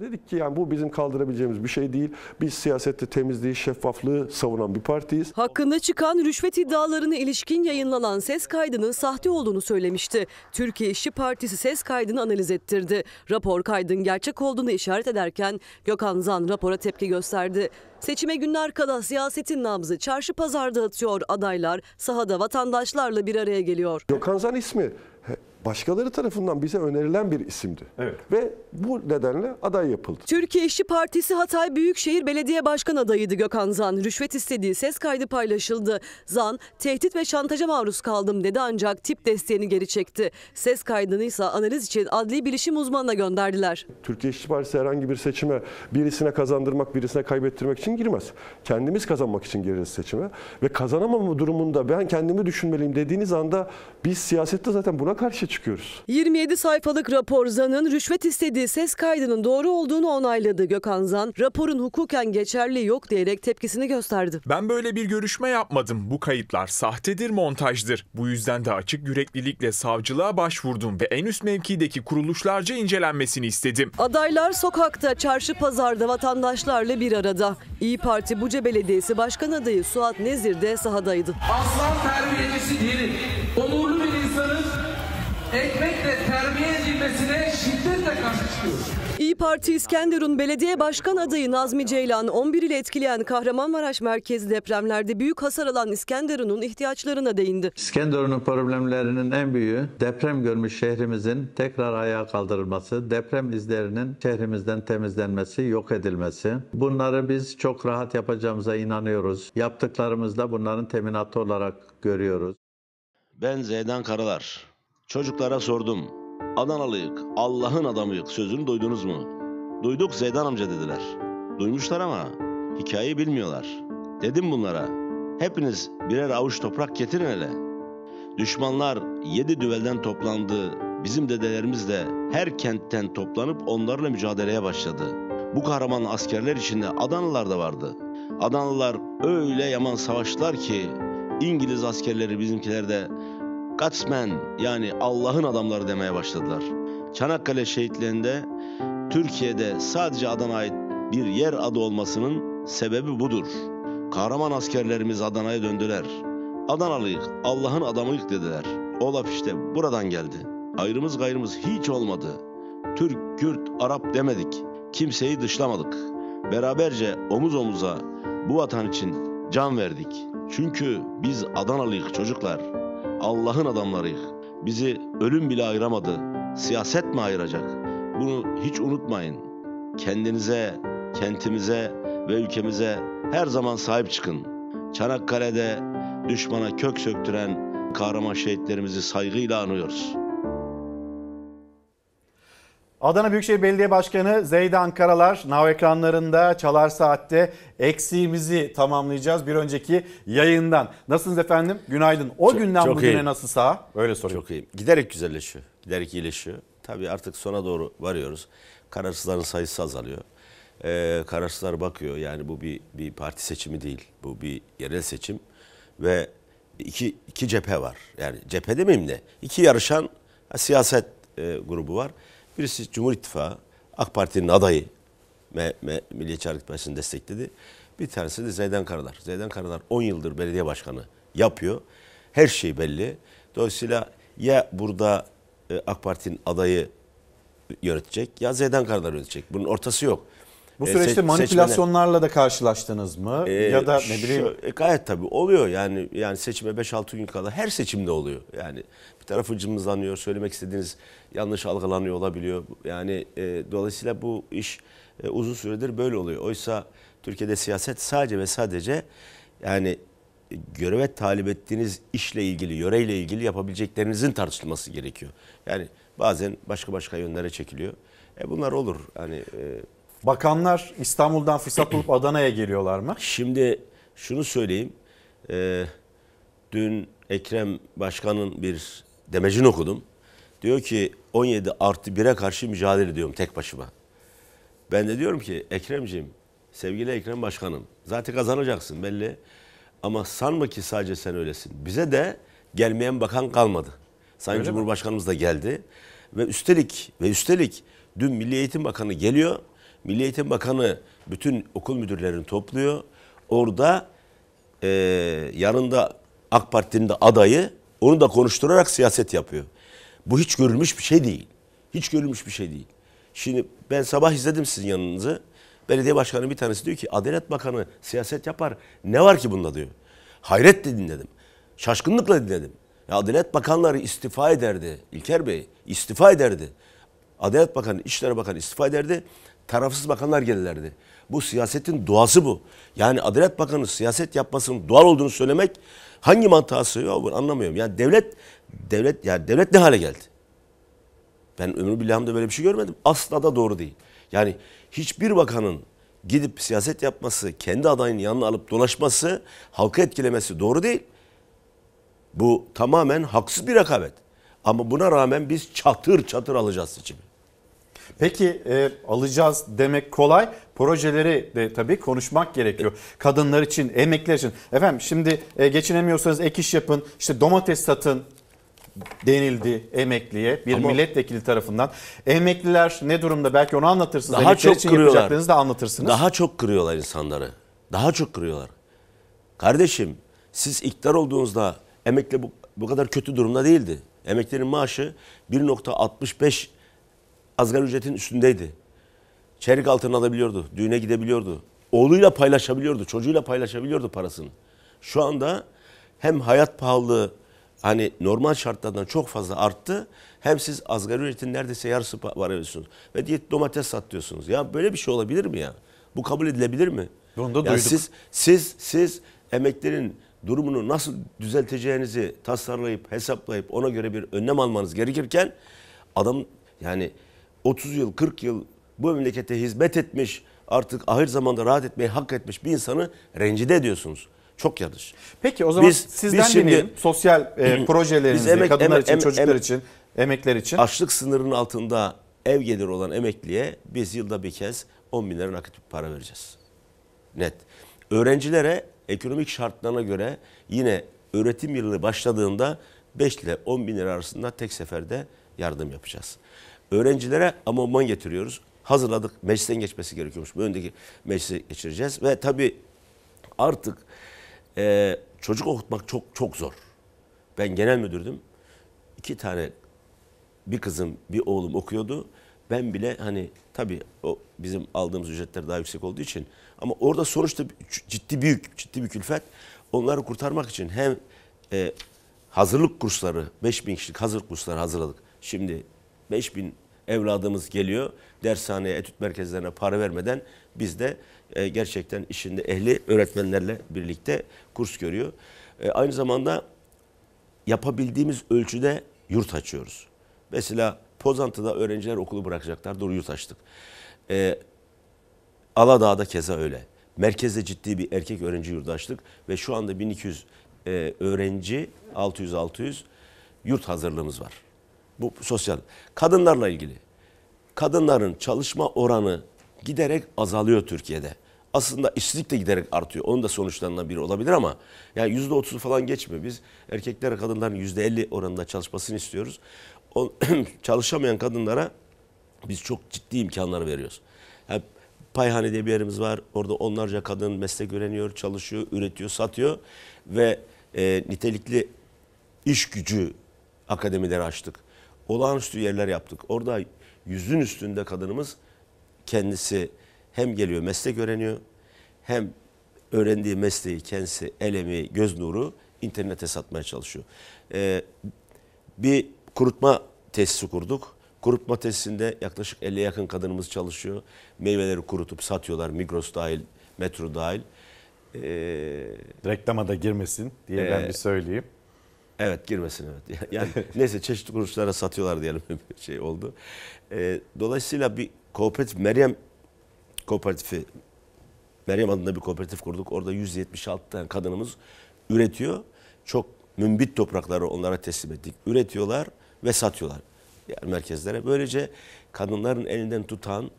Dedik ki yani bu bizim kaldırabileceğimiz bir şey değil. Biz siyasette temizliği, şeffaflığı savunan bir partiyiz. Hakkında çıkan rüşvet iddialarını ilişkin yayınlanan ses kaydının sahte olduğunu söylemişti. Türkiye İşçi Partisi ses kaydını analiz ettirdi. Rapor kaydın gerçek olduğunu işaret ederken Gökhan Zan rapora tepki gösterdi. Seçime günler kala siyasetin nabzı çarşı pazarda atıyor adaylar. Sahada vatandaşlarla bir araya geliyor. Gökhan Zan ismi başkaları tarafından bize önerilen bir isimdi. Evet. Ve bu nedenle aday yapıldı. Türkiye İşçi Partisi Hatay Büyükşehir Belediye Başkan adayıydı Gökhan Zan. Rüşvet istediği ses kaydı paylaşıldı. Zan tehdit ve şantaja maruz kaldım dedi ancak tip desteğini geri çekti. Ses kaydını ise analiz için adli bilişim uzmanına gönderdiler. Türkiye İşçi Partisi herhangi bir seçime birisine kazandırmak birisine kaybettirmek için girmez. Kendimiz kazanmak için gireriz seçime. Ve kazanamama durumunda ben kendimi düşünmeliyim dediğiniz anda biz siyasette zaten buna karşı çıkıyoruz çıkıyoruz. 27 sayfalık rapor Zan'ın rüşvet istediği ses kaydının doğru olduğunu onayladı. Gökhan Zan raporun hukuken geçerli yok diyerek tepkisini gösterdi. Ben böyle bir görüşme yapmadım. Bu kayıtlar sahtedir, montajdır. Bu yüzden de açık yüreklilikle savcılığa başvurdum ve en üst mevkideki kuruluşlarca incelenmesini istedim. Adaylar sokakta, çarşı pazarda vatandaşlarla bir arada. İyi Parti Buca Belediyesi Başkan Adayı Suat Nezir de sahadaydı. Aslan terbiyecisi değil. Onurlu bir insanız ekmek ve terbiye edilmesine şiddetle karşı çıkıyoruz. İyi Parti İskenderun Belediye Başkan adayı Nazmi Ceylan 11 ile etkileyen Kahramanmaraş merkezi depremlerde büyük hasar alan İskenderun'un ihtiyaçlarına değindi. İskenderun'un problemlerinin en büyüğü deprem görmüş şehrimizin tekrar ayağa kaldırılması, deprem izlerinin şehrimizden temizlenmesi, yok edilmesi. Bunları biz çok rahat yapacağımıza inanıyoruz. Yaptıklarımızda bunların teminatı olarak görüyoruz. Ben Zeydan Karalar. Çocuklara sordum. Adanalıyık, Allah'ın adamıyık sözünü duydunuz mu? Duyduk Zeydan amca dediler. Duymuşlar ama hikayeyi bilmiyorlar. Dedim bunlara. Hepiniz birer avuç toprak getirin hele. Düşmanlar yedi düvelden toplandı. Bizim dedelerimiz de her kentten toplanıp onlarla mücadeleye başladı. Bu kahraman askerler içinde Adanalılar da vardı. Adanalılar öyle yaman savaştılar ki İngiliz askerleri bizimkilerde Gutsmen yani Allah'ın adamları demeye başladılar. Çanakkale şehitlerinde Türkiye'de sadece Adana'ya ait bir yer adı olmasının sebebi budur. Kahraman askerlerimiz Adana'ya döndüler. Adanalıyık, Allah'ın adamıyık dediler. Olaf işte buradan geldi. Ayrımız gayrımız hiç olmadı. Türk, Kürt, Arap demedik. Kimseyi dışlamadık. Beraberce omuz omuza bu vatan için can verdik. Çünkü biz Adanalıyık çocuklar.'' Allah'ın adamlarıyız. Bizi ölüm bile ayıramadı. Siyaset mi ayıracak? Bunu hiç unutmayın. Kendinize, kentimize ve ülkemize her zaman sahip çıkın. Çanakkale'de düşmana kök söktüren kahraman şehitlerimizi saygıyla anıyoruz. Adana Büyükşehir Belediye Başkanı Zeydan Karalar Nav ekranlarında Çalar Saat'te eksiğimizi tamamlayacağız bir önceki yayından. Nasılsınız efendim? Günaydın. O çok, günden çok bugüne iyiyim. nasıl sağ? Öyle sorayım. Çok iyiyim. Giderek güzelleşiyor. Giderek iyileşiyor. Tabii artık sona doğru varıyoruz. Kararsızların sayısı azalıyor. Ee, kararsızlar bakıyor. Yani bu bir, bir parti seçimi değil. Bu bir yerel seçim. Ve iki, iki cephe var. Yani cephe demeyeyim de iki yarışan siyaset e, grubu var. Birisi Cumhur İttifakı, AK Parti'nin adayı Me, Me, Milliyetçi Hareket Partisi'ni destekledi. Bir tanesi de Zeydan Karadar. Zeydan Karadar 10 yıldır belediye başkanı yapıyor. Her şey belli. Dolayısıyla ya burada e, AK Parti'nin adayı yönetecek ya Zeydan Karadar yönetecek. Bunun ortası yok. Bu e, süreçte manipülasyonlarla da karşılaştınız mı? Ee, ya da ne bileyim. Şu, e, gayet tabii oluyor yani yani seçime 5-6 gün kala her seçimde oluyor. Yani bir taraf cımbızlanıyor, söylemek istediğiniz yanlış algılanıyor olabiliyor. Yani e, dolayısıyla bu iş e, uzun süredir böyle oluyor. Oysa Türkiye'de siyaset sadece ve sadece yani e, göreve talip ettiğiniz işle ilgili, yöreyle ilgili yapabileceklerinizin tartışılması gerekiyor. Yani bazen başka başka yönlere çekiliyor. E bunlar olur. Hani e, Bakanlar İstanbul'dan fırsat bulup *clears throat* Adana'ya geliyorlar mı? Şimdi şunu söyleyeyim. Ee, dün Ekrem Başkan'ın bir demecini okudum. Diyor ki 17 artı 1'e karşı mücadele ediyorum tek başıma. Ben de diyorum ki Ekrem'ciğim, sevgili Ekrem Başkanım zaten kazanacaksın belli. Ama sanma ki sadece sen öylesin. Bize de gelmeyen bakan kalmadı. Sayın Öyle Cumhurbaşkanımız mi? da geldi. Ve üstelik ve üstelik dün Milli Eğitim Bakanı geliyor Milli Eğitim Bakanı bütün okul müdürlerini topluyor. Orada e, yanında AK Parti'nin de adayı onu da konuşturarak siyaset yapıyor. Bu hiç görülmüş bir şey değil. Hiç görülmüş bir şey değil. Şimdi ben sabah izledim sizin yanınızı. Belediye başkanı bir tanesi diyor ki Adalet Bakanı siyaset yapar. Ne var ki bunda diyor. Hayretle dinledim. Şaşkınlıkla dinledim. Ya Adalet Bakanları istifa ederdi. İlker Bey istifa ederdi. Adalet Bakanı, İçişleri Bakanı istifa ederdi tarafsız bakanlar gelirlerdi. Bu siyasetin doğası bu. Yani Adalet Bakanı siyaset yapmasının doğal olduğunu söylemek hangi mantığa sığıyor bunu anlamıyorum. Yani devlet devlet yani devlet ne hale geldi? Ben ömrü billahımda böyle bir şey görmedim. Asla da doğru değil. Yani hiçbir bakanın gidip siyaset yapması, kendi adayını yanına alıp dolaşması, halkı etkilemesi doğru değil. Bu tamamen haksız bir rekabet. Ama buna rağmen biz çatır çatır alacağız seçimi. Peki e, alacağız demek kolay. Projeleri de tabii konuşmak gerekiyor. Kadınlar için, emekliler için. Efendim şimdi e, geçinemiyorsanız ek iş yapın, işte domates satın denildi emekliye bir Ama milletvekili tarafından. Emekliler ne durumda belki onu anlatırsınız. Daha Emekliler çok için kırıyorlar. yapacaklarınızı da anlatırsınız. Daha çok kırıyorlar insanları. Daha çok kırıyorlar. Kardeşim siz iktidar olduğunuzda emekli bu, bu kadar kötü durumda değildi. Emeklinin maaşı 1.65 asgari ücretin üstündeydi. Çeyrek altını alabiliyordu, düğüne gidebiliyordu. Oğluyla paylaşabiliyordu, çocuğuyla paylaşabiliyordu parasını. Şu anda hem hayat pahalılığı hani normal şartlardan çok fazla arttı. Hem siz asgari ücretin neredeyse yarısı var varıyorsunuz. Ve diyet domates sat Ya böyle bir şey olabilir mi ya? Bu kabul edilebilir mi? Bunu da duyduk. Siz, siz, siz emeklerin durumunu nasıl düzelteceğinizi tasarlayıp hesaplayıp ona göre bir önlem almanız gerekirken adam yani 30 yıl, 40 yıl bu memlekete hizmet etmiş, artık ahir zamanda rahat etmeyi hak etmiş bir insanı rencide ediyorsunuz. Çok yanlış. Peki o zaman biz, sizden biz şimdi, dinleyelim. Sosyal e, projelerinizi emek, kadınlar emek, için, emek, çocuklar emek, için, emekler için. Açlık sınırının altında ev geliri olan emekliye biz yılda bir kez 10 bin lira nakit para vereceğiz. Net. Öğrencilere ekonomik şartlarına göre yine öğretim yılı başladığında 5 ile 10 bin lira arasında tek seferde yardım yapacağız. Öğrencilere amoman getiriyoruz. Hazırladık. Meclisten geçmesi gerekiyormuş. Bu öndeki meclise geçireceğiz. Ve tabii artık e, çocuk okutmak çok çok zor. Ben genel müdürdüm. İki tane bir kızım bir oğlum okuyordu. Ben bile hani tabii o bizim aldığımız ücretler daha yüksek olduğu için ama orada sonuçta ciddi büyük ciddi bir külfet. Onları kurtarmak için hem e, hazırlık kursları 5000 kişilik hazırlık kursları hazırladık. Şimdi 5000 evladımız geliyor. Dershaneye, etüt merkezlerine para vermeden biz de e, gerçekten işinde ehli öğretmenlerle birlikte kurs görüyor. E, aynı zamanda yapabildiğimiz ölçüde yurt açıyoruz. Mesela Pozantı'da öğrenciler okulu bırakacaklar. dur yurt açtık. E, Aladağ'da keza öyle. Merkezde ciddi bir erkek öğrenci yurdu açtık ve şu anda 1200 e, öğrenci 600-600 yurt hazırlığımız var. Bu sosyal. Kadınlarla ilgili. Kadınların çalışma oranı giderek azalıyor Türkiye'de. Aslında işsizlik de giderek artıyor. Onun da sonuçlarından biri olabilir ama yani yüzde otuzu falan geçmiyor. Biz erkekler kadınların yüzde elli oranında çalışmasını istiyoruz. O, *clears throat* çalışamayan kadınlara biz çok ciddi imkanlar veriyoruz. Yani Payhane diye bir yerimiz var. Orada onlarca kadın meslek öğreniyor, çalışıyor, üretiyor, satıyor. Ve e, nitelikli iş gücü akademileri açtık olağanüstü yerler yaptık. Orada yüzün üstünde kadınımız kendisi hem geliyor meslek öğreniyor hem öğrendiği mesleği kendisi elemi göz nuru internete satmaya çalışıyor. Ee, bir kurutma tesisi kurduk. Kurutma tesisinde yaklaşık 50'ye yakın kadınımız çalışıyor. Meyveleri kurutup satıyorlar Migros dahil, metro dahil. Ee, Reklama da girmesin diye ee, ben e, bir söyleyeyim. Evet girmesin evet. *laughs* Yani neyse çeşitli kuruluşlara satıyorlar diyelim bir *laughs* şey oldu. E, dolayısıyla bir kooperatif Meryem kooperatifi Meryem adında bir kooperatif kurduk. Orada 176 tane kadınımız üretiyor. Çok mümbit toprakları onlara teslim ettik. Üretiyorlar ve satıyorlar yani merkezlere. Böylece kadınların elinden tutan,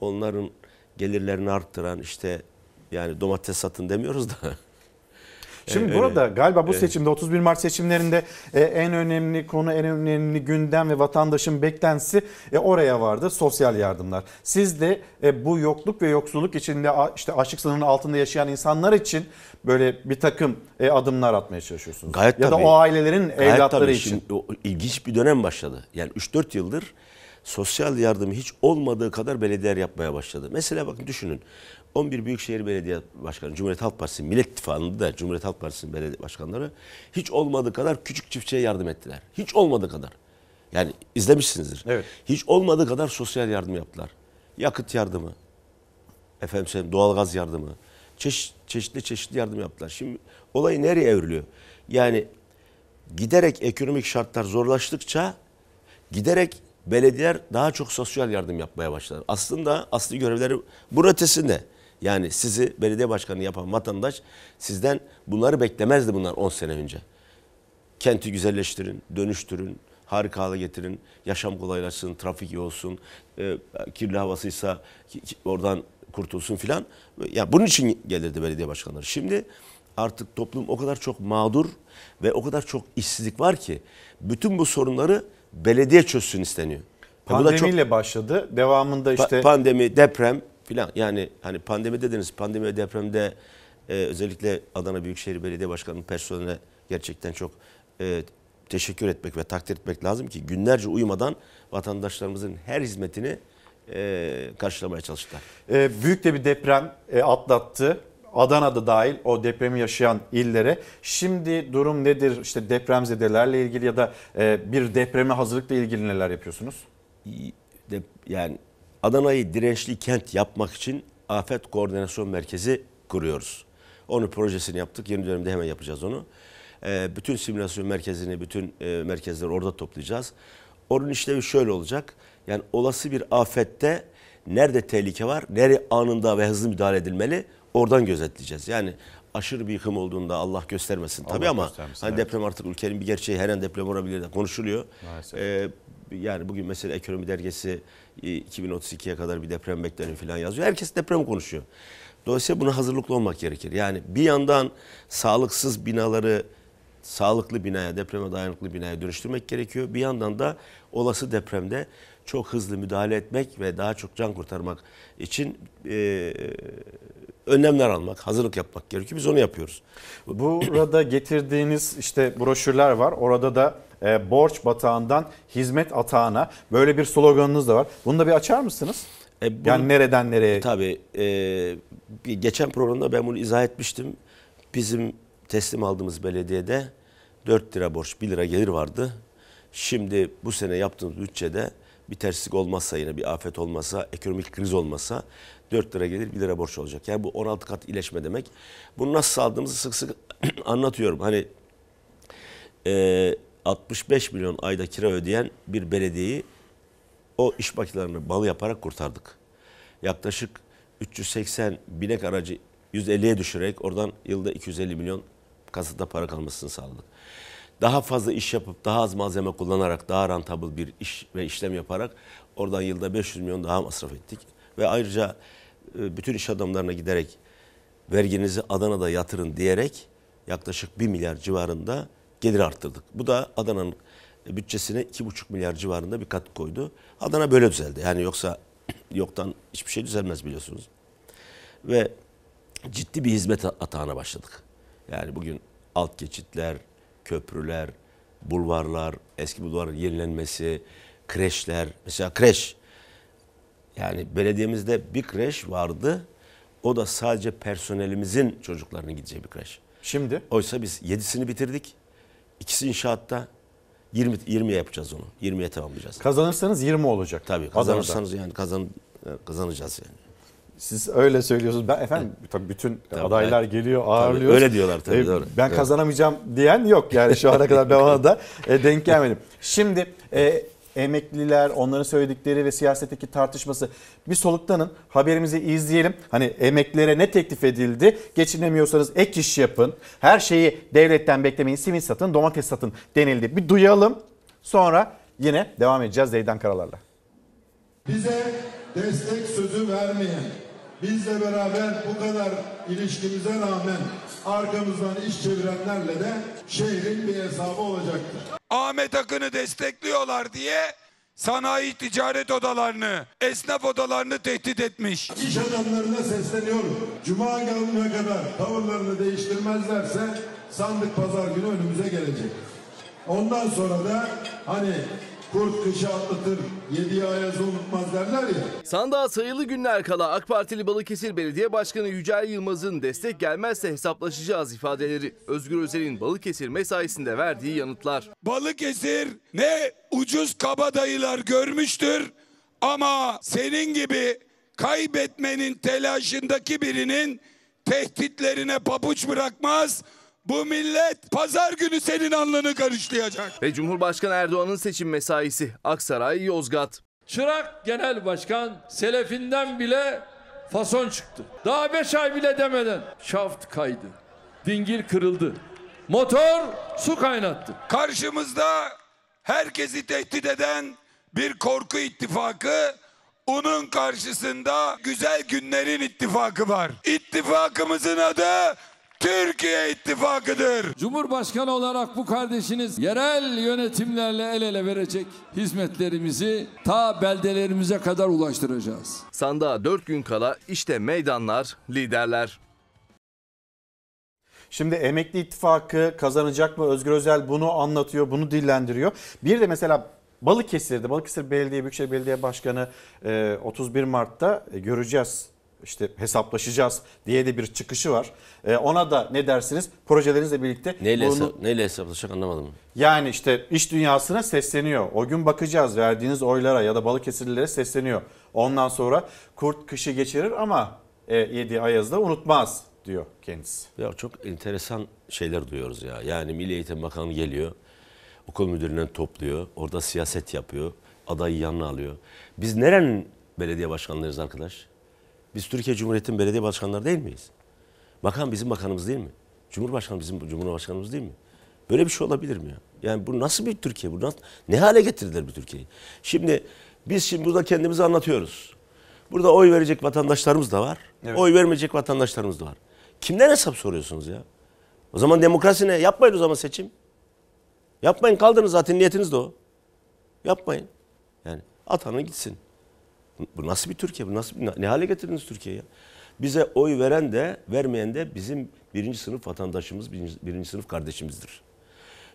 onların gelirlerini arttıran işte yani domates satın demiyoruz da *laughs* Şimdi ee, burada öyle. galiba bu e, seçimde 31 Mart seçimlerinde e, en önemli konu, en önemli gündem ve vatandaşın beklentisi e, oraya vardı. Sosyal yardımlar. Siz de bu yokluk ve yoksulluk içinde işte açlık sınırının altında yaşayan insanlar için böyle bir takım adımlar atmaya çalışıyorsunuz. Gayet ya tabii. da o ailelerin Gayet evlatları tabii. için. Şimdi, ilginç bir dönem başladı. Yani 3-4 yıldır sosyal yardım hiç olmadığı kadar belediyeler yapmaya başladı. Mesela bakın düşünün. 11 Büyükşehir Belediye Başkanı, Cumhuriyet Halk Partisi, Millet İttifakı'nda da Cumhuriyet Halk Partisi'nin belediye başkanları hiç olmadığı kadar küçük çiftçiye yardım ettiler. Hiç olmadığı kadar. Yani izlemişsinizdir. Evet. Hiç olmadığı kadar sosyal yardım yaptılar. Yakıt yardımı, efendim söyleyeyim, doğalgaz yardımı, çeşit, çeşitli çeşitli yardım yaptılar. Şimdi olay nereye evriliyor? Yani giderek ekonomik şartlar zorlaştıkça giderek belediyeler daha çok sosyal yardım yapmaya başladı. Aslında asli görevleri bunun ötesinde. Yani sizi belediye başkanı yapan vatandaş sizden bunları beklemezdi bunlar 10 sene önce. Kenti güzelleştirin, dönüştürün, harika hale getirin, yaşam kolaylaşsın, trafik iyi olsun, e, kirli havasıysa oradan kurtulsun filan. Ya bunun için gelirdi belediye başkanları. Şimdi artık toplum o kadar çok mağdur ve o kadar çok işsizlik var ki bütün bu sorunları belediye çözsün isteniyor. Pandemiyle çok, başladı. Devamında işte pandemi, deprem, filan. Yani hani pandemi dediniz, pandemi ve depremde e, özellikle Adana Büyükşehir Belediye Başkanı'nın personeline gerçekten çok e, teşekkür etmek ve takdir etmek lazım ki günlerce uyumadan vatandaşlarımızın her hizmetini e, karşılamaya çalıştılar. E, büyük de bir deprem e, atlattı. Adana'da dahil o depremi yaşayan illere. Şimdi durum nedir? İşte depremzedelerle ilgili ya da e, bir depreme hazırlıkla ilgili neler yapıyorsunuz? Yani Adana'yı dirençli kent yapmak için afet koordinasyon merkezi kuruyoruz. Onu projesini yaptık. Yeni dönemde hemen yapacağız onu. Ee, bütün simülasyon merkezini, bütün e, merkezleri orada toplayacağız. Onun işlevi şöyle olacak. Yani olası bir afette nerede tehlike var, nereye anında ve hızlı müdahale edilmeli oradan gözetleyeceğiz. Yani aşırı bir yıkım olduğunda Allah göstermesin Allah tabii ama hani evet. deprem artık ülkenin bir gerçeği her an deprem olabilir de konuşuluyor. Maalesef. Ee, yani bugün mesela Ekonomi Dergisi 2032'ye e, kadar bir deprem beklenir falan yazıyor. Herkes deprem konuşuyor. Dolayısıyla buna hazırlıklı olmak gerekir. Yani bir yandan sağlıksız binaları sağlıklı binaya, depreme dayanıklı binaya dönüştürmek gerekiyor. Bir yandan da olası depremde çok hızlı müdahale etmek ve daha çok can kurtarmak için e, önlemler almak, hazırlık yapmak gerekiyor. Biz onu yapıyoruz. Burada getirdiğiniz işte broşürler var. Orada da e, borç batağından hizmet atağına böyle bir sloganınız da var. Bunu da bir açar mısınız? E, bunu, yani nereden nereye? Tabii. E, geçen programda ben bunu izah etmiştim. Bizim teslim aldığımız belediyede 4 lira borç 1 lira gelir vardı. Şimdi bu sene yaptığımız bütçede bir terslik olmazsa yine bir afet olmasa, ekonomik kriz olmasa 4 lira gelir 1 lira borç olacak. Yani bu 16 kat iyileşme demek. Bunu nasıl sağladığımızı sık sık *clears throat* anlatıyorum. Hani e, 65 milyon ayda kira ödeyen bir belediyeyi o iş makinelerini bal yaparak kurtardık. Yaklaşık 380 binek aracı 150'ye düşürerek oradan yılda 250 milyon kasıtta para kalmasını sağladık. Daha fazla iş yapıp daha az malzeme kullanarak daha rentable bir iş ve işlem yaparak oradan yılda 500 milyon daha masraf ettik. Ve ayrıca e, bütün iş adamlarına giderek verginizi Adana'da yatırın diyerek yaklaşık 1 milyar civarında gelir arttırdık. Bu da Adana'nın bütçesine 2,5 milyar civarında bir katkı koydu. Adana böyle düzeldi. Yani yoksa *clears throat* yoktan hiçbir şey düzelmez biliyorsunuz. Ve ciddi bir hizmet atağına başladık. Yani bugün alt geçitler, köprüler, bulvarlar, eski bulvarın yenilenmesi, kreşler. Mesela kreş. Yani belediyemizde bir kreş vardı. O da sadece personelimizin çocuklarının gideceği bir kreş. Şimdi? Oysa biz yedisini bitirdik. İkisi inşaatta. 20 20'ye yapacağız onu. 20'ye tamamlayacağız. Kazanırsanız 20 olacak. Tabii kazanırsanız Pazarda. yani kazan e, kazanacağız yani. Siz öyle söylüyorsunuz. Ben efendim tabii bütün tabii, adaylar ben, geliyor, ağırlıyoruz. öyle diyorlar tabii ee, doğru. Ben doğru. kazanamayacağım diyen yok yani şu ana kadar *laughs* ben ona da e, denk gelmedim. Şimdi e, emekliler, onların söyledikleri ve siyasetteki tartışması. Bir soluktanın haberimizi izleyelim. Hani emeklilere ne teklif edildi? Geçinemiyorsanız ek iş yapın. Her şeyi devletten beklemeyin. Simit satın, domates satın denildi. Bir duyalım. Sonra yine devam edeceğiz Zeydan Karalar'la. Bize destek sözü vermeyen, bizle beraber bu kadar ilişkimize rağmen arkamızdan iş çevirenlerle de şehrin bir hesabı olacaktır. Ahmet Akın'ı destekliyorlar diye sanayi ticaret odalarını, esnaf odalarını tehdit etmiş. İş adamlarına sesleniyorum. Cuma gününe kadar tavırlarını değiştirmezlerse sandık pazar günü önümüze gelecek. Ondan sonra da hani kurt kışı atlatır, yedi ayazı unutmaz derler ya. Sandığa sayılı günler kala AK Partili Balıkesir Belediye Başkanı Yücel Yılmaz'ın destek gelmezse hesaplaşacağız ifadeleri. Özgür Özel'in Balıkesir mesaisinde verdiği yanıtlar. Balıkesir ne ucuz kabadayılar görmüştür ama senin gibi kaybetmenin telaşındaki birinin tehditlerine papuç bırakmaz. Bu millet pazar günü senin alnını karışlayacak. Ve Cumhurbaşkanı Erdoğan'ın seçim mesaisi Aksaray Yozgat. Çırak Genel Başkan selefinden bile fason çıktı. Daha beş ay bile demeden şaft kaydı. Dingil kırıldı. Motor su kaynattı. Karşımızda herkesi tehdit eden bir korku ittifakı, onun karşısında güzel günlerin ittifakı var. İttifakımızın adı Türkiye ittifakıdır. Cumhurbaşkanı olarak bu kardeşiniz yerel yönetimlerle el ele verecek hizmetlerimizi ta beldelerimize kadar ulaştıracağız. Sandığa 4 gün kala işte meydanlar, liderler. Şimdi emekli ittifakı kazanacak mı Özgür Özel bunu anlatıyor, bunu dillendiriyor. Bir de mesela Balıkesir'de Balıkesir Belediye Büyükşehir Belediye Başkanı 31 e, Mart'ta e, göreceğiz işte hesaplaşacağız diye de bir çıkışı var. E, ona da ne dersiniz? Projelerinizle birlikte neyle, bunu, hesa- neyle hesaplaşacak anlamadım. Yani işte iş dünyasına sesleniyor. O gün bakacağız verdiğiniz oylara ya da Balıkesirlilere sesleniyor. Ondan sonra kurt kışı geçirir ama e, yedi ayazda unutmaz diyor kendisi. Ya çok enteresan şeyler duyuyoruz ya. Yani Milli Eğitim Bakanı geliyor. Okul müdüründen topluyor. Orada siyaset yapıyor. Adayı yanına alıyor. Biz nerenin belediye başkanlarıyız arkadaş? Biz Türkiye Cumhuriyeti'nin belediye başkanları değil miyiz? Bakan bizim bakanımız değil mi? Cumhurbaşkanı bizim cumhurbaşkanımız değil mi? Böyle bir şey olabilir mi ya? Yani bu nasıl bir Türkiye? Bu nasıl, ne hale getirdiler bu Türkiye'yi? Şimdi biz şimdi burada kendimizi anlatıyoruz. Burada oy verecek vatandaşlarımız da var. Evet. Oy vermeyecek vatandaşlarımız da var. Kimden hesap soruyorsunuz ya? O zaman demokrasi ne? Yapmayın o zaman seçim. Yapmayın kaldınız zaten niyetiniz de o. Yapmayın. Yani atanın gitsin. Bu nasıl bir Türkiye? Bu nasıl bir, ne hale getirdiniz Türkiye'yi? Bize oy veren de vermeyen de bizim birinci sınıf vatandaşımız, birinci, birinci sınıf kardeşimizdir.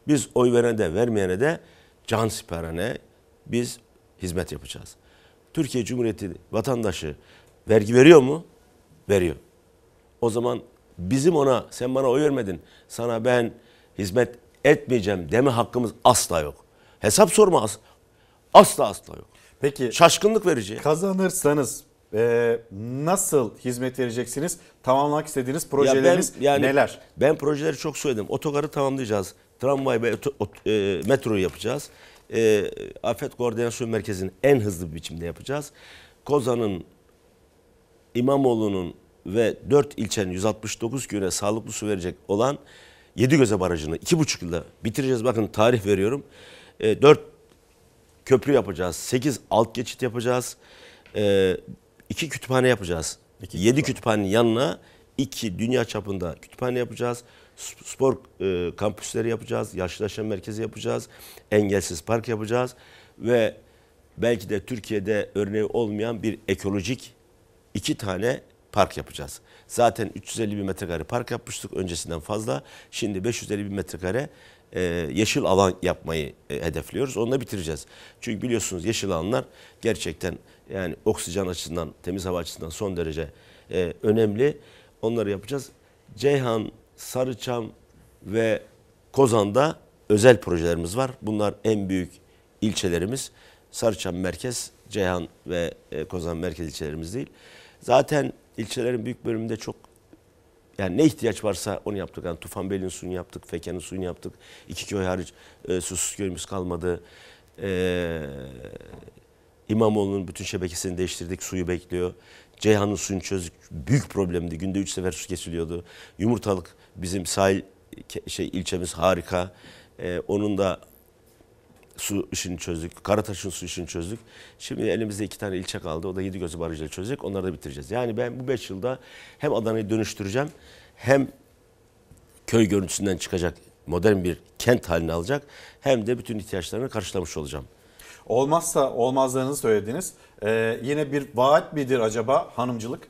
Biz oy verene de vermeyene de can siperhane biz hizmet yapacağız. Türkiye Cumhuriyeti vatandaşı vergi veriyor mu? Veriyor. O zaman bizim ona sen bana oy vermedin sana ben hizmet etmeyeceğim deme hakkımız asla yok. Hesap sorma asla asla, asla yok. Peki şaşkınlık verici. Kazanırsanız e, nasıl hizmet vereceksiniz? Tamamlamak istediğiniz projeleriniz ya ben, yani, neler? Ben projeleri çok söyledim. Otogarı tamamlayacağız. Tramvay ve oto, ot, e, metroyu yapacağız. E, Afet Koordinasyon Merkezi'nin en hızlı bir biçimde yapacağız. Kozan'ın, İmamoğlu'nun ve 4 ilçenin 169 güne sağlıklı su verecek olan Yedi Göze Barajı'nı 2,5 yılda bitireceğiz. Bakın tarih veriyorum. E, 4 köprü yapacağız. 8 alt geçit yapacağız. E, iki kütüphane yapacağız. İki 7 kütüphane. kütüphanenin yanına iki dünya çapında kütüphane yapacağız. Spor e, kampüsleri yapacağız. Yaşlılaşma merkezi yapacağız. Engelsiz park yapacağız. Ve belki de Türkiye'de örneği olmayan bir ekolojik iki tane park yapacağız. Zaten 350 bin metrekare park yapmıştık öncesinden fazla. Şimdi 550 bin metrekare e, yeşil alan yapmayı e, hedefliyoruz. Onu da bitireceğiz. Çünkü biliyorsunuz yeşil alanlar gerçekten yani oksijen açısından, temiz hava açısından son derece e, önemli. Onları yapacağız. Ceyhan, Sarıçam ve Kozan'da özel projelerimiz var. Bunlar en büyük ilçelerimiz. Sarıçam merkez, Ceyhan ve Kozan merkez ilçelerimiz değil. Zaten ilçelerin büyük bölümünde çok yani ne ihtiyaç varsa onu yaptık. Yani Tufan Tufanbeli'nin suyunu yaptık, Feke'nin suyunu yaptık. İki köy hariç e, susuz köyümüz kalmadı. E, İmamoğlu'nun bütün şebekesini değiştirdik, suyu bekliyor. Ceyhan'ın suyunu çözdük. Büyük problemdi. Günde üç sefer su kesiliyordu. Yumurtalık bizim sahil şey ilçemiz harika. E, onun da su işini çözdük. Karataş'ın su işini çözdük. Şimdi elimizde iki tane ilçe kaldı. O da yedi gözü barajıyla çözecek. Onları da bitireceğiz. Yani ben bu beş yılda hem Adana'yı dönüştüreceğim hem köy görüntüsünden çıkacak modern bir kent haline alacak hem de bütün ihtiyaçlarını karşılamış olacağım. Olmazsa olmazlarını söylediniz. Ee, yine bir vaat midir acaba hanımcılık?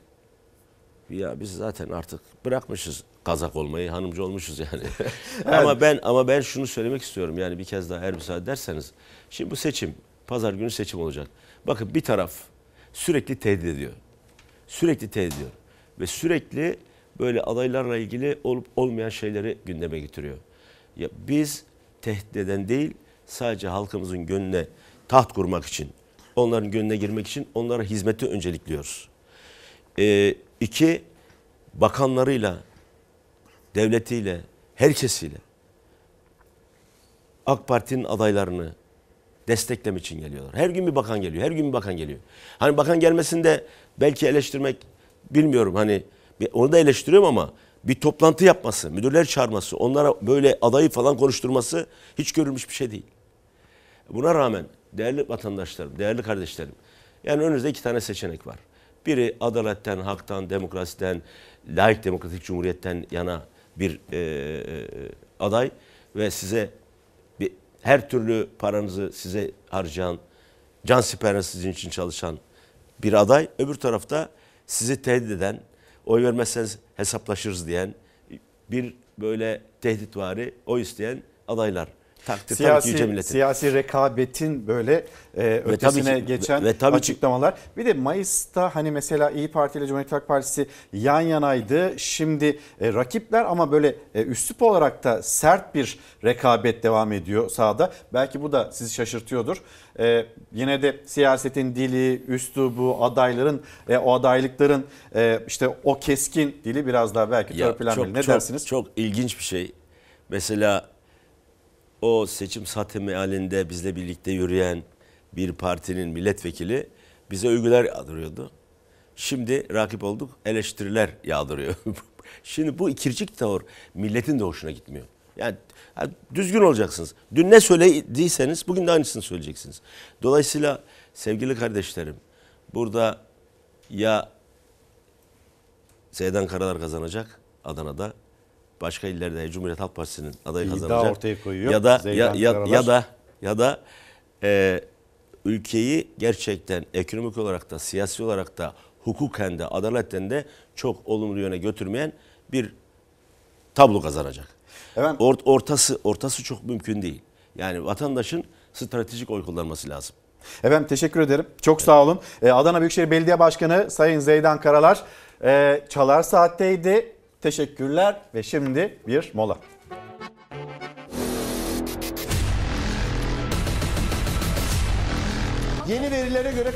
Ya biz zaten artık bırakmışız Kazak olmayı hanımcı olmuşuz yani. *laughs* evet. Ama ben ama ben şunu söylemek istiyorum. Yani bir kez daha her müsaade derseniz Şimdi bu seçim pazar günü seçim olacak. Bakın bir taraf sürekli tehdit ediyor. Sürekli tehdit ediyor ve sürekli böyle adaylarla ilgili olup olmayan şeyleri gündeme getiriyor. Ya biz tehdit eden değil, sadece halkımızın gönlüne taht kurmak için, onların gönlüne girmek için onlara hizmeti öncelikliyoruz. Ee, iki, bakanlarıyla, devletiyle, herkesiyle AK Parti'nin adaylarını desteklem için geliyorlar. Her gün bir bakan geliyor, her gün bir bakan geliyor. Hani bakan gelmesinde belki eleştirmek bilmiyorum hani onu da eleştiriyorum ama bir toplantı yapması, müdürler çağırması, onlara böyle adayı falan konuşturması hiç görülmüş bir şey değil. Buna rağmen değerli vatandaşlarım, değerli kardeşlerim, yani önünüzde iki tane seçenek var. Biri adaletten, haktan, demokrasiden, laik demokratik cumhuriyetten yana bir e, e, aday ve size bir, her türlü paranızı size harcayan, can siperine sizin için çalışan bir aday. Öbür tarafta sizi tehdit eden, oy vermezseniz hesaplaşırız diyen bir böyle tehditvari oy isteyen adaylar takdir siyasi, Yüce Milletin. Siyasi rekabetin böyle e, ötesine tabii geçen ve, ve tabii açıklamalar. Ki. Bir de Mayıs'ta hani mesela İyi Parti ile Cumhuriyet Halk Partisi yan yanaydı. Şimdi e, rakipler ama böyle e, üslup olarak da sert bir rekabet devam ediyor sahada. Belki bu da sizi şaşırtıyordur. E, yine de siyasetin dili, üslubu, adayların, e, o adaylıkların e, işte o keskin dili biraz daha belki törpülenmeli. Ne çok, dersiniz? Çok ilginç bir şey. Mesela o seçim sahte mealinde bizle birlikte yürüyen bir partinin milletvekili bize övgüler yağdırıyordu. Şimdi rakip olduk eleştiriler yağdırıyor. *laughs* Şimdi bu ikircik tavır milletin de hoşuna gitmiyor. Yani, yani düzgün olacaksınız. Dün ne söylediyseniz bugün de aynısını söyleyeceksiniz. Dolayısıyla sevgili kardeşlerim burada ya Seydan Karalar kazanacak Adana'da başka illerde Cumhuriyet Halk Partisi'nin adayı İddia kazanacak. ortaya koyuyor. Ya da ya, ya, ya da ya da e, ülkeyi gerçekten ekonomik olarak da siyasi olarak da hukuken de adaletten de çok olumlu yöne götürmeyen bir tablo kazanacak. Evet. Or, ortası ortası çok mümkün değil. Yani vatandaşın stratejik oy kullanması lazım. Efendim teşekkür ederim. Çok evet. sağ olun. E, Adana Büyükşehir Belediye Başkanı Sayın Zeydan Karalar e, Çalar Saat'teydi. Teşekkürler ve şimdi bir mola. Yeni verilere göre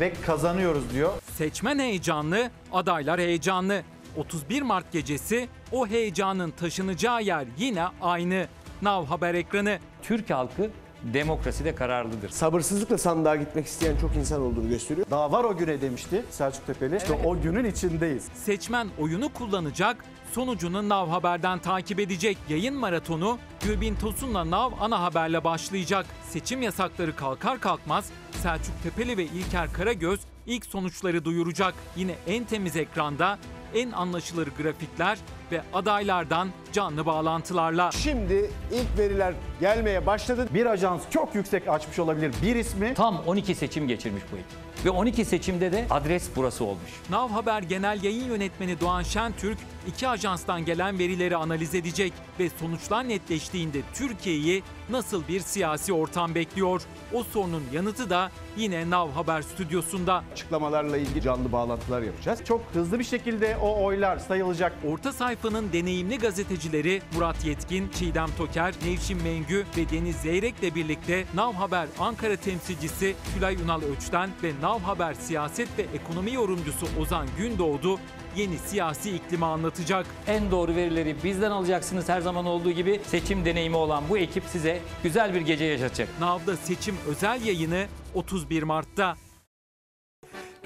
ve kazanıyoruz diyor. Seçmen heyecanlı, adaylar heyecanlı. 31 Mart gecesi o heyecanın taşınacağı yer yine aynı. Nav Haber ekranı. Türk halkı demokrasi de kararlıdır. Sabırsızlıkla sandığa gitmek isteyen çok insan olduğunu gösteriyor. Daha var o güne demişti Selçuk Tepeli. Evet. o günün içindeyiz. Seçmen oyunu kullanacak, sonucunu Nav Haber'den takip edecek. Yayın maratonu Gülbin Tosun'la Nav ana haberle başlayacak. Seçim yasakları kalkar kalkmaz Selçuk Tepeli ve İlker Karagöz ilk sonuçları duyuracak. Yine en temiz ekranda en anlaşılır grafikler ve adaylardan canlı bağlantılarla. Şimdi ilk veriler gelmeye başladı. Bir ajans çok yüksek açmış olabilir bir ismi. Tam 12 seçim geçirmiş bu ekip. Ve 12 seçimde de adres burası olmuş. Nav Haber Genel Yayın Yönetmeni Doğan Şentürk iki ajanstan gelen verileri analiz edecek ve sonuçlar netleştiğinde Türkiye'yi nasıl bir siyasi ortam bekliyor? O sorunun yanıtı da yine Nav Haber stüdyosunda. Açıklamalarla ilgili canlı bağlantılar yapacağız. Çok hızlı bir şekilde o oylar sayılacak. Orta sayfa sayfanın deneyimli gazetecileri Murat Yetkin, Çiğdem Toker, Nevşin Mengü ve Deniz Zeyrek Zeyrek'le birlikte Nav Haber Ankara temsilcisi Tülay Ünal Öç'ten ve Nav Haber siyaset ve ekonomi yorumcusu Ozan Gündoğdu yeni siyasi iklimi anlatacak. En doğru verileri bizden alacaksınız her zaman olduğu gibi seçim deneyimi olan bu ekip size güzel bir gece yaşatacak. Nav'da seçim özel yayını 31 Mart'ta.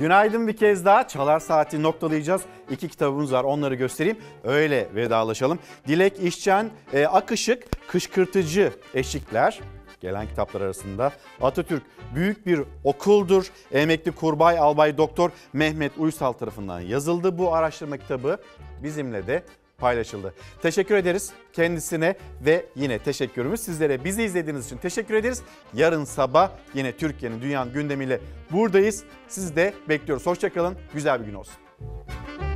Günaydın bir kez daha. Çalar Saati noktalayacağız. İki kitabımız var onları göstereyim. Öyle vedalaşalım. Dilek İşcan, e, Akışık, Kışkırtıcı Eşikler gelen kitaplar arasında. Atatürk büyük bir okuldur. Emekli Kurbay Albay Doktor Mehmet Uysal tarafından yazıldı bu araştırma kitabı. Bizimle de paylaşıldı. Teşekkür ederiz kendisine ve yine teşekkürümüz sizlere. Bizi izlediğiniz için teşekkür ederiz. Yarın sabah yine Türkiye'nin dünyanın gündemiyle buradayız. Sizi de bekliyoruz. Hoşçakalın. Güzel bir gün olsun.